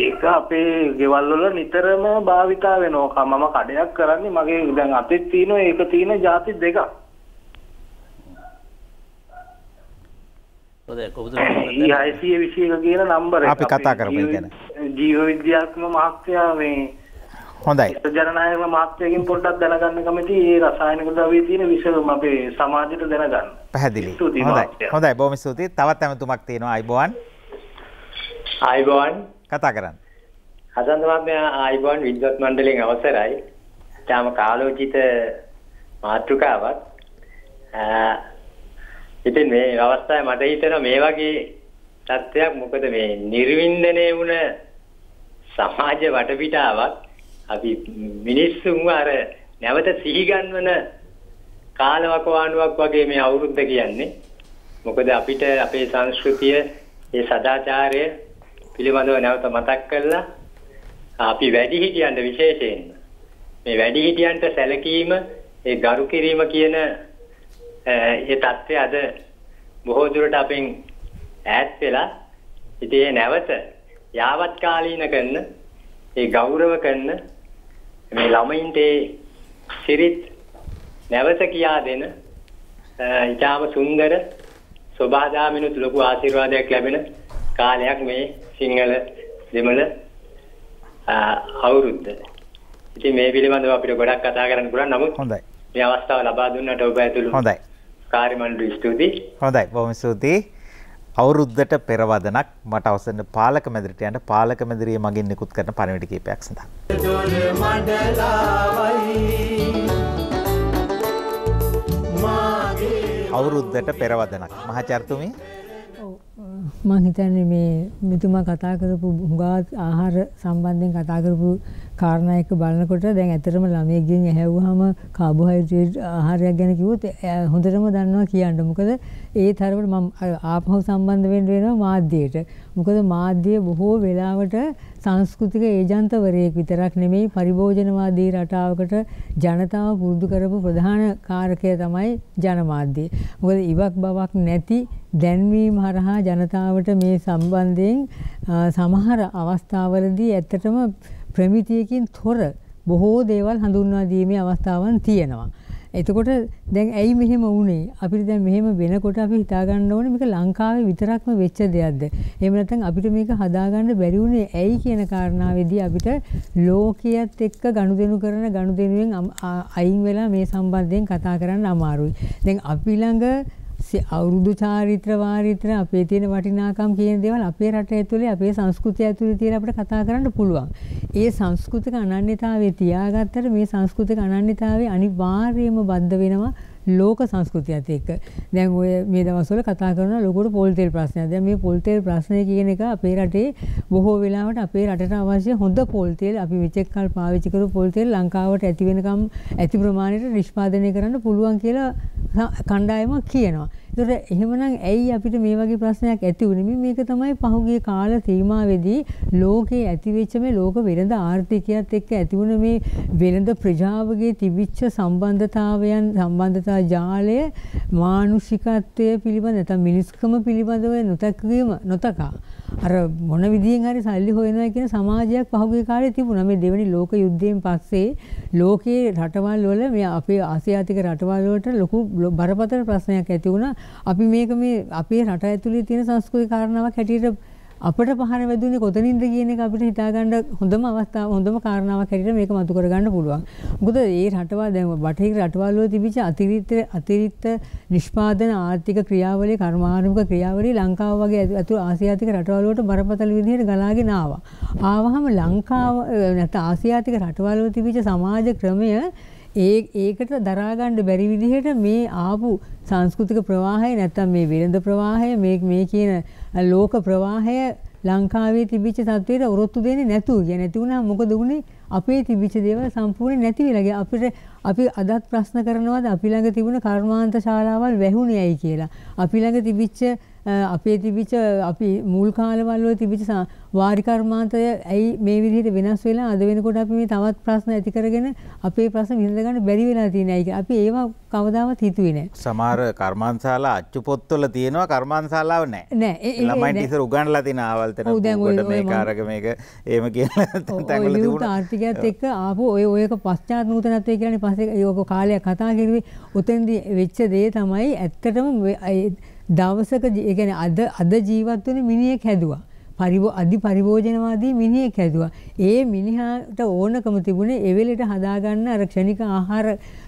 ඒක අපේ ගෙවල් වල නිතරම භාවිතා වෙනවා. මම කඩයක් කරන්නේ මගේ දැන් අතේ තියෙන ඒක තියෙන ಜಾති දෙකක්. ඒ හයිසිය විශයක කියන නම්බර අපි කතා කරම ගැන ජීව විද්‍යාත්ම මහත්තයා මේ හොඳයි ජනනායක මාත්‍යයකින් පොඩ්ඩක් දැනගන්න කැමති ඒ රසායනික ද්‍රව්‍ය තියෙන විසඳුම අපේ සමාජයට දැනගන්න. පැහැදිලි. හොඳයි. හොඳයි බොහොම ස්තුතියි. තවත් ඇමතුමක් තියෙනවා අයිබෝන්. අයිබෝන් කතා කරන්න. හසන්ත මහත්මයා අයිබෝන් විද්වත් මණ්ඩලයෙන් අවසරයි. ඊටම කාලෝචිත මාතෘකාවක්. ඉතින් මේ අවස්ථාවේ මට හිතෙනවා මේ වගේ තත්ත්වයක් මොකද මේ නිර්වින්දනය වුණ සමාජ වටපිටාවක් අපි මිනිස්සුන්ව අර නැවත සිහිගන්වන කාලවකවානුවක් වගේ මේ අවුරුද්ද කියන්නේ මොකද අපිට අපේ සංස්කෘතිය ඒ සදාචාරය පිළිබඳව නැවත මතක් කරලා අපි වැඩි හිටියන්ට විශේෂයෙන්ම මේ වැඩි හිටියන්ට සැලකීම ඒ ගරු කිරීම කියන ඒ eh, தත්ත්වය අද බොහෝ දුරට අපෙන් ඈත් වෙලා ඉතින් ඒ නැවත යාවත් කාලීන කරන ඒ ගෞරව කරන මේ ළමයින්ට ඒ සිරිත් නැවත කියා දෙන ඉතාම eh, සුන්දර සෝබාදාමිනුත් ලොකු ආශිර්වාදයක් ලැබෙන කාලයක් මේ සිංහල දෙමළ eh, අවුරුද්ද. ඉතින් මේ පිළිබඳව අපිට ගොඩක් කතා කරන්න පුළුවන්. නමුත් හොඳයි. මේ අවස්ථාව ලබා දුන්නට ඔබ ඇතුළු. හොඳයි. කාරිමණ්ඩු ස්තුතියි. හොඳයි. බොහොම ස්තුතියි. අවුරුද්දට පෙරවදනක් මට අවසන්න පාලක මැදිරිට යන්න පාලක මැදිරිය මගින් නිකුත් කරන පණිවිඩ කීපයක් සඳහා. අවුරුද්දට පෙරවදනක් මහාචාර්යතුමී මං හිතන්නේ මේ මෙතුමා කතා කරපු හුඟා ආහාර සම්බන්ධයෙන් කතා කරපු කාරණා එක බලනකොට දැන් ඇත්තටම ළමයෙක්ගෙන් ඇහැව්වහම කාබෝහයිඩ්‍රේට් ආහාරයක් ගැන කිව්වොත් හොඳටම දන්නවා කියන්න. මොකද ඒ තරමට මම ආපහු සම්බන්ධ වෙන්න වෙනවා මාධ්‍යයට. මොකද මාධ්‍ය බොහෝ වෙලාවට සංස්කෘතික ඒජන්තවරයෙක් විතරක් නෙමෙයි පරිභෝජනවාදී රටාවකට ජනතාව පුරුදු කරපු ප්‍රධාන කාරකය තමයි ජනමාධ්‍ය. මොකද ඉවක් බවක් නැති දැන්වීම හරහා ජනතාවට මේ සම්බන්ධයෙන් සමහර අවස්ථාවලදී ඇත්තටම ප්‍රමිතියකින් තොර බොහෝ දේවල් හඳුන්වා දීමේ අවස්ථාවන් තියෙනවා. එතකොට දැන් ඇයි මෙහෙම වුනේ? අපිට දැන් මෙහෙම වෙනකොට අපි හිතා ගන්න ඕනේ මේක ලංකාවේ විතරක්ම වෙච්ච දෙයක්ද? එහෙම නැත්නම් අපිට මේක හදාගන්න බැරි වුනේ ඇයි කියන කාරණාවේදී අපිට ලෝකයේත් එක්ක ගනුදෙනු කරන ගනුදෙනුවෙන් අයින් වෙලා මේ සම්බන්ධයෙන් කතා කරන්න අමාරුයි. දැන් අපි ළඟ අවුරුදු චාරිත්‍ර වාරිත්‍ර අපේ තියෙන වටිනාකම් කියන දේවල් අපේ රට ඇතුලේ අපේ සංස්කෘතිය ඇතුලේ තියලා අපිට කතා කරන්න පුළුවන්. ඒ සංස්කෘතික අනන්‍යතාවය තියාගත්තට මේ සංස්කෘතික අනන්‍යතාවය අනිවාර්යයෙන්ම බද්ධ වෙනවා ලෝක සංස්කෘතියත් එක්ක දැන් ඔය මේ දවස්වල කතා කරන ලොකුට පොල්තෙල් ප්‍රශ්නයක්. දැන් මේ පොල්තෙල් ප්‍රශ්නය කියන එක අපේ රටේ බොහෝ වෙලාවට අපේ රටට අවශ්‍ය හොඳ පොල්තෙල් අපි මෙතෙක් කල් පාවිච්චි කරපු පොල්තෙල් ලංකාවට ඇති වෙනකම් ඇති ප්‍රමාණයට නිෂ්පාදනය කරන්න පුළුවන් කියලා කණ්ඩායමක් කියනවා. දොර එහෙමනම් ඇයි අපිට මේ වගේ ප්‍රශ්නයක් ඇති වුණේ මේක තමයි පහුගිය කාල සීමාවේදී ලෝකේ ඇතිවෙච්ච මේ ලෝක වෙළඳ ආර්ථිකයත් එක්ක ඇති වුණ මේ වෙළඳ ප්‍රජාවගේ තිබිච්ච සම්බන්ධතාවයන් සම්බන්ධතා ජාලය මානුෂිකත්වය පිළිබඳ නැත්නම් මිනිස්කම පිළිබඳව නොතකවීම නොතකා අර මොන විදියෙන් හරි සල්ලි හොයනවා කියන සමාජයක් පහුගිය කාලේ තිබුණා. මේ දෙවෙනි ලෝක යුද්ධයෙන් පස්සේ ලෝකයේ රටවල් වල මේ අපේ ආසියාතික රටවල් වලට ලොකු බරපතල ප්‍රශ්නයක් ඇති වුණා. අපි මේක මේ අපේ රට ඇතුලේ තියෙන සංස්කෘතික කාරණාවක් හැටියට අපට පහර වැදුනේ කොතනින්ද කියන එක අපිට හිතාගන්න හොඳම අවස්ථාව හොඳම කාරණාවක් හැටියට මේක මතු කරගන්න පුළුවන්. මොකද ඒ රටවල් දැන් බටහිර රටවල් වල තිබිච්ච අතිරික්ත අතිරික්ත නිෂ්පාදන ආර්ථික ක්‍රියාවලිය කර්මානුක ක්‍රියාවලිය ලංකාව වගේ අතුරු ආසියාතික රටවල් වලට බරපතල විදිහට ගලාගෙන ආවා. ආවහම ලංකාව නැත්නම් ආසියාතික රටවල් වල තිබිච්ච සමාජ ක්‍රමය ඒ ඒකට දරාගණ්ඩ බැරි විදිහට මේ ආපු සංස්කෘතික ප්‍රවාහය නැත්තම් මේ වෙළඳ ප්‍රවාහය මේ මේ කියන ලෝක ප්‍රවාහය ලංකාවේ තිබිච්ච තත්වයට ඔරොත්තු දෙන්නේ නැතුව ගියා. නැති වුණා මොකද වුනේ? අපේ තිබිච්ච දේවල් සම්පූර්ණ නැති වෙලා ගියා. අපිට අපි අදත් ප්‍රශ්න කරනවාද අපි ළඟ තිබුණ කර්මාන්ත ශාලාවල් වැහුණේ ඇයි කියලා. අපි ළඟ තිබිච්ච අපේ තිබිච අපි මුල් කාලවලව තිබිච වාරිකර්මාන්තය ඇයි මේ විදිහට වෙනස් වෙලා අද වෙනකොට අපි මේ තවත් ප්‍රශ්න ඇති කරගෙන අපේ ප්‍රශ්න විසඳ ගන්න බැරි වෙලා තියෙන අය. අපි ඒවා කවදාවත් හිතුවේ නැහැ. සමහර කර්මාන්තශාලා අච්චු පොත්වල තියෙනවා කර්මාන්තශාලාව නැහැ. නැහැ. ළමයින්ට ඉස්සර උගන්ලා තියෙන ආවල් තැන උඩ මේක අරග මේක එහෙම කියලා තැන්වල තිබුණා. ආර්ථිකයත් එක්ක ආපු ඔය ඔයක පශ්චාත් නූතනත්වය කියන්නේ පස්සේ යෝග කාලයක් කතා කරුවේ. උතෙන්දී වෙච්ච දේ තමයි ඇත්තටම දවසක ගැන අද අද ජීවත්වන මිනිියෙක් හැදවා. පරිබෝ අධි පරිභෝජනවාදී මිනිහෙක් හැදවා. ඒ මිනිහාට ඕනකම තිබුණේ එවෙලට හදාගන්න රක්ෂණික ආහාර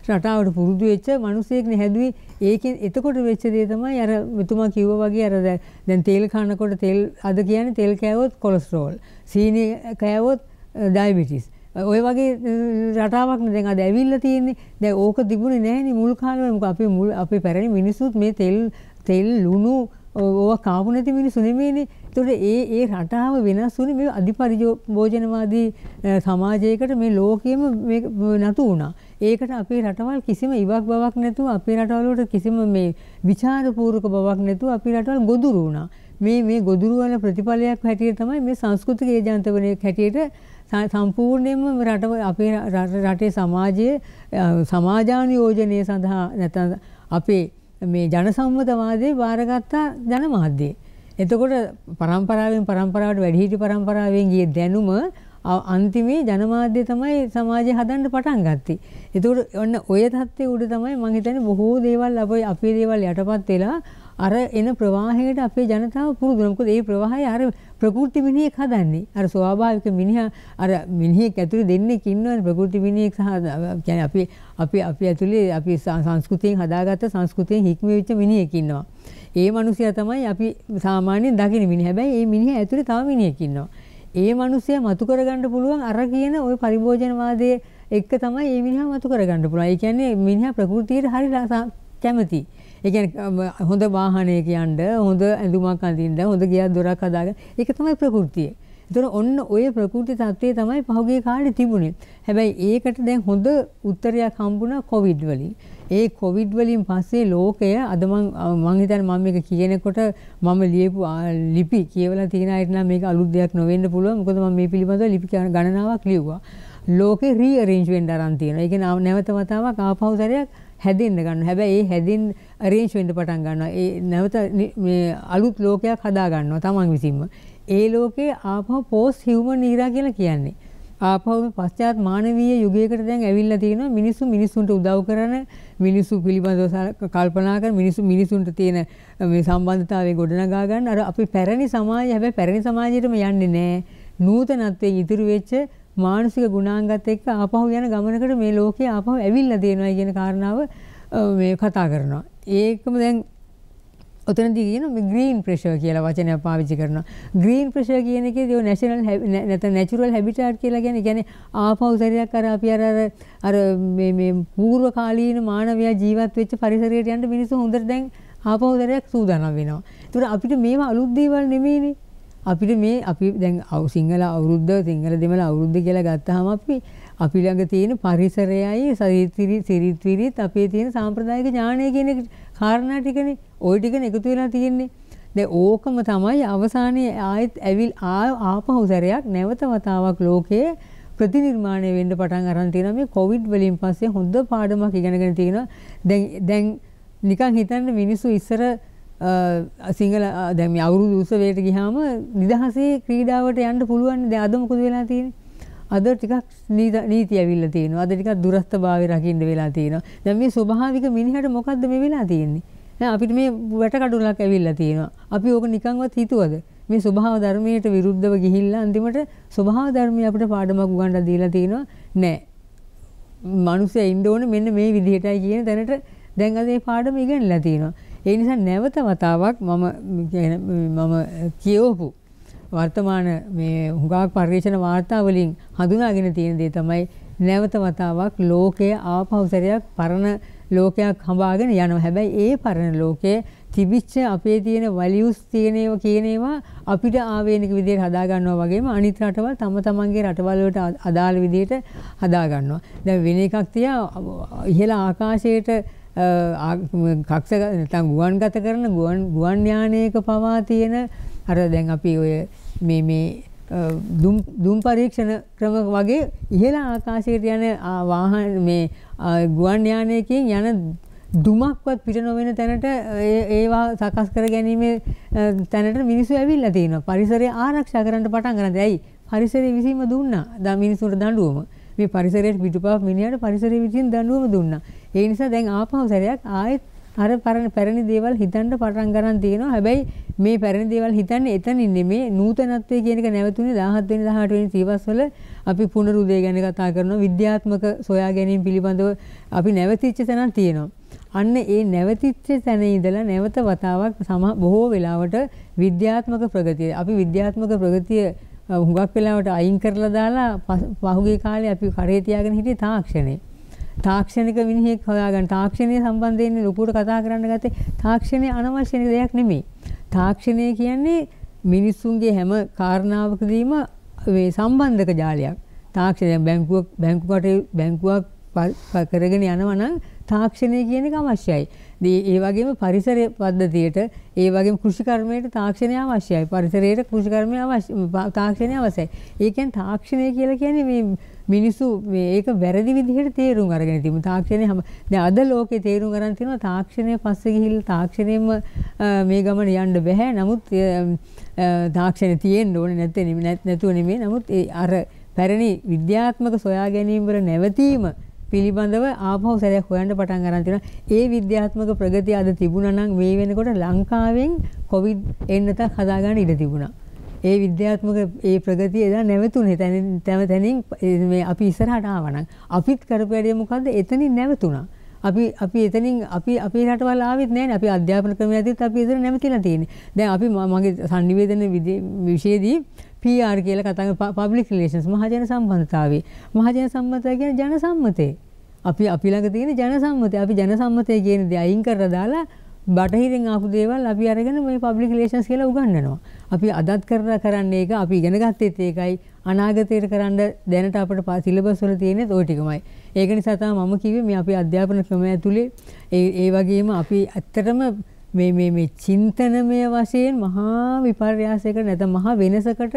රටාවට පුරුදු වෙච්ච මනුස්සයෙක් හැදුවේ ඒකෙන් එතකොට වෙච්ච දේ තමයි අර මෙතුමා කිව්ව වගේ අර දැන් තේල් කනකොට තෙල් අද කියන්නේ තෙල් කෑවොත් කොලෙස්ටරෝල්. සීනි කෑවොත් ඩයබටිස්. ඔය වගේ රටාවක්න දෙ අද ඇවිල්ල තියන්නේ දැ ඕක තිබුණ නෑන මුල් කාලමක අපි මුල් අපි පැරණි මිනිසුත් මේ තෙල් තෙල් ලුණු ඕවා කාපු නැති මිනිස්සු නෙමෙයිනේ. ඒතකොට ඒ ඒ රටාව වෙනස් වුණේ මේ අධිපරිභෝජනවාදී සමාජයකට මේ ලෝකයේම මේ නතු වුණා. ඒකට අපේ රටවල් කිසිම ඉවක් බවක් නැතුව අපේ රටවල් වලට කිසිම මේ ਵਿਚාරපූර්වක බවක් නැතුව අපේ රටවල් ගොදුරු වුණා. මේ මේ ගොදුරු වල ප්‍රතිඵලයක් හැටියට තමයි මේ සංස්කෘතික ඒජන්තවණයක් හැටියට සම්පූර්ණයෙන්ම රට අපේ රටේ සමාජයේ සමාජානුයෝජනය සඳහා නැත්නම් අපේ මේ ජනසම්මතවාදය භාරගත්තා ජනමාධ්‍යය. එතකොට පරම්පරාවෙන් පරම්පරාවට වැඩිහිටි පරම්පරාවෙන් ගිය දැනුම අන්තිමේ ජනමාධ්‍ය තමයි සමාජය හදන්න පටන් ගත්තේ. එතකොට ඔන්න ඔය தත්ත්වයේ උඩ තමයි මම හිතන්නේ බොහෝ දේවල් අපි අපේ දේවල් යටපත් වෙලා අර එන ප්‍රවාහයට අපේ ජනතාව පුරුදුන මොකද ඒ ප්‍රවාහය අර ප්‍රകൃති මිනිහෙක් හදන්නේ අර ස්වාභාවික මිනිහා අර මිනිහෙක් ඇතුලේ දෙන්නෙක් ඉන්නවනේ ප්‍රകൃති මිනිහෙක් සහ කියන්නේ අපි අපි අපි ඇතුලේ අපි සංස්කෘතියෙන් හදාගත්ත සංස්කෘතියෙන් හික්මෙවිච්ච මිනිහෙක් ඉන්නවා ඒ මිනිසයා තමයි අපි සාමාන්‍යයෙන් දකින මිනිහ හැබැයි ඒ මිනිහ ඇතුලේ තව මිනිහෙක් ඉන්නවා ඒ මිනිසයා මතු කරගන්න පුළුවන් අර කියන ওই පරිභෝජනවාදයේ එක්ක තමයි ඒ මිනිහා මතු කරගන්න පුළුවන් ඒ කියන්නේ මිනිහා ප්‍රകൃතියට හරියට කැමතියි ඒ හොඳ වාහනයක යන්ඩ හොඳ ඇඳුමක් අඳින්ට හොඳ ගියත් දොරක් හදාගන්න ඒක තමයි ප්‍රකෘතිය. තොර ඔන්න ඔය ප්‍රකෘති තත්ත්වය තමයි පහුගේ කාලෙ තිබුණේ. හැබැයි ඒකට දැන් හොඳ උත්තරයක් හම්බුණා කොවිඩ් වලින්. ඒ කොවිඩ් වලින් පස්සේ ලෝකය අද මං මං හිතන්නේ මම මේක කියනකොට මම ලියපු ලිපි කියවලා තියෙන අයට නම් මේක අලුත් දෙයක් නොවෙන්න පුළුවන්. මොකද මම මේ පිළිබඳව ලිපි ගණනාවක් ලියුවා. ලෝකේ රීඅරේන්ජ් වෙන්න ආරම්භ තියෙනවා. ඒ කියන්නේ නැවත වතාවක් ආපහු සැරයක් හැදෙන්න ගන්න හැබැයි ඒ හැදින් arrange වෙන්න පටන් ගන්නවා. ඒ නැවත අලුත් ලෝකයක් හදා ගන්නවා තමන් විසින්ම. ඒ ලෝකේ ආපහු post human era කියලා කියන්නේ. ආපහු පශ්චාත් මානවීය යුගයකට දැන් ඇවිල්ලා තියෙනවා මිනිස්සු මිනිස්සුන්ට උදව් කරන මිනිස්සු පිළිබඳව කල්පනා කරන මිනිස්සු මිනිස්සුන්ට තියෙන මේ සම්බන්ධතාවය ගොඩනගා ගන්න අර අපි පැරණි සමාජය හැබැයි පැරණි සමාජයටම යන්නේ නැහැ නූතනත්වයෙන් ඉතුරු වෙච්ච මානසික ගුණාංගත් එක්ක ආපහු යන ගමනකට මේ ලෝකේ ආපහු ඇවිල්ලා දෙනවා කියන කාරණාව මේ කතා කරනවා. ඒකම දැන් ඔතනදී කියන මේ ග්‍රීන් ප්‍රෙෂර් කියලා වචනය පාවිච්චි කරනවා. ග්‍රීන් ප්‍රෙෂර් කියන එකේදී ඔය නැෂනල් නැත්නම් නැචරල් හැබිටට් කියලා කියන්නේ කියන්නේ ආපහු සැරයක් අර අපි අර අර මේ මේ පූර්ව කාලීන මානවයා ජීවත් වෙච්ච පරිසරයට යන්න මිනිස්සු හොඳට දැන් ආපහු සැරයක් සූදානම් වෙනවා. ඒතර අපිට මේවා අලුත් දේවල් නෙමෙයිනේ. අපිට මේ අපි දැන් සිංහල අවුරුද්ධ සිංහල දෙමළ අවුරුද්ධ කියලා ගත්තහම අපි අපි ළඟ තියෙන පරිසරයයි සරීතිරි සිරිත්විරිත් අපේ තියෙන සාම්ප්‍රදායික ඥානය කියන කාරණා ටිකනේ ওই ටිකනේ එකතු වෙලා තියෙන්නේ. දැන් ඕකම තමයි අවසානයේ ආයෙත් ඇවිල් ආපහු සැරයක් නැවත වතාවක් ලෝකයේ ප්‍රතිනිර්මාණය වෙන්න පටන් අරන් තියෙනවා මේ කොවිඩ් වලින් පස්සේ හොඳ පාඩමක් ඉගෙනගෙන තියෙනවා. දැන් දැන් නිකන් හිතන්න මිනිස්සු ඉස්සර සිංහල දැම අවුරුදු උසවයට ගිහාම නිදහසේ ක්‍රීඩාවට යන්න පුළුවන් ද අදමකුද වෙලා තියෙන අද ටිකක් නීති ඇවිල්ල තියෙන අද ටිකක් දුරස්ත භාව රකින්න වෙලා තියෙනවා දැම මේ ස්වභාවික මිනිහට මොකක්ද මේ වෙලා තියෙන්නේ අපිට මේ වැටකඩුලක් ඇවිල්ල තියෙනවා අපි ඕක නිකංවත් හිතුවද මේ ස්වභාව ධර්මයට විරුද්ධව ගිහිල්ලා අන්තිමට ස්වභාව ධර්මය අපිට පාඩමක් උගන්ලා දීලා තියෙනවා නෑ මනුස්සය ඉන්න ඕන මෙන්න මේ විදිහටයි කියන තැනට දැන් අද මේ පාඩම ඉගෙනලා තියෙනවා ඒ නිසා නැවත වතාවක් මම මම කියවපු වර්තමාන මේ හුඟක් පර්යේෂණ වාර්තාවලින් හඳුනාගෙන තියෙන දේ තමයි නැවත වතාවක් ලෝකය ආපහුසරයක් පරණ ලෝකයක් හඹාගෙන යනවා. හැබැයි ඒ පරණ ලෝකයේ තිබිච්ච අපේ තියෙන වැලියුස් තියෙන ඒවා කියන ඒවා අපිට ආවේනික විදිහට හදා ගන්නවා වගේම අනිත් රටවල් තම තමන්ගේ රටවල් වලට අදාළ විදිහට හදා ගන්නවා. දැන් වෙන එකක් තියා ඉහළ ආකාශයේට කක්ෂ නැත්නම් ගුවන්ගත කරන ගුවන් ගුවන් යානයක පවා තියෙන අර දැන් අපි ඔය මේ මේ දුම් දුම් පරීක්ෂණ ක්‍රම වගේ ඉහළ ආකාශයට යන වාහන මේ ගුවන් යානයකින් යන දුමක්වත් පිට නොවෙන තැනට ඒවා සකස් කර ගැනීමේ තැනට මිනිස්සු ඇවිල්ලා තියෙනවා. පරිසරය ආරක්ෂා කරන්න පටන් ගන්නද ඇයි? පරිසරය විසීම දුන්නා. දා මිනිසුන්ට දඬුවම. මේ පරිසරයට පිටුපාව මිනිහට පරිසරය විසින් දඬුවම දුන්නා. ඒ නිසා දැන් ආපහු සැරයක් ආයෙත් අර පරණ පැරණි දේවල් හිතන්න පටන් ගන්න තියෙනවා. හැබැයි මේ පැරණි දේවල් හිතන්නේ එතනින් නෙමේ නූතනත්වයේ කියන එක නැවතුනේ 17 වෙනි 18 වෙනි සීවස්වල අපි පුනරුදය ගැන කතා කරනවා. විද්‍යාත්මක සොයා ගැනීම පිළිබඳව අපි නැවතිච්ච තැනක් තියෙනවා. අන්න ඒ නැවතිච්ච තැන ඉඳලා නැවත වතාවක් සම බොහෝ වෙලාවට විද්‍යාත්මක ප්‍රගතිය අපි විද්‍යාත්මක ප්‍රගතිය හුඟක් වෙලාවට අයින් කරලා දාලා පහුගිය කාලේ අපි කරේ තියාගෙන හිටියේ තාක්ෂණේ. තාක්ෂණික මිනිහෙක් හොයාගන්න තාක්ෂණයේ සම්බන්ධයෙන් ලොකුට කතා කරන්න ගත්තේ තාක්ෂණයේ අනවශ්‍ය දෙයක් නෙමෙයි. තාක්ෂණය කියන්නේ මිනිස්සුන්ගේ හැම කාරණාවකදීම මේ සම්බන්ධක ජාලයක්. තාක්ෂණය බැංකුවක් බැංකුවට බැංකුවක් කරගෙන යනවා නම් තාක්ෂණය කියන එක අවශ්‍යයි. දී ඒ වගේම පරිසර පද්ධතියට ඒ වගේම කෘෂිකර්මයට තාක්ෂණය අවශ්‍යයි. පරිසරයට කෘෂිකර්මය අවශ්‍ය තාක්ෂණය අවශ්‍යයි. ඒ කියන්නේ තාක්ෂණය කියලා කියන්නේ මේ මිනිස්සු ඒක වැරදි විදිහට තේරුම් අරගෙන තිබු තාක්ෂණය හැම දැන් අද ලෝකේ තේරුම් ගන්න තියෙනවා තාක්ෂණය පස්සේ ගිහිල්ලා තාක්ෂණයෙම මේ ගමන යන්න බෑ නමුත් තාක්ෂණය තියෙන්න ඕනේ නැත්නම් නැතුව නෙමෙයි නමුත් අර පැරණි විද්‍යාත්මක සොයා ගැනීම වල නැවතීම පිළිබඳව ආපහු සැරයක් හොයන්න පටන් ගන්න තියෙනවා. ඒ විද්‍යාත්මක ප්‍රගතිය අද තිබුණා නම් මේ වෙනකොට ලංකාවෙන් කොවිඩ් එන්නතත් හදාගන්න ඉඩ තිබුණා. ඒ විද්‍යාත්මක ඒ ප්‍රගතිය එදා නැවතුනේ තැන තැනින් මේ අපි ඉස්සරහට ආවා නම් අපිත් කරපු වැඩේ මොකද්ද? එතනින් නැවතුණා. අපි අපි එතනින් අපි අපේ රටවල් ආවෙත් නැහැ අපි අධ්‍යාපන ක්‍රමය ඇතුළත් අපි එතන නැවතිලා තියෙන්නේ. දැන් අපි මගේ sannivedana විෂයේදී PR කියලා කතා කරන public relations මහජන සම්බන්ධතාවය. මහජන සම්බන්ධතාවය කියන්නේ ජන සම්මතය. අපි අපි ළඟ තියෙන ජන සම්මතය අපි ජන සම්මතය කියන දේ අයින් කරලා දාලා බටහිරින් ආපු දේවල් අපි අරගෙන මේ පබ්ලික් රිලේෂන්ස් කියලා උගන්වනවා. අපි අදත් කරලා කරන්නේ ඒක අපි ඉගෙන ගත්තෙත් ඒකයි අනාගතයට කරන්න දැනට අපිට සිලබස් වල තියෙන්නේ ওই ටිකමයි. ඒක නිසා තමයි මම කිව්වේ මේ අපි අධ්‍යාපන ක්‍රමය ඇතුලේ ඒ ඒ වගේම අපි ඇත්තටම මේ මේ මේ චින්තනමය වශයෙන් මහා විපර්යාසයකට නැත්නම් මහා වෙනසකට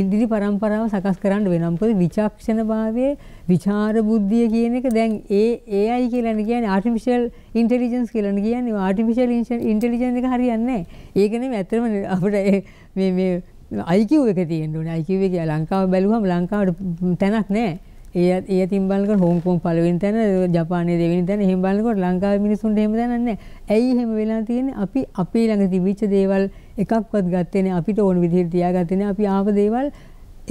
ඉදිරි પરම්පරාව සකස් කරන්න වෙනවා. මොකද විචක්ෂණභාවයේ විචාර බුද්ධිය කියන එක දැන් ඒ AI කියලානේ කියන්නේ artificial intelligence කියලානේ කියන්නේ. artificial intelligence එක හරියන්නේ නැහැ. ඒක නෙමෙයි ඇත්තම අපිට මේ මේ IQ එක තියෙන්න ඕනේ. IQ එක ලංකාව බැලුවම ලංකාවට තැනක් නැහැ. ඒ ඒ තින් බලනකොට හොංකොං පළවෙනි තැන ජපානයේ දෙවෙනි තැන එහෙම බලනකොට ලංකාවේ මිනිස්සුන්ට එහෙම දැනන්නේ නැහැ. ඇයි එහෙම වෙලා තියෙන්නේ? අපි අපේ ළඟ තිබිච්ච දේවල් එකක්වත් ගත්තේ නැහැ. අපිට ඕන විදිහට තියාගත්තේ නැහැ. අපි ආව දේවල්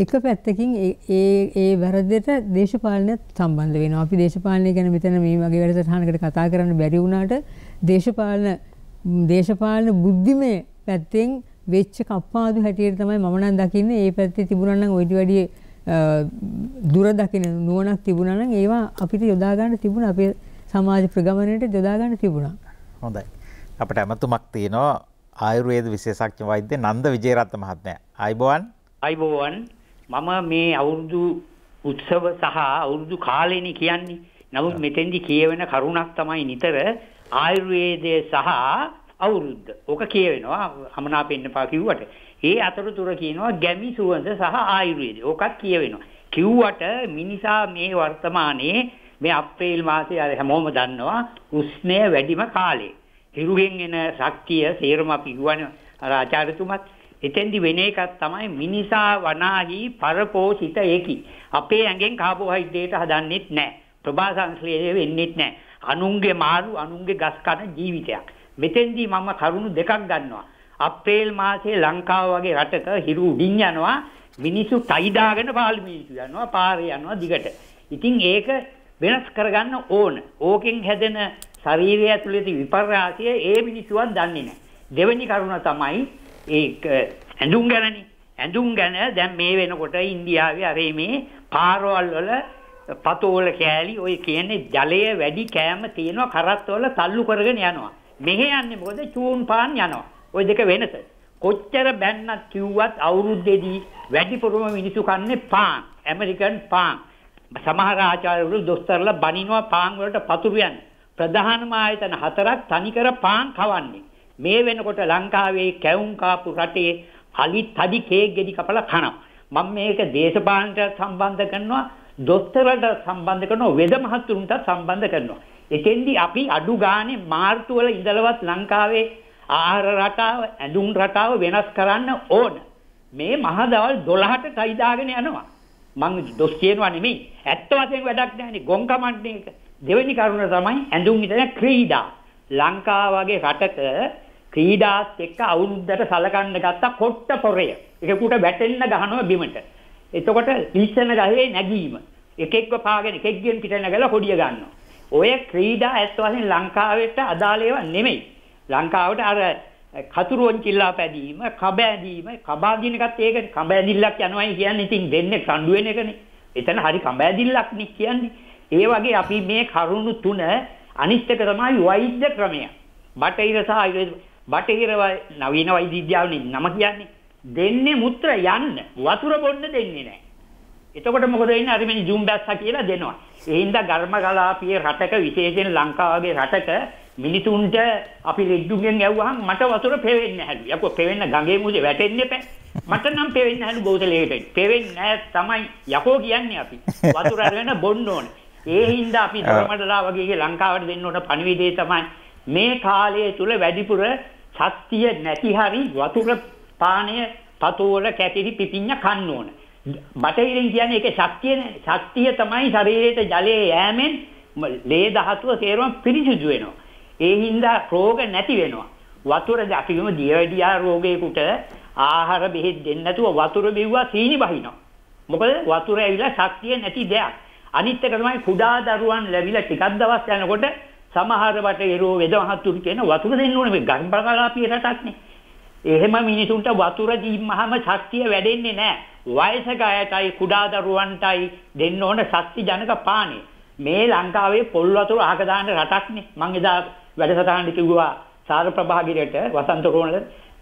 එක පැත්තකින් ඒ ඒ වැරද්දට දේශපාලනයත් සම්බන්ධ වෙනවා. අපි දේශපාලනය ගැන මෙතන මේ වගේ වැඩසටහනකට කතා කරන්න බැරි වුණාට දේශපාලන දේශපාලන බුද්ධිමය පැත්තෙන් වෙච්ච කප්පාදු හැටියට තමයි මම නම් දකින්නේ. ඒ පැත්තේ තිබුණා නම් ඔයිට වැඩිය දුර දකින නුවණක් තිබුණා නම් ඒවා අපිට යොදා ගන්න තිබුණා අපේ සමාජ ප්‍රගමනයට යොදා ගන්න තිබුණා. හොඳයි. අපිට අමතුමක් තියෙනවා ආයුර්වේද විශේෂඥ වෛද්‍ය නන්ද විජේරත්න මහත්මයා. අයිබෝවන්. අයිබෝවන්. මම මේ අවුරුදු උත්සව සහ අවුරුදු කාලෙනි කියන්නේ. නමුත් මෙතෙන්දි කියවෙන කරුණක් තමයි නිතර ආයුර්වේදය සහ අවුරුද්ද. ඕක කියවෙනවා. අමනාපෙන්න පා කිව්වට. ඒ අතරතුර කියනවා ගැමි සුවඳ සහ ආයුර්වේද. ඕකත් කියවෙනවා. කිව්වට මිනිසා මේ වර්තමානයේ මේ අප්‍රේල් මාසේ අර හැමෝම දන්නවා උෂ්ණය වැඩිම කාලේ. හිරුගෙන් එන ශක්තිය සේරම අපි කියවනේ අර ආචාර්යතුමත් එතෙන්දි වෙන එකක් තමයි මිනිසා වනාහි පරපෝෂිත ඒකි. අපේ ඇඟෙන් කාබෝහයිඩ්‍රේට හදන්නෙත් නැහැ. ප්‍රභාසංශ්ලේෂය වෙන්නෙත් නැහැ. අනුන්ගේ මාරු අනුන්ගේ ගස් කන ජීවිතයක්. මෙතෙන්දී මම කරුණු දෙකක් ගන්නවා. අප්‍රේල් මාසේ ලංකාව වගේ රටක හිරු උඩින් යනවා මිනිස්සු ටයිඩාගෙන පාලි මිනිස්සු යනවා පාරේ යනවා දිගට. ඉතින් ඒක වෙනස් කරගන්න ඕන. ඕකෙන් හැදෙන ශරීරය ඇතුළේ තියෙන විපර්යාසය ඒ මිනිස්සුන් දන්නේ නැහැ. දෙවෙනි කරුණ තමයි ඒක ඇඳුම් ගැනනේ. ඇඳුම් ගැන දැන් මේ වෙනකොට ඉන්දියාවේ අර මේ පාරවල් වල පතෝල කෑලි ඔය කියන්නේ ජලය වැඩි කෑම තියෙනවා කරත්වල තල්ලු කරගෙන යනවා. මෙහෙ යන්නේ මොකද චූන් පාන් යනවා. ওই දෙක වෙනස. කොච්චර බැන්නත් කිව්වත් අවුරුද්දේදී වැඩිපුරම මිනිසු කන්නේ පාන්, ඇමරිකන් පාන්. සමහර ආචාර්යවරු දොස්තරලා බනිනවා පාන් වලට පතුරු යන්නේ. ප්‍රධානම ආයතන හතරක් තනිකර පාන් කවන්නේ. මේ වෙනකොට ලංකාවේ කැවුම් කාපු රටේ අලි තඩි කේක් ගෙඩි කපලා කනවා. මම මේක දේශපාලනට සම්බන්ධ කරනවා, දොස්තරලට සම්බන්ධ කරනවා, වෙද මහතුරුන්ට සම්බන්ධ කරනවා. එතෙන්දී අපි අඩු ගානේ මාර්තු වල ඉඳලවත් ලංකාවේ ආහාර රටාව, ඇඳුම් රටාව වෙනස් කරන්න ඕන. මේ මහ දවල් 12ට ටයි දාගෙන යනවා. මං දොස් කියනවා නෙමෙයි. ඇත්ත වශයෙන් වැඩක් නැහැනේ. ගොන් කමන්නේ එක. දෙවෙනි කරුණ තමයි ඇඳුම් ඉතන ක්‍රීඩා. ලංකාව වගේ රටක ක්‍රීඩාත් එක්ක අවුරුද්දට සලකන්න ගත්ත කොට්ට පොරය. එකෙකුට වැටෙන්න ගහනවා බිමට. එතකොට පිස්සන ගහේ නැගීම එකෙක්ව පාගෙන එකෙක්ගෙන් පිට නැගලා හොඩිය ගන්නවා. ඔය ක්‍රීඩා ඇත්ත වශයෙන් ලංකාවට අදාළ ඒවා නෙමෙයි. ලංකාවට අර කතුරුන් කිල්ලා පැදීම, කබෑඳීම, කබාඳින එකත් ඒක කබෑඳිල්ලක් යනවායි කියන්නේ ඉතින් දෙන්නේ කණ්ඩු වෙන එකනේ. එතන හරි කබෑඳිල්ලක් නේ කියන්නේ. ඒ වගේ අපි මේ කරුණු තුන අනිත් එක තමයි වෛද්‍ය ක්‍රමය. බටහිර සහ බටහිර නවීන වෛද්‍ය විද්‍යාවනේ නම කියන්නේ. දෙන්නේ මුත්‍ර යන්න වතුර බොන්න දෙන්නේ නැහැ. එතකොට මොකද වෙන්නේ? අර මේ ජුම්බැස්සා කියලා දෙනවා. ඒ හින්දා ඝර්ම කලාපියේ රටක විශේෂයෙන් ලංකාවගේ රටක මිනිසුන්ට අපි රෙද්දුගෙන් ඇව්වහම මට වතුර පෙවෙන්න හැලු. යකෝ පෙවෙන්න ගඟේ මුදේ වැටෙන්න එපා. මට නම් පෙවෙන්න හැලු බෝතලයකට. පෙවෙන්නේ නැහැ තමයි යකෝ කියන්නේ අපි. වතුර අරගෙන බොන්න ඕනේ. ඒ හින්දා අපි ධර්මදලා වගේ ලංකාවට දෙන්න ඕන පණිවිඩය තමයි මේ කාලය තුල වැඩිපුර සත්‍ය නැති හරි වතුර පානය පතෝල කැටිරි පිපිඤ්ඤ කන්න ඕන. බටහිරින් කියන්නේ ඒකේ ශක්තිය ශක්තිය තමයි ශරීරයේ ජලයේ යෑමෙන් ලේ ධාතුව තේරුම් පිරිසිදු වෙනවා. ඒ හින්දා රෝග නැති වෙනවා. වතුර දකිවම දියවැඩියා රෝගයකට ආහාර බෙහෙත් දෙන්නේ නැතුව වතුර බිව්වා සීනි බහිනවා. මොකද වතුර ඇවිල්ලා ශක්තිය නැති දෙයක්. අනිත් එක තමයි කුඩා දරුවන් ලැබිලා ටිකක් දවස් යනකොට සමහර වටේ රෝ වේද මහතුරු කියන වතුර දෙන්න ඕනේ මේ ගම්බලාපිය රටක්නේ. එහෙම මිනිසුන්ට වතුර දීමහම ශක්තිය වැඩෙන්නේ නැහැ. වයසක අයටයි කුඩා දරුවන්ටයි දෙන්න ඕන ශක්ති ජනක පානේ. මේ ලංකාවේ පොල් වතුර අහක දාන රටක්නේ. මං එදා වැඩසටහනට කිව්වා සාර ප්‍රභාගිරයට වසන්ත රෝණල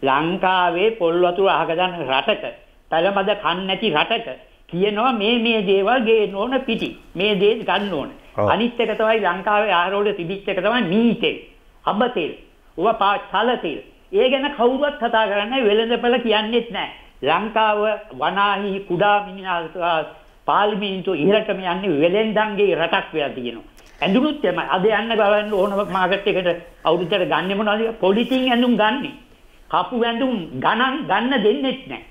ලංකාවේ පොල් වතුර අහගදන රටක පළමද කන් නැති රටක කියනවා මේ මේ දේවල් ගේන්න ඕන පිටි මේ දේ ගන්න ඕන අනිත් එක තමයි ලංකාවේ ආහාරවල තිබිච්ච එක තමයි නීතේ අබතෙල් ඌව පා තලතෙල් ඒ ගැන කවුරුවත් කතා කරන්නේ වෙළඳපළ කියන්නේත් නැහැ ලංකාව වනාහි කුඩා මිනිහා පාර්ලිමේන්තුව ඉහළටම යන්නේ වෙළෙන්දන්ගේ රටක් වෙලා තියෙනවා ඇඳුනුත් එමය. අද යන්න බලන්න ඕනම මාකට් එකට අවුරුද්දට ගන්නෙ මොනවද? පොලිතින් ඇඳුම් ගන්නෙ. කපු ඇඳුම් ගණන් ගන්න දෙන්නේ නැහැ.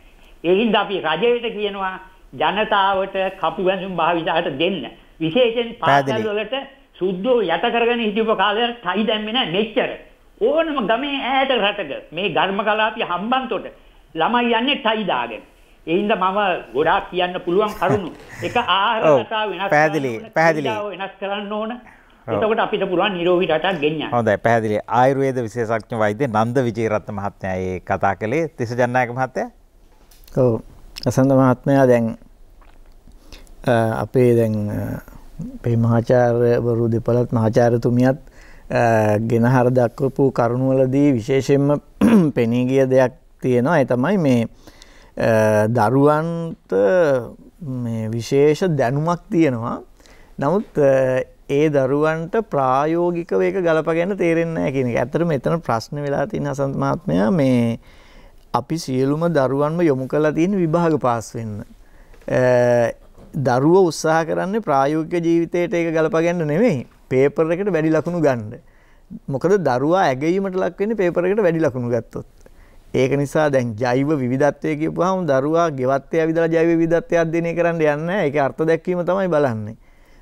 ඒ හින්දා අපි රජයට කියනවා ජනතාවට කපු ඇඳුම් භාවිතයට දෙන්න. විශේෂයෙන් පාසල් වලට සුද්ධෝ යට කරගෙන හිටපු කාලේ තයි දැම්මේ නැහැ මෙච්චර. ඕනම ගමේ ඈත රටක මේ ඝර්ම කලාපිය හම්බන්තොට ළමයි යන්නේ තයි දාගෙන. එයින්ද මම ගොඩාක් කියන්න පුළුවන් කරුණු. එක ආහාර රටාව වෙනස් පැහැදිලි පැහැදිලි වෙනස් කරන්න ඕන. එතකොට අපිට පුළුවන් නිරෝගී රටක් ගෙනියන්න. හොඳයි පැහැදිලි. ආයුර්වේද විශේෂඥ වෛද්‍ය නන්ද විජේරත්න මහත්මයා ඒ කතා කළේ තිස ජනනායක මහත්තයා. ඔව්. අසන්ද මහත්මයා දැන් අපේ දැන් අපේ මහාචාර්යවරු දෙපළත් මහාචාර්යතුමියත් ගෙනහර දක්වපු කරුණවලදී විශේෂයෙන්ම පෙනී ගිය දෙයක් තියෙනවා. ඒ තමයි මේ දරුවන්ට විශේෂ දැනුමක් තියෙනවා. නමුත් ඒ දරුවන්ට ප්‍රායෝගික වේක ගලපගන්න තේරෙන්න කියන ඇතර මෙතන ප්‍රශ්න වෙලා තින් අසන්මාත්මය මේ අපි සියලුම දරුවන්ම යොමු කලා තියෙන විභාග පාස් වෙන්න. දරුව උත්සාහ කරන්නේ ප්‍රායෝගික ජීවිතයට ඒක ගලපගන්න නෙවෙයි පේපර එකට වැඩි ලකුණු ගන්න. මොකද දරුවා ඇගීමට ලක්වෙන පේපර එකට වැඩි ලකුණු ගත්තොත්. ඒක නිසා දැන් ජෛව විවිධත්වය කියපුවාම දරුවා ගෙවත්තේ ඇවිදලා ජෛව විවිධත්වයක් දිනේ කරන්න යන්නේ නැහැ. ඒකේ අර්ථ දැක්වීම තමයි බලන්නේ.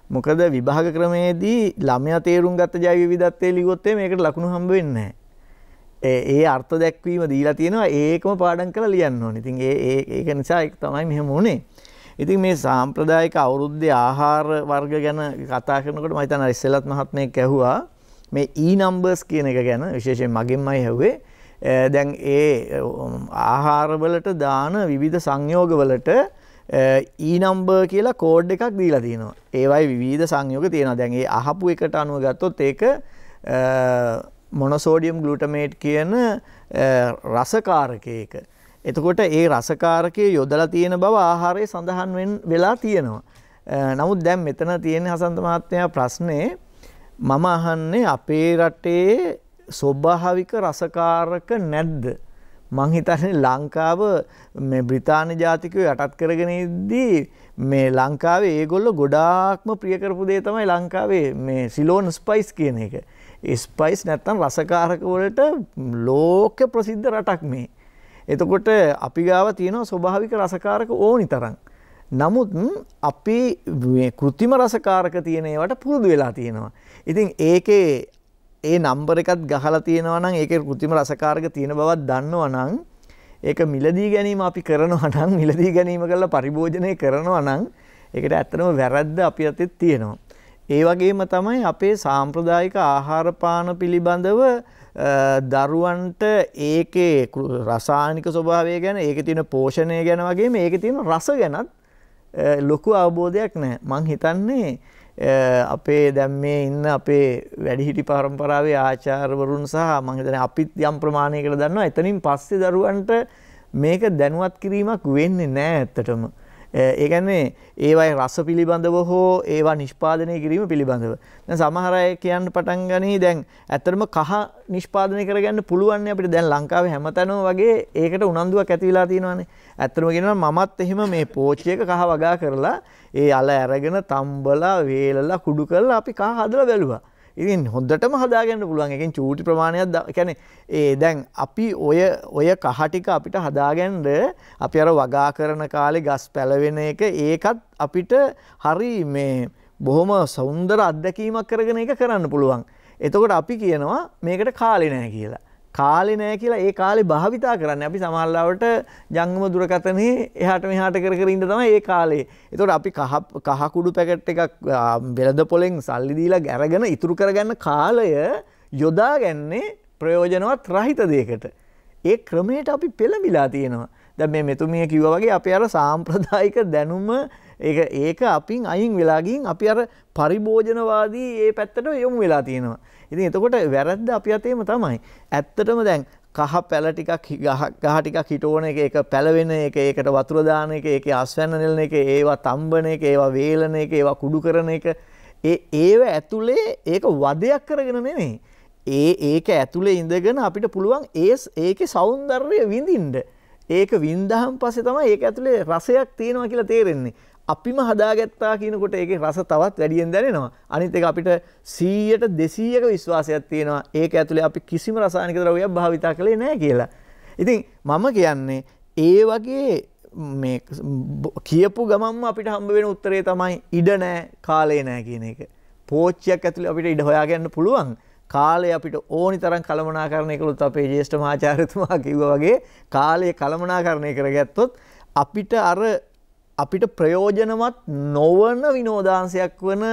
මොකද විභාග ක්‍රමයේදී ළමයා තේරුම් ගත්ත ජෛව විවිධත්වයේ ලියුවොත් මේකට ලකුණු හම්බ වෙන්නේ නැහැ. ඒ අර්ථ දැක්වීම දීලා තියෙනවා ඒකම පාඩම් කරලා ලියන්න ඕනේ. ඉතින් ඒ ඒක නිසා ඒක තමයි මෙහෙම වුනේ. ඉතින් මේ සාම්ප්‍රදායික අවුරුද්දේ ආහාර වර්ග ගැන කතා කරනකොට මම හිතනවා ඉස්සෙල්ලත් මහත්මයෙක් ඇහුවා මේ e numbers කියන එක ගැන විශේෂයෙන් මගෙන්මයි ඇහුවේ. Eh, දැන් ඒ eh, um, ආහාරවලට දාන විවිධ සංයෝගවලට ඊනම්බ eh, කියලා කෝඩ් එකක් දීලා තියෙනවා. ඒවයි විවිධ සංයෝග තියෙනවා. දැන් ඒ අහපු එකට අනුව ගත්තොත් ඒක මොනොසෝඩියම් ග්ලූටමේට් කියන රසකාරකයක. එතකොට ඒ රසකාරකය යොදලා තියෙන බව ආහාරය සඳහන් වෙලා තියෙනවා. නමුත් දැන් මෙතන තියෙන හසන්ත මහත්මයා ප්‍රශ්නේ මම අහන්නේ අපේ රටේ ස්වභාවික රසකාරක නැද්ද? මං හිතන්නේ ලංකාව මේ බ්‍රිතාන්‍ය ජාතිකයෝ යටත් කරගෙන ඉද්දී මේ ලංකාවේ ඒගොල්ලෝ ගොඩාක්ම ප්‍රිය කරපු දේ තමයි ලංකාවේ මේ සිලෝන් ස්පයිස් කියන එක. ස්පයිස් නැත්තම් රසකාරක වලට ලෝක ප්‍රසිද්ධ රටක් මේ. එතකොට අපි ගාව තියෙනවා ස්වභාවික රසකාරක ඕනි තරම්. නමුත් අපි කෘතිම රසකාරක තියෙනවට පුරුදු වෙලා තියෙනවා. ඉතින් ඒකේ ඒ නම්බර එකත් ගහලා තියෙනවා නම් ඒකේ કૃතිම රසකාරක තියෙන බවක් දන්නවා නම් ඒක මිලදී ගැනීම අපි කරනවා නම් මිලදී ගැනීම කරලා පරිභෝජනය කරනවා නම් ඒකට ඇත්තම වැරද්ද අපි අතේ තියෙනවා. ඒ වගේම තමයි අපේ සාම්ප්‍රදායික ආහාර පාන පිළිබඳව දරුවන්ට ඒකේ රසායනික ස්වභාවය ගැන ඒකේ තියෙන පෝෂණය ගැන වගේම ඒකේ තියෙන රස ගැනත් ලොකු අවබෝධයක් නැහැ. මං හිතන්නේ අපේ දැම් මේ ඉන්න අපේ වැඩිහිටි පරම්පරාවේ ආචාර්වරුන් සහ මහිතන අපිත් යම් ප්‍රමාණයකට දන්නවා එතනින් පස්සෙ දරුවන්ට මේක දැනුවත් කිරීමක් වෙන්නේ නෑ ඇත්තටම. ඒගැන්නේ ඒවයි රස පිළිබඳව හෝ ඒවා නිෂ්පාදනය කිරීම පිළිබඳව. සමහරය කියන්න පටන් ගනී දැන් ඇතරම කහ නිෂ්පාදනය කරගන්න පුළුවන් අපිට දැන් ලංකාව හැමතැනෝ වගේ ඒකට උනන්දුවක් ඇතිවෙලා තියෙනවානේ. ඇත්තරම ගෙනවා මමත් එහෙම මේ පෝච්චයක කහ වගා කරලා ඒ අල ඇරගෙන තම්බලා වේලලා කුඩු කරලා අපි කහ හදලා බැලුවා. ඉතින් හොඳටම හදාගන්න පුළුවන් එකෙන් චූටි ප්‍රමාණයක් කියන්නේ ඒ දැන් අපි ඔය ඔය කහ ටික අපිට හදාගන්න අපි අර වගා කරන කාලේ ගස් පැලවෙන එක ඒකත් අපිට හරි මේ බොහොම සෞන්දර අත්දැකීමක් කරගෙන ඒක කරන්න පුළුවන්. එතකොට අපි කියනවා මේකට කාලේ නැහැ කියලා. කාලේ නෑ කියලා ඒ කාලේ භාවිතා කරන්නේ අපි සමහරවට ජංගම දුරකථනේ එහාට මෙහාට කර කර ඉන්න තමයි ඒ කාලේ. ඒතකොට අපි කහ කහ කුඩු පැකට් එකක් වෙළඳ පොලෙන් සල්ලි දීලා අරගෙන ඉතුරු කරගන්න කාලය යොදාගන්නේ ප්‍රයෝජනවත් රහිත දෙයකට. ඒ ක්‍රමයට අපි පෙළඹිලා තියෙනවා. දැන් මේ මෙතුමිය කිව්වා වගේ අපි අර සාම්ප්‍රදායික දැනුම ඒක ඒක අපින් අයින් වෙලා ගින් අපි අර පරිභෝජනවාදී ඒ පැත්තට යොමු වෙලා තියෙනවා. ඉතින් එතකොට වැරද්ද අපි අතේම තමයි. ඇත්තටම දැන් කහ පැල ටිකක් ගහ ටිකක් හිටෝන එක ඒක පැලවෙන එක ඒකට වතුර දාන එක ඒකේ අස්වැන්න නෙලන එක ඒවා තම්බන එක ඒවා වේලන එක ඒවා කුඩු කරන එක ඒ ඒව ඇතුලේ ඒක වදයක් කරගෙන නෙමෙයි. ඒ ඒක ඇතුලේ ඉඳගෙන අපිට පුළුවන් ඒ ඒකේ సౌందර්යය විඳින්න. ඒක වින්දහම් පස්සේ තමයි ඒක ඇතුලේ රසයක් තියෙනවා කියලා තේරෙන්නේ. අපිම හදාගත්තා කියනකොට ඒක රස තවත් වැඩියෙන් දැනෙනවා. අනිත් එක අපිට 100ට 200ක විශ්වාසයක් තියෙනවා. ඒක ඇතුලේ අපි කිසිම රසායනික ද්‍රව්‍යයක් භාවිතා කළේ නැහැ කියලා. ඉතින් මම කියන්නේ ඒ වගේ මේ කියපු ගමන්ම අපිට හම්බ වෙන උත්තරේ තමයි ඉඩ නැහැ, කාලේ නැහැ කියන එක. පෝච්චියක් ඇතුලේ අපිට ඉඩ හොයාගන්න පුළුවන්. කාලය අපිට ඕනි තරම් කළමනාකරණය කළොත් අපේ ජේෂ්ඨ මහාචාර්යතුමා කිව්වා වගේ කාලය කළමනාකරණය කරගත්තොත් අපිට අර අපිට ප්‍රයෝජනවත් නොවන විනෝදාංශයක් වන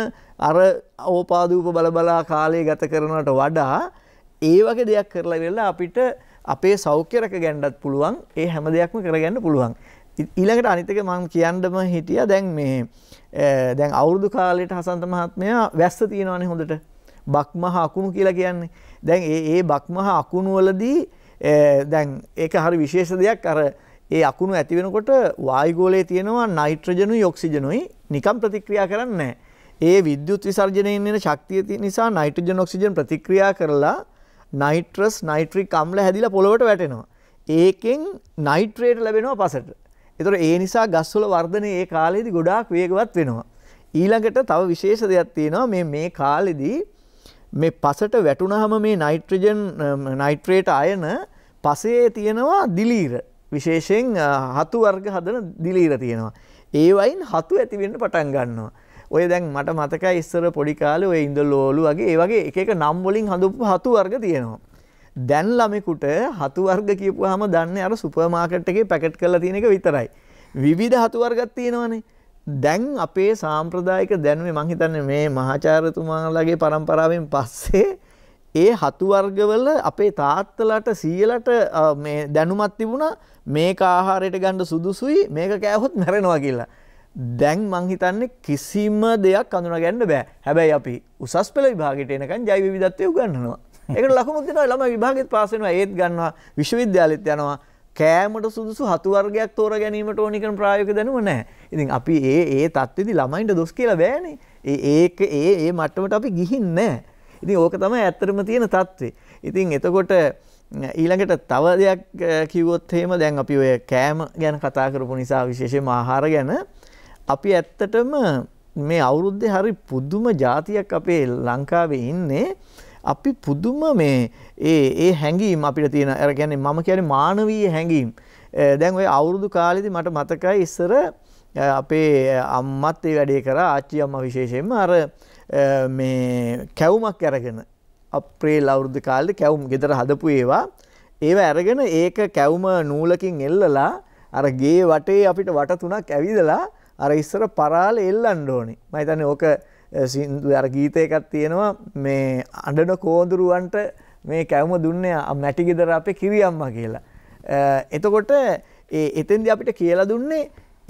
අර අවපාදූප බලබලා කාලය ගත කරනට වඩා ඒ වගේ දෙයක් කරලා වෙලා අපිට අපේ සෞඛ්‍යරක ගැන්ඩත් පුළුවන් ඒ හැම දෙයක්ම කරගන්න පුළුවන්. ඊළඟට අනිතක මං කියන්නම හිටිය දැන් මේ දැන් අවුරුදු කාලයට හසන්ත මහත්මයා වැස්ස තියෙනවානේ හොඳට බක්මහ අකුණු කියලා කියන්නේ. දැන් ඒ ඒ බක්මහ අකුණුවලදී දැන් ඒක හරි විශේෂ දෙයක් අර ඒ අකුණු ඇති වෙනකොට වායුගෝලයේ තියෙනවා නයිට්‍රජනුයි ඔක්සිජනුයි නිකම් ප්‍රතික්‍රියා කරන්නේ ඒ විද්‍යුත් විසර්ජනයෙන් එන ශක්තිය නිසා නයිට්‍රජන් ඔක්සිජන් ප්‍රතික්‍රියා කරලා නයිට්‍රස් නයිට්‍රික් අම්ල හැදිලා පොළොවට වැටෙනවා. ඒකෙන් නයිට්‍රේට් ලැබෙනවා පසට. ඒතර ඒ නිසා ගස්වල වර්ධනය ඒ කාලේදී ගොඩාක් වේගවත් වෙනවා. ඊළඟට තව විශේෂ දෙයක් තියෙනවා මේ මේ කාලෙදී මේ පසට වැටුනහම මේ නයිට්‍රජන් නයිට්‍රේට් අයන පසේ තියෙනවා දිලීර. විශේෂයෙන් හතු වර්ග හදන දිලීර තියෙනවා. ඒවයින් හතු ඇතිවෙන්න පටන් ගන්නවා. ඔය දැන් මට මතකයි ඉස්සර පොඩි කාලේ ඔය ඉඳලෝලු වගේ ඒ වගේ එක එක නම් වලින් හඳුන්වපු හතු වර්ග තියෙනවා. දැන් ළමෙකුට හතු වර්ග කියපුවාම දන්නේ අර සුපර් මාකට් එකේ පැකට් කරලා තියෙන එක විතරයි. විවිධ හතු වර්ගක් තියෙනවනේ. දැන් අපේ සාම්ප්‍රදායික දැනුමේ මං හිතන්නේ මේ මහාචාර්යතුමාලාගේ પરම්පරාවෙන් පස්සේ ඒ හතු වර්ගවල අපේ තාත්තලට සීලට දැනුමත් තිබුණ මේක ආහාරයට ගණ්ඩ සුදුසුයි මේක කෑහොත් මැරෙනවා කියලා. දැන් මංහිතන්නේ කිසිම දෙයක් අඳුන ගැන්න බෑ හැබැයි අපි උසස් පෙළ විභාගට එනකන් ජයි විධත්වය ගන්නවා. එකට ලකුණුත් දෙෙන ළම විභාගත් පාසෙනවා ඒත් ගන්නවා විශ්වවිද්‍යාලත් යනවා කෑමට සුදුසු හතුවර්ගයක් තෝර ගැනීමට ඕනිකන ප්‍රායක දැනුව නෑ ඉතින් අපි ඒ ඒ තත්වෙදි ළමයින්ට දොස් කියලා බෑනේ ඒ ඒ ඒ මට්ටමට අපි ගිහින් නෑ. ඉතින් ඕක තමයි ඇත්තරම තියෙන තත්ත්වේ. ඉතින් එතකොට ඊළඟට තව දෙයක් කිවොත්හෙම දැන් අපි ඔය කෑම ගැන කතා කරපු නිසා විශේෂය මහාර ගැන අපි ඇත්තටම මේ අවුරුද්ධ හරි පුද්දුම ජාතියක් අපේ ලංකාවේ ඉන්නේ අපි පුදුම මේ ඒ ඒ හැඟීම් අපිට තියෙන අර ගැන මම කියන මානවී හැඟීම් දැන් ඔය අවුරුදු කාලෙදි මට මතකයි ඉස්සර අපේ අම්මත් ඒ වැඩේ කර ආච්චි අම්ම විශේෂයෙන්ම අර මේ කැවුමක් ඇරගෙන අප්‍රේ ලෞරුද්ධ කාලෙ කැවුම් ගෙදර හදපු ඒවා ඒව ඇරගෙන ඒක කැවුම නූලකින් එල්ලලා අර ගේ වටේ අපිට වට තුනක් ඇවිදලා අර ඉස්සර පරාල එල්ලන්න ඕනේ මම හිතන්නේ ඕක සින්දු අර ගීතයකක් තියෙනවා මේ අඬන කෝඳුරුවන්ට මේ කැවුම දුන්නේ මැටි ගෙදර අපේ කිරියම්මා කියලා එතකොට ඒ එතෙන්දි අපිට කියලා දුන්නේ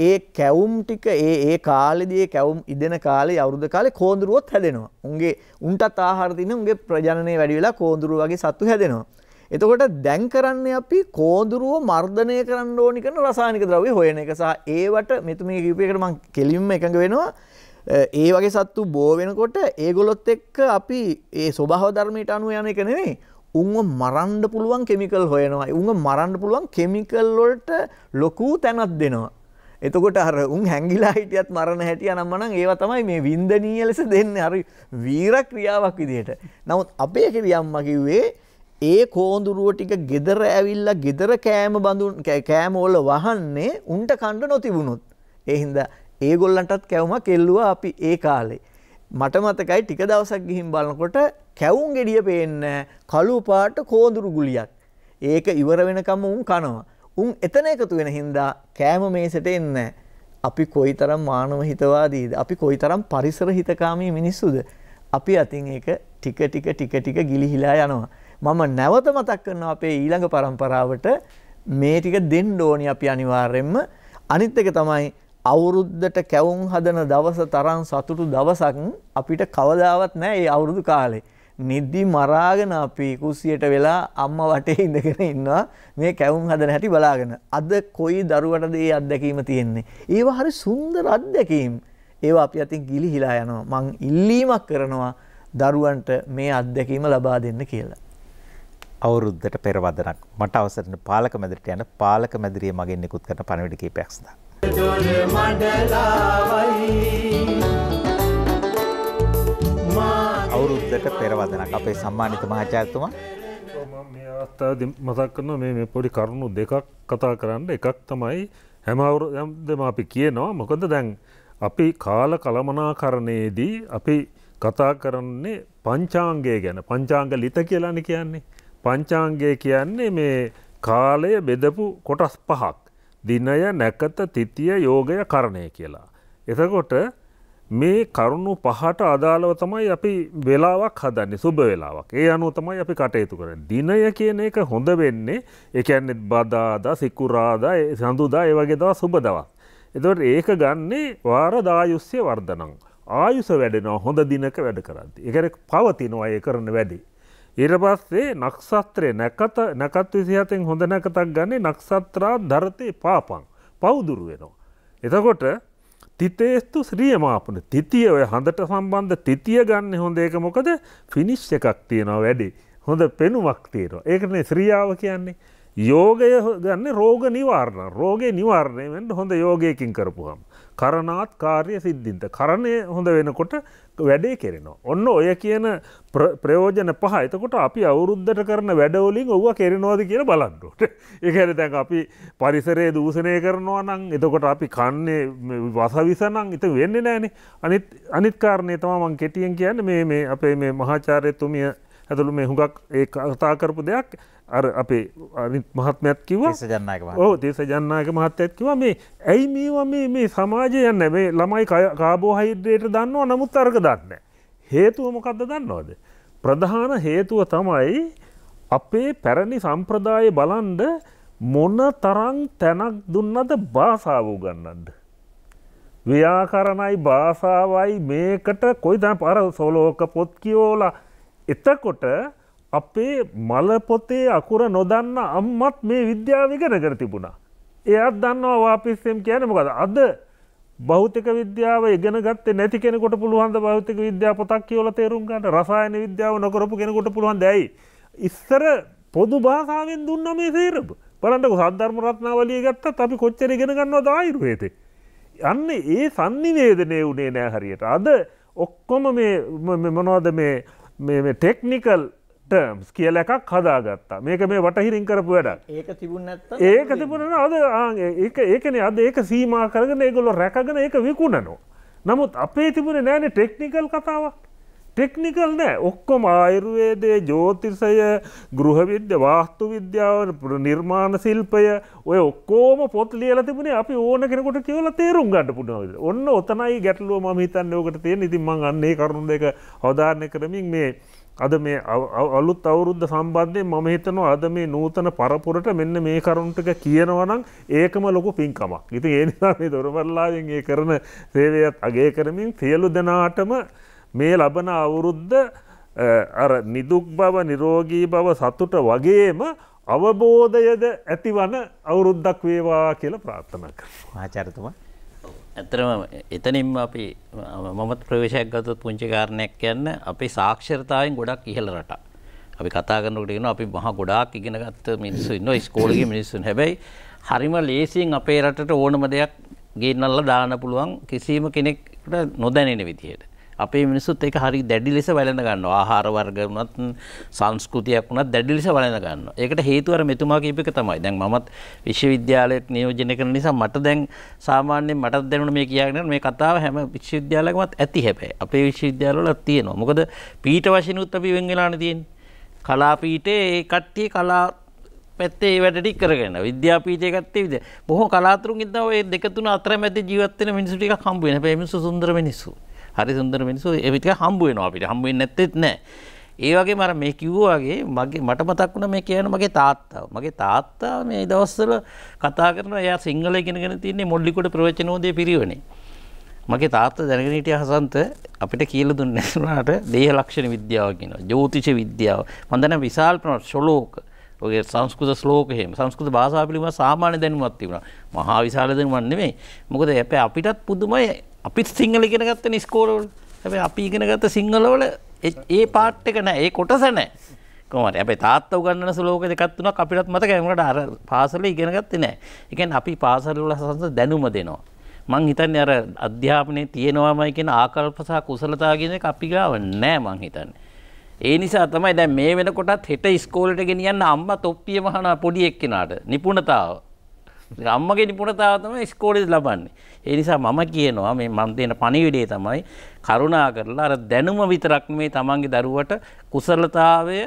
ඒ කැවුම් ටික ඒ ඒ කාලෙදී ඒ කැවුම් ඉදෙන කාලේ අවුරුදු කාලේ කෝඳුරුවොත් හැදෙනවා. උන්ගේ උන්ටත් ආහාර දෙන උන්ගේ ප්‍රජනනය වැඩි වෙලා කෝඳුරුව වගේ සත්තු හැදෙනවා. එතකොට දැන් කරන්නේ අපි කෝඳුරුව මර්ධනය කරන්න ඕනි කරන රසායනික ද්‍රව්‍ය හොයන එක සහ ඒවට මෙතුමේ කියූප එකට මම කෙලින්ම එකඟ වෙනවා. ඒ වගේ සත්තු බෝ වෙනකොට ඒගොල්ලොත් එක්ක අපි ඒ ස්වභාව ධර්මයට අනුව යන එක නෙමෙයි උන්ව මරන්න පුළුවන් කෙමිකල් හොයනවා. උන්ව මරන්න පුළුවන් කෙමිකල් වලට ලොකු තැනක් දෙනවා. එතකොට අර උන් හැංගිලා හිටියත් මරණ හැටිය නම් මනම් ඒව තමයි මේ වින්දනීය ලෙස දෙන්නේ හරි වීර ක්‍රියාවක් විදිහට. නමුත් අපේ කිරියම්මා කිව්වේ ඒ කෝඳුරුව ටික ගෙදර ඇවිල්ලා ගෙදර කෑම බඳුන් කෑම වල වහන්නේ උන්ට කන්න නොතිබුණොත්. ඒ හින්දා ඒගොල්ලන්ටත් කැවුමක් එල්ලුවා අපි ඒ කාලේ. මට මතකයි ටික දවසක් ගිහින් බලනකොට කැවුම් ගෙඩිය පේන්නේ කළු පාට කෝඳුරු ගුලියක්. ඒක ඉවර වෙනකම් උන් කනවා. උන් එතන එකතු වෙන හින්දා කෑම මේසට එන්න අපි කොයි තරම් මානව හිතවාදීද අපි කොයි තරම් පරිසර හිතකාමී මිනිස්සුද අපි අතින් ඒක ටික ටික ටික ටික ගිලිහිලා යනවා මම නැවත මතක් කරනවා අපේ ඊළඟ පරම්පරාවට මේ ටික දෙන්න ඕනි අපි අනිවාර්යෙන්ම අනිත් එක තමයි අවුරුද්දට කැවුම් හදන දවස තරම් සතුටු දවසක් අපිට කවදාවත් නැහැ ඒ අවුරුදු කාලේ නිදි මරාගෙන අපි කුස්සියට වෙලා අම්මා වටේ ඉඳගෙන ඉන්නවා මේ කැවුම් හදන හැටි බලාගෙන. අද කොයි දරුවටද මේ අත්දැකීම තියෙන්නේ? ඒව හරි සුන්දර අත්දැකීම්. ඒවා අපි අතින් ගිලිහිලා යනවා. මං ඉල්ලීමක් කරනවා දරුවන්ට මේ අත්දැකීම ලබා දෙන්න කියලා. අවුරුද්දට පෙර වදනක් මට අවසරන පාලක මැදිරියට යන පාලක මැදිරිය මගෙන් නිකුත් කරන පණිවිඩ කීපයක් සඳහා. සුද්දට පෙරවදනක් අපේ සම්මානිත මහාචාර්යතුමා මම මේ අවස්ථාවේදී මතක් කරනවා මේ මේ පොඩි කරුණු දෙකක් කතා කරන්න එකක් තමයි හැම අවුරුද්දම අපි කියනවා මොකද දැන් අපි කාල කලමනාකරණයේදී අපි කතා කරන්නේ පංචාංගය ගැන පංචාංග ලිත කියලානේ කියන්නේ පංචාංගය කියන්නේ මේ කාලය බෙදපු කොටස් පහක් දිනය නැකත තිතිය යෝගය කරණය කියලා එතකොට මේ කරුණු පහට අදාළව තමයි අපි වෙලාවක් හදන්නේ සුබ වෙලාවක්. ඒ අනුව තමයි අපි කටයුතු කරන්නේ. දිනය කියන එක හොඳ වෙන්නේ ඒ කියන්නේ බදාදා, සිකුරාදා, සඳුදා ඒ වගේ දවස් සුබ දවස්. එතකොට ඒක ගන්නේ වාර දායුස්ය වර්ධනං. ආයුෂ වැඩෙනවා හොඳ දිනක වැඩ කරද්දී. ඒ කියන්නේ පවතිනවා ඒ කරන වැඩේ. ඊට පස්සේ නක්ෂත්‍රේ නැකත නැකත් 27න් හොඳ නැකතක් ගන්නේ නක්ෂත්‍රා ධර්තේ පාපං. පවුදුරු වෙනවා. එතකොට තිතේස්තු ශ්‍රියමාපන තිතිය ඔය හඳට සම්බන්ධ තිතිය ගන්න හොඳ ඒක මොකද ෆිනිශ් එකක් තියෙනවා වැඩි හොඳ පෙනුමක් තියෙනවා ඒකනේ ශ්‍රියාව කියන්නේ යෝගය ගන්න රෝග නිවාරණ රෝගේ නිවාරණය වෙන්න හොඳ යෝගයකින් කරපුහම කරනාත් කාර්ය සිද්ධින්ත. කරණය හොඳ වෙනකොට වැඩේ කෙරෙනවා. ඔන්න ඔය කියන ප්‍රයෝජන පහ එතකොට අපි අවුරුද්ධට කරන වැඩවලින් ඔව කෙරෙනවාද කියෙන බලන්නට. එකන තැන් අපි පරිසරයේ දූසනය කරනවා නම් එතකොට අපි කන්නේ වසවිසනං එත වෙන්න නෑනේ අනිත් අනිත්කාරණය තමන් කෙටියෙන් කියන්න මේ අපේ මේ මහාචාරයතුමිය ඇතුළු මේ හුඟක් ඒ කතා කරපු දෙයක් අර අපේ මහත්මයක් කිව ඕ දේශ ජන්නාක මහත්තයක් කිව මේ ඇයි මේවා මේ සමාජය යන්න මේ ළමයි කාබෝහයිඩ්‍රයට දන්නවා නමුත් අර්ග දන්න. හේතුව මොකක්ද දන්නවාද. ප්‍රධාන හේතුව තමයි අපේ පැරණි සම්ප්‍රදාය බලන්ඩ මොන තරං තැනක් දුන්නද භාසාාව ගන්නන්ට. ව්‍යාකරණයි භාසාවයි මේකට කොයි දම් පර සොලෝක පොත් කියෝලා එතකොට අපේ මලපොතේ අකුර නොදන්න අම්මත් මේ විද්‍යාවිගෙන කර තිබුණා. එයත් දන්නවා වාපිස්සෙම් කියනමකද අද බෞතික විද්‍යාව ඉගෙන ගත්තේ නැති කෙනෙකුට පුළුවන් ද භෞතික විද්‍යාව පොතක් කියවලා තේරුම් ගන්න රසායන විද්‍යාව නොකරපු කෙනෙකුට පුළුවන් දැයි ඉස්සර පොදු භාෂාවෙන් දුන්න මේ තේරම බලන්නකො සද්ධර්ම රත්නාවලිය ගත්තත් අපි කොච්චර ඉගෙන ගන්නවද ආයුර්වේදේ අන්න ඒ sannivedanaya උනේ නෑ හරියට අද ඔක්කොම මේ මොනවද මේ මේ ටෙක්නිකල් ටර්ම්ස් කියල එකක් හදාගත්තා මේක මේ වටහිරින් කරපු වැඩ ඒක තිබුණ ඒක තිබුණන අද ඒකන අද ඒක සීම කරගෙන ඒගොලො රැකගෙන ඒක විකුණනෝ නමුත් අපේ තිබුණ නෑන ටෙක්නිකල් කතාවක් ටෙක්නිකල් නෑ ඔක්කොම ආයුර්වේදය ජෝතිසය ගෘහවිද්‍ය වාස්තු විද්‍යාව නිර්මාණ ශිල්පය ඔය ඔක්කෝම පොත් ලියල තිබුණේ අපි ඕන කෙනෙකොට කියවල තේරුම් ගන්න පුුණාවද ඔන්න ඔතනයි ගැටලුව මහිතන්න ඕකට තියෙන ඉතින් මං අන්නේ කරුණු දෙක හදාරණය කරමින් මේ අද මේ අලුත් අවුරුද්ධ සම්බන්ධය මම හිතනවා අද මේ නූතන පරපුරට මෙන්න මේ කරුණටක කියනවනම් ඒකම ලොකු පින්කමක්. ඉතින් ඒ නිසා මේ දොරවල්ලාවෙන් ඒ කරන සේවයත් අගේ කරමින් සියලු දෙනාටම මේ ලබන අවුරුද්ද අර නිදුක් බව නිරෝගී බව සතුට වගේම අවබෝධයද ඇතිවන අවුරුද්දක් වේවා කියලා ප්‍රාර්ථනා කරනවා. ආචාර්යතුමා ඇතරම එතනින් අපි මමත් ප්‍රවේශයක් ගතත් පුංචි කාරණයක් කියන්න අපි සාක්ෂරතාවෙන් ගොඩක් ඉහළ රට අපි කතා කරනකට ගෙන අපි මහ ගොඩාක් ඉගෙනගත්ත මිනිස්සු ඉන්න ස්කෝලග මිනිස්සුන් හැබැයි හරිම ලේසින් අපේ රටට ඕනම දෙයක් ගේනල්ල දාන පුළුවන් කිසිීම කෙනෙක්ට නොදැනෙන විදියට අපේ මිනිස්සුත් ඒක හරි දැඩි ලෙස වැලඳ ගන්නවා. ආහාර වර්ග වුණත් සංස්කෘතියක් වුණත් දැඩි ලෙස වැලඳ ගන්නවා. ඒකට හේතුව අර මෙතුමා කියප එක තමයි. දැන් මමත් විශ්වවිද්‍යාලයට නියෝජනය කරන නිසා මට දැන් සාමාන්‍යයෙන් මට දැනුණ මේ කියාගෙන මේ කතාව හැම විශ්වවිද්‍යාලයකමත් ඇති හැබැයි. අපේ විශ්වවිද්‍යාලවල තියෙනවා. මොකද පීඨ වශයෙන්ුත් අපි වෙන් වෙලානේ තියෙන්නේ. කලාපීඨේ ඒ කට්ටිය කලා පැත්තේ ඒ වැඩ ටික කරගෙන විද්‍යාපීඨය ගත්තේ විද බොහෝ කලාතුරකින් තමයි මේ දෙක තුන අතර මැද ජීවත් වෙන මිනිස්සු ටිකක් හම්බ වෙන. හැබැයි මිනිස්සු සුන්දර මිනිස්සු. හරි සුන්දර මිනිස්සු ඒ විදිහ හම්බ වෙනවා අපිට හම්බ වෙන්නේ නැත්තේත් නෑ ඒ වගේම අර මේ කිව්වා වගේ මගේ මට මතක් වුණා මේ කියන මගේ තාත්තා මගේ තාත්තා මේ දවස්වල කතා කරනවා එයා සිංහල ඉගෙනගෙන තින්නේ මොල්ලිකුඩ ප්‍රවචනෝදය පිරිවෙනේ මගේ තාත්ත දැනගෙන හිටිය හසන්ත අපිට කියලා දුන්නේ නැතුණාට දේහ ලක්ෂණ විද්‍යාව කියනවා ජ්‍යොතිෂ විද්‍යාව මම දන්නා විශාල ප්‍රමාණයක් ශ්ලෝක ඔය සංස්කෘත ශ්ලෝක එහෙම සංස්කෘත භාෂාව පිළිබඳ සාමාන්‍ය දැනුමක් තිබුණා මහා විශාල දැනුමක් නෙමෙයි මොකද අපිටත් පුදුමයි අපිත් සිංහල ඉගෙන ගත්ත නිස්කෝරවල හැබැයි අපි ඉගෙන ගත්ත සිංහලවල ඒ පාට් එක නෑ ඒ කොටස නෑ කොහොමද හැබැයි තාත්තා උගන්වන ශ්ලෝක දෙකක් තුනක් අපිටත් මතකයි මොකද අර පාසලේ ඉගෙන ගත්තේ නෑ ඒ කියන්නේ අපි පාසල වල සංස දැනුම දෙනවා මං හිතන්නේ අර අධ්‍යාපනයේ තියෙනවාමයි කියන ආකල්ප සහ කුසලතා කියන එක අපි ගාව නෑ මං හිතන්නේ ඒ නිසා තමයි දැන් මේ වෙනකොටත් හෙට ඉස්කෝලේට ගෙනියන්න අම්මා තොප්පිය මහන පොඩි එක්කෙනාට නිපුණතාව. අම්මගේ නිපුණතාව තමයි ඉස්කෝලේ ලබන්නේ. ඒ නිසා මම කියනවා මේ මම දෙන පණිවිඩය තමයි කරුණා කරලා අර දැනුම විතරක් මේ තමන්ගේ දරුවට කුසලතාවය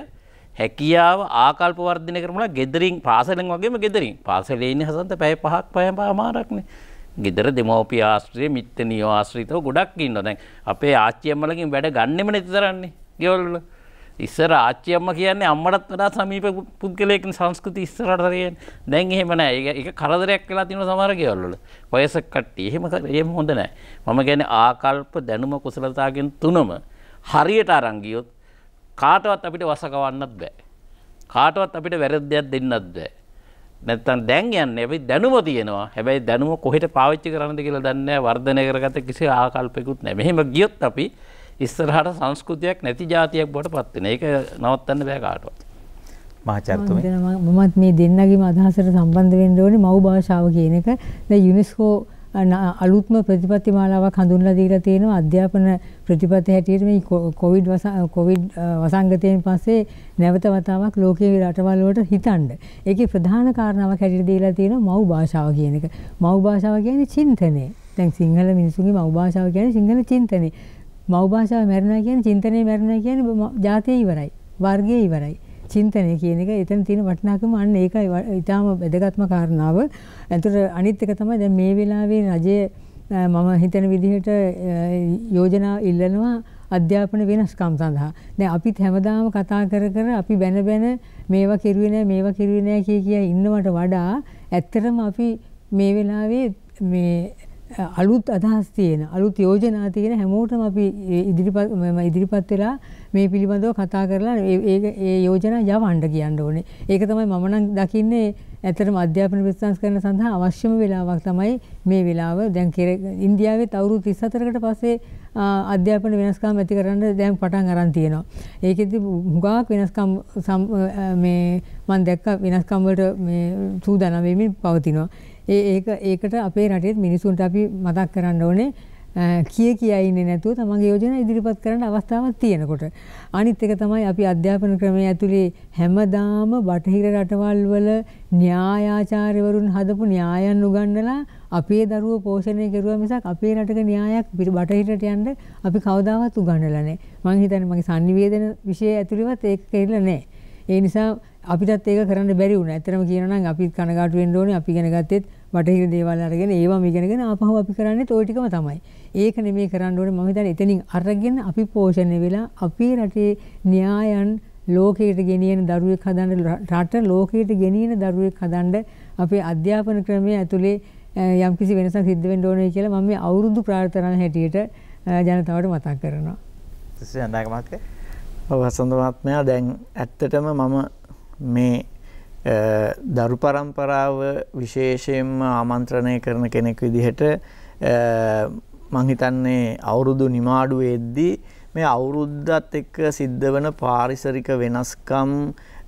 හැකියාව ආකල්ප වර්ධනය කරමුලා ගෙදරින් පාසලෙන් වගේම ගෙදරින් පාසලේ ඉන්න හසන්ත පැය පහක් පැය පහමාරක්නේ ගෙදර දෙමෝපිය ආශ්‍රය මිත්‍ය නියෝ ආශ්‍රිතව ගොඩක් ඉන්නවා දැන් අපේ ආච්චි අම්මලකින් වැඩ ගන්නෙම නැති තරන්නේ ගෙවල් වල ඉස්සර ආච්චි අම්ම කියන්නේ අම්මටත් වඩා සමීප පුද්ගලයෙක් සංස්කෘති ඉස්සරහට තියෙන. දැන් එහෙම නෑ. ඒක ඒක කරදරයක් වෙලා තියෙනවා සමහර ගෙවල් වල. වයසක කට්ටිය එහෙම එහෙම හොඳ නෑ. මම කියන්නේ ආකල්ප දැනුම කුසලතාවකින් තුනම හරියට අරන් ගියොත් කාටවත් අපිට වසකවන්නත් බෑ. කාටවත් අපිට වැරද්දයක් දෙන්නත් බෑ. නැත්තම් දැන් යන්නේ අපි දැනුම තියෙනවා. හැබැයි දැනුම කොහෙට පාවිච්චි කරන්නද කියලා දන්නේ නැහැ. වර්ධනය කරගත කිසි ආකල්පයක්වත් නැහැ. මෙහෙම ගියොත් අපි ඉස්සරහට සංස්කෘතියක් නැති ජාතියක් බොට පත්වෙන ඒක නවත්තන්න බෑ කාටවත්. මමත් මේ දෙන්නගේම අදහසට සම්බන්ධ වෙන්න ඕනේ මව් භාෂාව කියන එක. දැන් යුනෙස්කෝ අලුත්ම ප්‍රතිපත්ති මාලාවක් හඳුන්ලා දීලා තියෙනවා අධ්‍යාපන ප්‍රතිපත්ති හැටියට මේ කොවිඩ් කොවිඩ් වසංගතයෙන් පස්සේ නැවත වතාවක් ලෝකයේ රටවල් වලට හිතන්න. ඒකේ ප්‍රධාන කාරණාවක් හැටියට දීලා තියෙනවා මව් භාෂාව කියන එක. මව් භාෂාව කියන්නේ චින්තනය. දැන් සිංහල මිනිසුන්ගේ මව් භාෂාව කියන්නේ සිංහල චින්තනය. මව් භාෂාව මැරුණා කියන්නේ චින්තනය මැරුණා කියන්නේ ජාතිය ඉවරයි. වර්ගය ඉවරයි. චින්තනය කියන එක එතන තියෙන වටිනාකම අන්න ඒකයි ඊටාම වැදගත්ම කාරණාව. එතකොට අනිත් එක තමයි දැන් මේ වෙලාවේ රජයේ මම හිතන විදිහට යෝජනා ඉල්ලනවා අධ්‍යාපන වෙනස්කම් සඳහා. දැන් අපිත් හැමදාම කතා කර කර අපි බැන බැන මේවා කෙරුවේ නැහැ මේවා කෙරුවේ නැහැ කිය කිය ඉන්නවට වඩා ඇත්තටම අපි මේ වෙලාවේ මේ අලුත් අදහස් තියෙන අලුත් යෝජනා තියෙන හැමෝටම අපි ඉදිරිපත් ඉදිරිපත් වෙලා මේ පිළිබඳව කතා කරලා ඒ යෝජනා යවන්න කියන්න ඕනේ. ඒක තමයි මම නම් දකින්නේ ඇත්තටම අධ්‍යාපන ප්‍රතිසංස්කරණ සඳහා අවශ්‍යම වෙලාවක් තමයි මේ වෙලාව. දැන් ඉන්දියාවේ අවුරුදු 34කට පස්සේ අධ්‍යාපන වෙනස්කම් ඇති කරන්න දැන් පටන් අරන් තියෙනවා. ඒකෙදි හුඟක් වෙනස්කම් මේ මම දැක්ක වෙනස්කම් වලට මේ සූදානම් වෙමින් පවතිනවා. ඒක ඒකට අපේ රටේත් මිනිසුන්ට අපි මතක් කරන්න ඕනේ කිය කියයින්නේ නැතුව තමන්ගේ යෝජන ඉදිරිපත් කරන්න අවස්ථාවක් තියෙනකොට. අනිත් එක තමයි අපි අධ්‍යාපන ක්‍රමය ඇතුළේ හැමදාම බටහිර රටවල් වල න්‍යායාචාර්යවරුන් හදපු න්‍යායන් උගන්නලා අපේ දරුවෝ පෝෂණය කරුවා මිසක් අපේ රටක න්‍යායක් බටහිරට යන්න අපි කවදාවත් උගන්නලා නැහැ. මම හිතන්නේ මගේ sannivedana විෂය ඇතුළේවත් ඒක කෙරෙලා නැහැ. ඒ නිසා අපිටත් ඒක කරන්න බැරි වුණා. ඇත්තටම කියනනම් අපිත් කනගාටු වෙන්න ඕනේ. අපි ඉගෙන ගත්තෙත් බටහිර දේවල් අරගෙන ඒවා ඉගෙනගෙන ආපහු අපි කරන්නේ toy ටිකම තමයි. ඒක නෙමෙයි කරන්න ඕනේ. මම හිතන්නේ එතනින් අරගෙන අපි පෝෂණය වෙලා අපේ රටේ න්‍යායන් ලෝකයට ගෙනියන දරුවෙක් හදන්න රට ලෝකයට ගෙනියන දරුවෙක් හදන්න අපේ අධ්‍යාපන ක්‍රමය ඇතුලේ යම්කිසි වෙනසක් සිද්ධ වෙන්න ඕනේ කියලා මම මේ අවුරුදු ප්‍රාර්ථනා හැටියට ජනතාවට මතක් කරනවා. සිසුන් අනාගතයේ ඔව් හසන්ත මහත්මයා දැන් ඇත්තටම මම මේ දරු පරම්පරාව විශේෂයෙන්ම ආමන්ත්‍රණය කරන කෙනෙක් විදිහට මංහිතන්නේ අවුරුදු නිමාඩුව එද්දී මේ අවුරුද්ධත් එක්ක සිද්ධ වන පාරිසරික වෙනස්කම්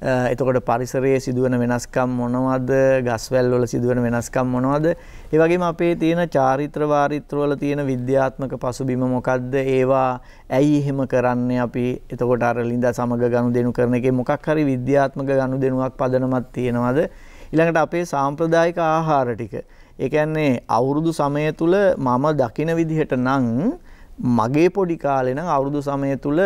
Uh, එතකොට පරිසරයේ සිදුවන වෙනස්කම් මොනවද ගස්වැල් වල සිදුවන වෙනස්කම් මොනවද ඒ වගේම අපේ තියෙන චාරිත්‍ර වාරිත්‍රවල තියෙන විද්‍යාත්මක පසුබිම මොකද්ද ඒවා ඇයි එහෙම කරන්නේ අපි එතකොට අර ලිඳ සමග ගනුදෙනු කරන එකේ මොකක් හරි විද්‍යාත්මක ගනුදෙනුවක් පදනමක් තියෙනවද ඊළඟට අපේ සාම්ප්‍රදායික ආහාර ටික ඒ කියන්නේ අවුරුදු සමය තුල මම දකින විදිහට නම් මගේ පොඩි කාලේ නම් අවුරුදු සමය තුල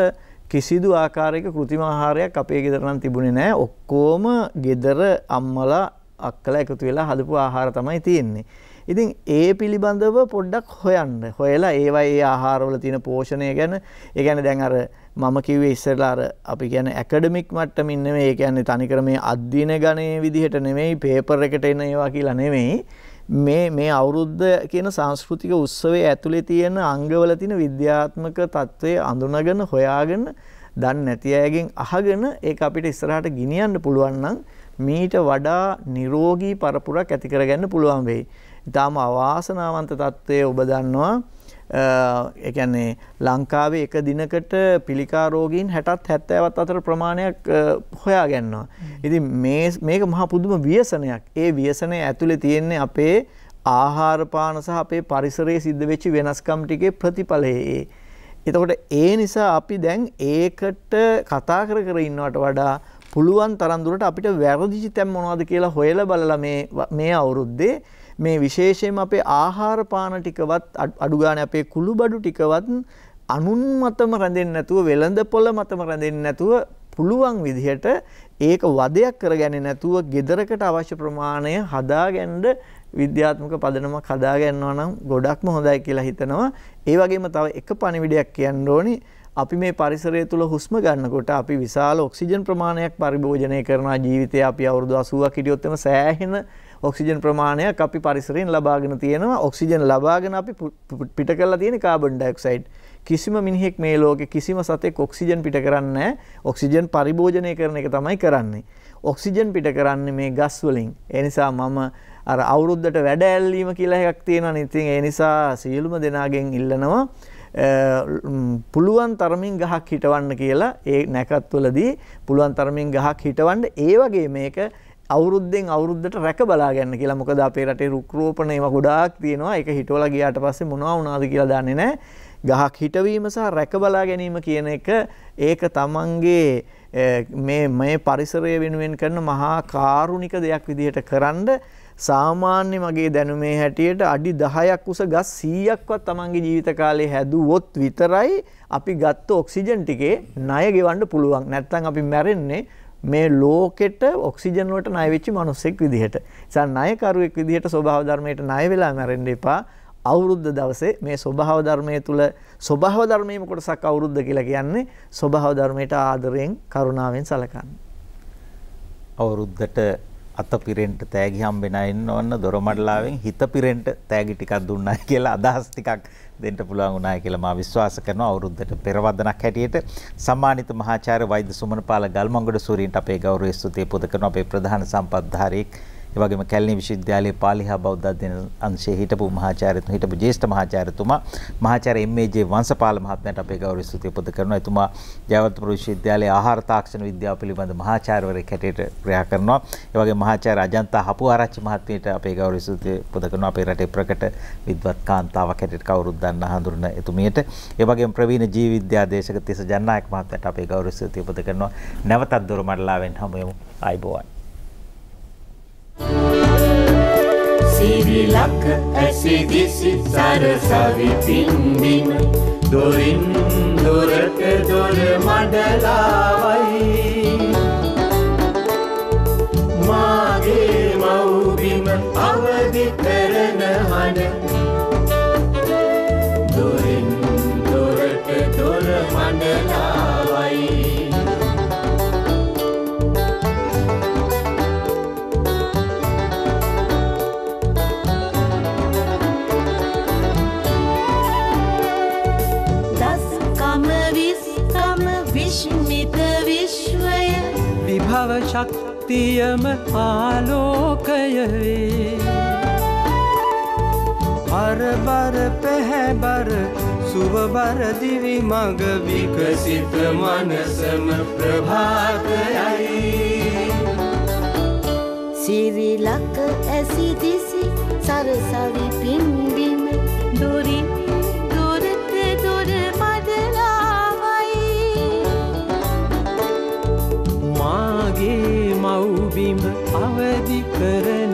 කිසිදු ආකාරයක කෘතිම ආහාරයක් අපේ ගෙදරනම් තිබුණේ නෑ ඔක්කෝම ගෙදර අම්මලා අක්කලා එකතු වෙලා හදපු ආහාර තමයි තියෙන්නේ. ඉතින් ඒ පිළිබඳව පොඩ්ඩක් හොයන්න. හොයලා ඒවා ඒ ආහාරවල තියෙන පෝෂණය ගැන, ඒ කියන්නේ දැන් අර මම කිව්වේ ඉස්සෙල්ලා අර අපි කියන්නේ ඇකඩමික් මට්ටමින් නෙමෙයි, ඒ කියන්නේ තනිකර මේ අධ්‍යයන ගණයේ විදිහට නෙමෙයි, පේපර් එකට එන ඒවා කියලා නෙමෙයි. මේ මේ අවුරුද්ද කියන සංස්කෘතික උත්සවයේ ඇතුලේ තියෙන අංගවල තියෙන විද්‍යාත්මක తත්වයේ අඳුනගෙන හොයාගෙන දන් නැති අයගෙන් අහගෙන ඒක අපිට ඉස්සරහට ගෙනියන්න පුළුවන් නම් මීට වඩා නිරෝගී පරපුරක් ඇති කරගන්න පුළුවන් වෙයි. ඊටාම අවාසනාවන්ත తත්වයේ ඔබ දන්නවා එකන්නේ ලංකාවේ එක දිනකට පිළිකාරෝගීන් හැටත් හැත්තෑවත් අතර ප්‍රමාණයක් හොයා ගැන්නවා. ඉති මේක මහ පුදුම වියසනයක් ඒ වියසනය ඇතුළෙ තියෙන්නේ අපේ ආහාරපාන සහ අපේ පරිසරයේ සිද්ධ වෙච්චි වෙනස්කම් ටිකේ ප්‍රතිඵලයේ. එතකොට ඒ නිසා අපි දැන් ඒකට කතා කර කර ඉන්නවට වඩා පුළුවන් තරන්දුරට අපිට වැරදිචි තැම් මොනවාද කියලා හොයල බලල මේ අවුරුද්දේ මේ විශේෂයෙන් අපේ ආහාර පාන ටිකවත් අඩු ගන්න අපේ කුළු බඩු ටිකවත් අනුන් මතම රැඳෙන්නේ නැතුව වෙළඳ පොළ මතම රැඳෙන්නේ නැතුව පුළුවන් විදිහට ඒක වදයක් කරගන්නේ නැතුව gedarakට අවශ්‍ය ප්‍රමාණය හදාගන්න විද්‍යාත්මක පදනමක් හදාගන්නවා නම් ගොඩක්ම හොඳයි කියලා හිතනවා. ඒ වගේම තව එක පණිවිඩයක් කියන්න ඕනි. අපි මේ පරිසරය තුළ හුස්ම ගන්නකොට අපි විශාල ඔක්සිජන් ප්‍රමාණයක් පරිභෝජනය කරනවා ජීවිතේ අපි අවුරුදු 80ක් හිටියොත් එම සෑහෙන ඔක්සිජන් ප්‍රමාණයක් අපි පරිසරයෙන් ලබාගෙන තියෙනවා ඔක්සිජන් ලබාගෙන අපි පිට කරලා තියෙන කාබන් ඩයොක්සයිඩ් කිසිම මිනිහෙක් මේ ලෝකේ කිසිම සතෙක් ඔක්සිජන් පිට කරන්නේ ඔක්සිජන් පරිභෝජනය කරන එක තමයි කරන්නේ ඔක්සිජන් පිට කරන්නේ මේ ගස් වලින් ඒ නිසා මම අර අවුරුද්දට වැඩ ඇල්ලීම කියලා එකක් තියෙනවනේ ඉතින් ඒ නිසා සියලුම දෙනාගෙන් ඉල්ලනවා පුළුවන් තරමින් ගහක් හිටවන්න කියලා ඒ නැකත්වලදී පුළුවන් තරමින් ගහක් හිටවන්න ඒ වගේ මේක අවුරුද්දෙන් අවුරුද්දට රැක බලා ගන්න කියලා මොකද අපේ රටේ රුක්රෝපණ ඒවා ගොඩාක් තියෙනවා ඒක හිටවලා ගියාට පස්සේ මොනවා වුණාද කියලා දන්නේ නැහැ. ගහක් හිටවීම සහ රැක බලා ගැනීම කියන එක ඒක තමන්ගේ මේ මේ පරිසරය වෙනුවෙන් කරන මහා කාරුණික දෙයක් විදිහට කරන්න සාමාන්‍ය මගේ දැනුමේ හැටියට අඩි 10ක් උස ගස් 100ක්වත් Tamange ජීවිත කාලේ හැදුවොත් විතරයි අපි ගත්ත ඔක්සිජන් ටිකේ ණය ගෙවන්න පුළුවන්. නැත්නම් අපි මැරෙන්නේ මේ ලෝකෙට ඔක්සිජන් වලට ණය වෙච්ච මිනිස්සෙක් විදිහට. ඉතින් ණයකරුවෙක් විදිහට ස්වභාව ධර්මයට ණය වෙලා මැරෙන්න එපා. අවුරුද්ද දවසේ මේ ස්වභාව ධර්මයේ තුල ස්වභාව ධර්මයේම කොටසක් අවුරුද්ද කියලා කියන්නේ ස්වභාව ධර්මයට ආදරයෙන් කරුණාවෙන් සලකන්න. අවුරුද්දට අත පිරෙන්ට තෑගි හම්බෙන අය ඉන්නවන්න දොරමඩලාවෙන් හිත පිරෙන්ට තෑගි ටිකක් දුන්නා කියලා අදහස් ටිකක් දෙන්න පුළුවන් වුණා කියලා මා විශ්වාස කරනවා අවුරුද්දට පෙර වදනක් හැටියට සම්මානිත මහාචාර්ය වෛද්‍ය සුමනපාල ගල්මංගොඩ සූරීන්ට අපේ ගෞරවය ස්තුතිය පුද කරන අපේ ප්‍රධාන සම්පත්ධාරීක් ඒ වගේම කැලණි විශ්වවිද්‍යාලයේ පාලි හා බෞද්ධ අධ්‍යයන අංශයේ හිටපු මහාචාර්යතුමා හිටපු ජ්‍යෙෂ්ඨ මහාචාර්යතුමා මහාචාර්ය එම්.ඒ.ජේ වංශපාල මහත්මයාට අපේ ගෞරව ස්තුතිය පොද කරනවා. එතුමා ජයවර්ධනපුර විශ්වවිද්‍යාලයේ ආහාර තාක්ෂණ විද්‍යාව පිළිබඳ මහාචාර්යවරයෙක් හැටියට ක්‍රියා කරනවා. ඒ වගේම මහාචාර්ය අජන්තා හපුආරච්චි මහත්මියට අපේ ගෞරව ස්තුතිය පොද කරනවා. අපේ රටේ ප්‍රකට විද්වත් කාන්තාවක් හැටියට කවුරුත් දන්න හඳුනන එතුමියට. ඒ වගේම ප්‍රවීණ ජීව විද්‍යා දේශක තිස්ස ජන්නායක මහත්මයාට අපේ ගෞරව ස්තුතිය පොද කරනවා. නැවතත් දොරමඩලාවෙන් හමු වෙමු. ආයිබෝවන්. සිරිලක් ඇසි දිසි සරසවි පින්බිම දොරින් දොරට දොර මඩලාවයි මා භව ශක්තියම ආලෝකය වේ අරබර පැහැබර සුවබර දිවි මඟ විකසිත මනසම ප්‍රභාතයයි සිරිලක ඇසි දිසි සරසවි පින්නේ මගේ මව්බිම අවදි කරන